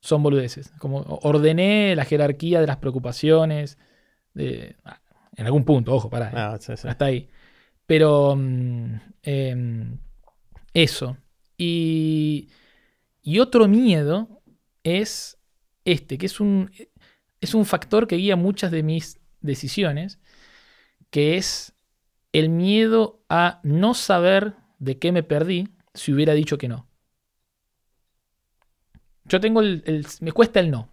Son boludeces. Como ordené la jerarquía de las preocupaciones. Ah, en algún punto, ojo, pará. Eh, ah, hasta ahí. Pero mm, em, eso. Y, y otro miedo es este, que es un, es un factor que guía muchas de mis decisiones, que es el miedo a no saber de qué me perdí si hubiera dicho que no. Yo tengo el, Me cuesta el no.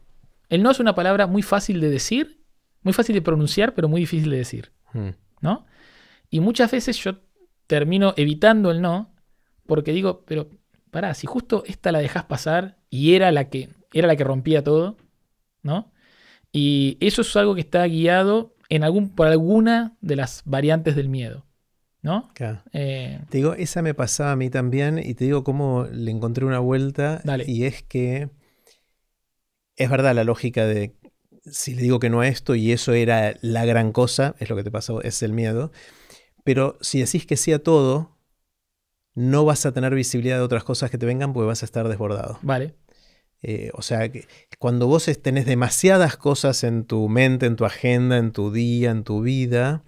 El no es una palabra muy fácil de decir, muy fácil de pronunciar, pero muy difícil de decir. Hmm. ¿No? Y muchas veces yo termino evitando el no porque digo, pero pará, si justo esta la dejas pasar y era la que, era la que rompía todo, ¿no? Y eso es algo que está guiado en algún, por alguna de las variantes del miedo. ¿No? Claro. Eh, te digo, esa me pasaba a mí también y te digo cómo le encontré una vuelta y es que es verdad la lógica de si le digo que no a esto y eso era la gran cosa, es lo que te pasó, es el miedo, pero si decís que sea todo, no vas a tener visibilidad de otras cosas que te vengan porque vas a estar desbordado. Vale. Eh, o sea, que cuando vos tenés demasiadas cosas en tu mente, en tu agenda, en tu día, en tu vida,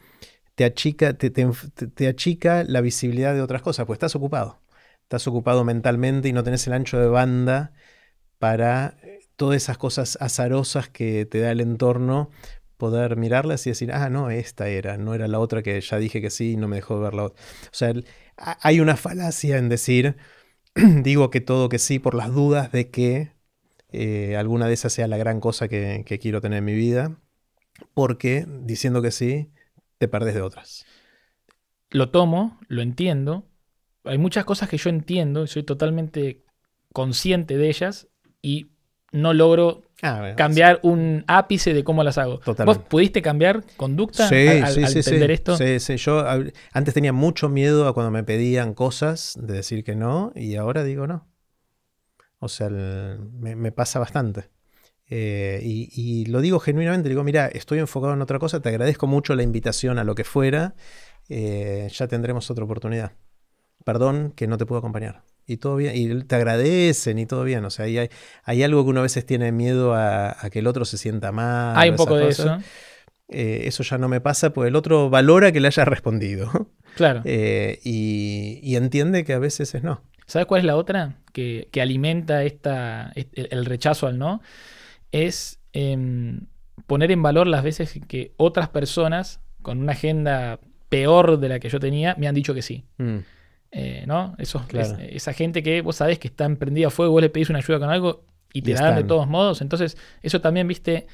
te achica, te, te, achica la visibilidad de otras cosas, pues estás ocupado. Estás ocupado mentalmente y no tenés el ancho de banda para eh, todas esas cosas azarosas que te da el entorno, poder mirarlas y decir, ah, no, esta era, no era la otra que ya dije que sí y no me dejó ver la otra. O sea, hay una falacia en decir, digo que todo que sí por las dudas de que eh, alguna de esas sea la gran cosa que, quiero tener en mi vida, porque diciendo que sí, te perdés de otras. Lo tomo, lo entiendo. Hay muchas cosas que yo entiendo y soy totalmente consciente de ellas y no logro ah, cambiar un ápice de cómo las hago. ¿Vos pudiste cambiar conducta al, entender esto? Sí, Yo antes tenía mucho miedo a cuando me pedían cosas de decir que no y ahora digo no. O sea, me, pasa bastante. Eh, y, lo digo genuinamente, digo, mira, estoy enfocado en otra cosa, te agradezco mucho la invitación a lo que fuera, eh, ya tendremos otra oportunidad. Perdón que no te puedo acompañar. Y bien, y te agradecen y todo bien. O sea, hay, hay algo que uno a veces tiene miedo a, que el otro se sienta mal. Hay un poco de eso. Eh, eso ya no me pasa, pues el otro valora que le haya respondido. Claro. y, entiende que a veces es no. ¿Sabes cuál es la otra que, alimenta esta, el, rechazo al no? Es em, poner en valor las veces que otras personas con una agenda peor de la que yo tenía me han dicho que sí. Mm. Eh, ¿No? Eso, esa gente que vos sabés que está emprendida a fuego, vos le pedís una ayuda con algo y te la dan de todos modos. Entonces, eso también, viste,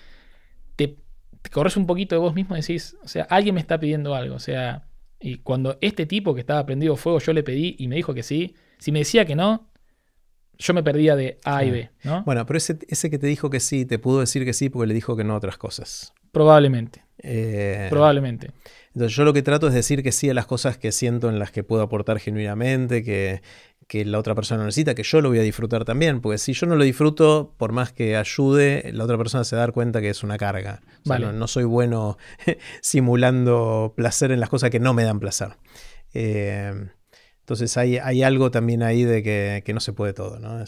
te, corres un poquito de vos mismo y decís, o sea, alguien me está pidiendo algo. O sea, y cuando este tipo que estaba prendido a fuego yo le pedí y me dijo que sí, si me decía que no, yo me perdía de A y B. ¿no? Bueno, pero ese, que te dijo que sí, te pudo decir que sí porque le dijo que no a otras cosas. Probablemente. Eh, Probablemente. Entonces yo lo que trato es decir que sí a las cosas que siento en las que puedo aportar genuinamente, que, la otra persona necesita, que yo lo voy a disfrutar también, porque si yo no lo disfruto, por más que ayude, la otra persona se va da a dar cuenta que es una carga. no, soy bueno simulando placer en las cosas que no me dan placer. Eh, entonces hay, algo también ahí de que, no se puede todo, ¿no? Eh,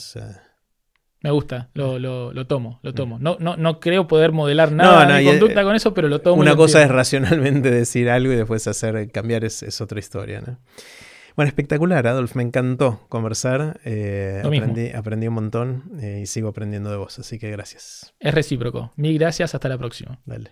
me gusta, lo, eh. tomo, lo mm. tomo. No, no, no creo poder modelar nada de eh, conducta con eso, pero lo tomo. Una cosa es racionalmente decir algo y después hacer cambiar es, otra historia, Bueno, espectacular, Adolf. Me encantó conversar. aprendí, aprendí, un montón y sigo aprendiendo de vos, así que gracias. Es recíproco. Mil gracias, hasta la próxima. Dale.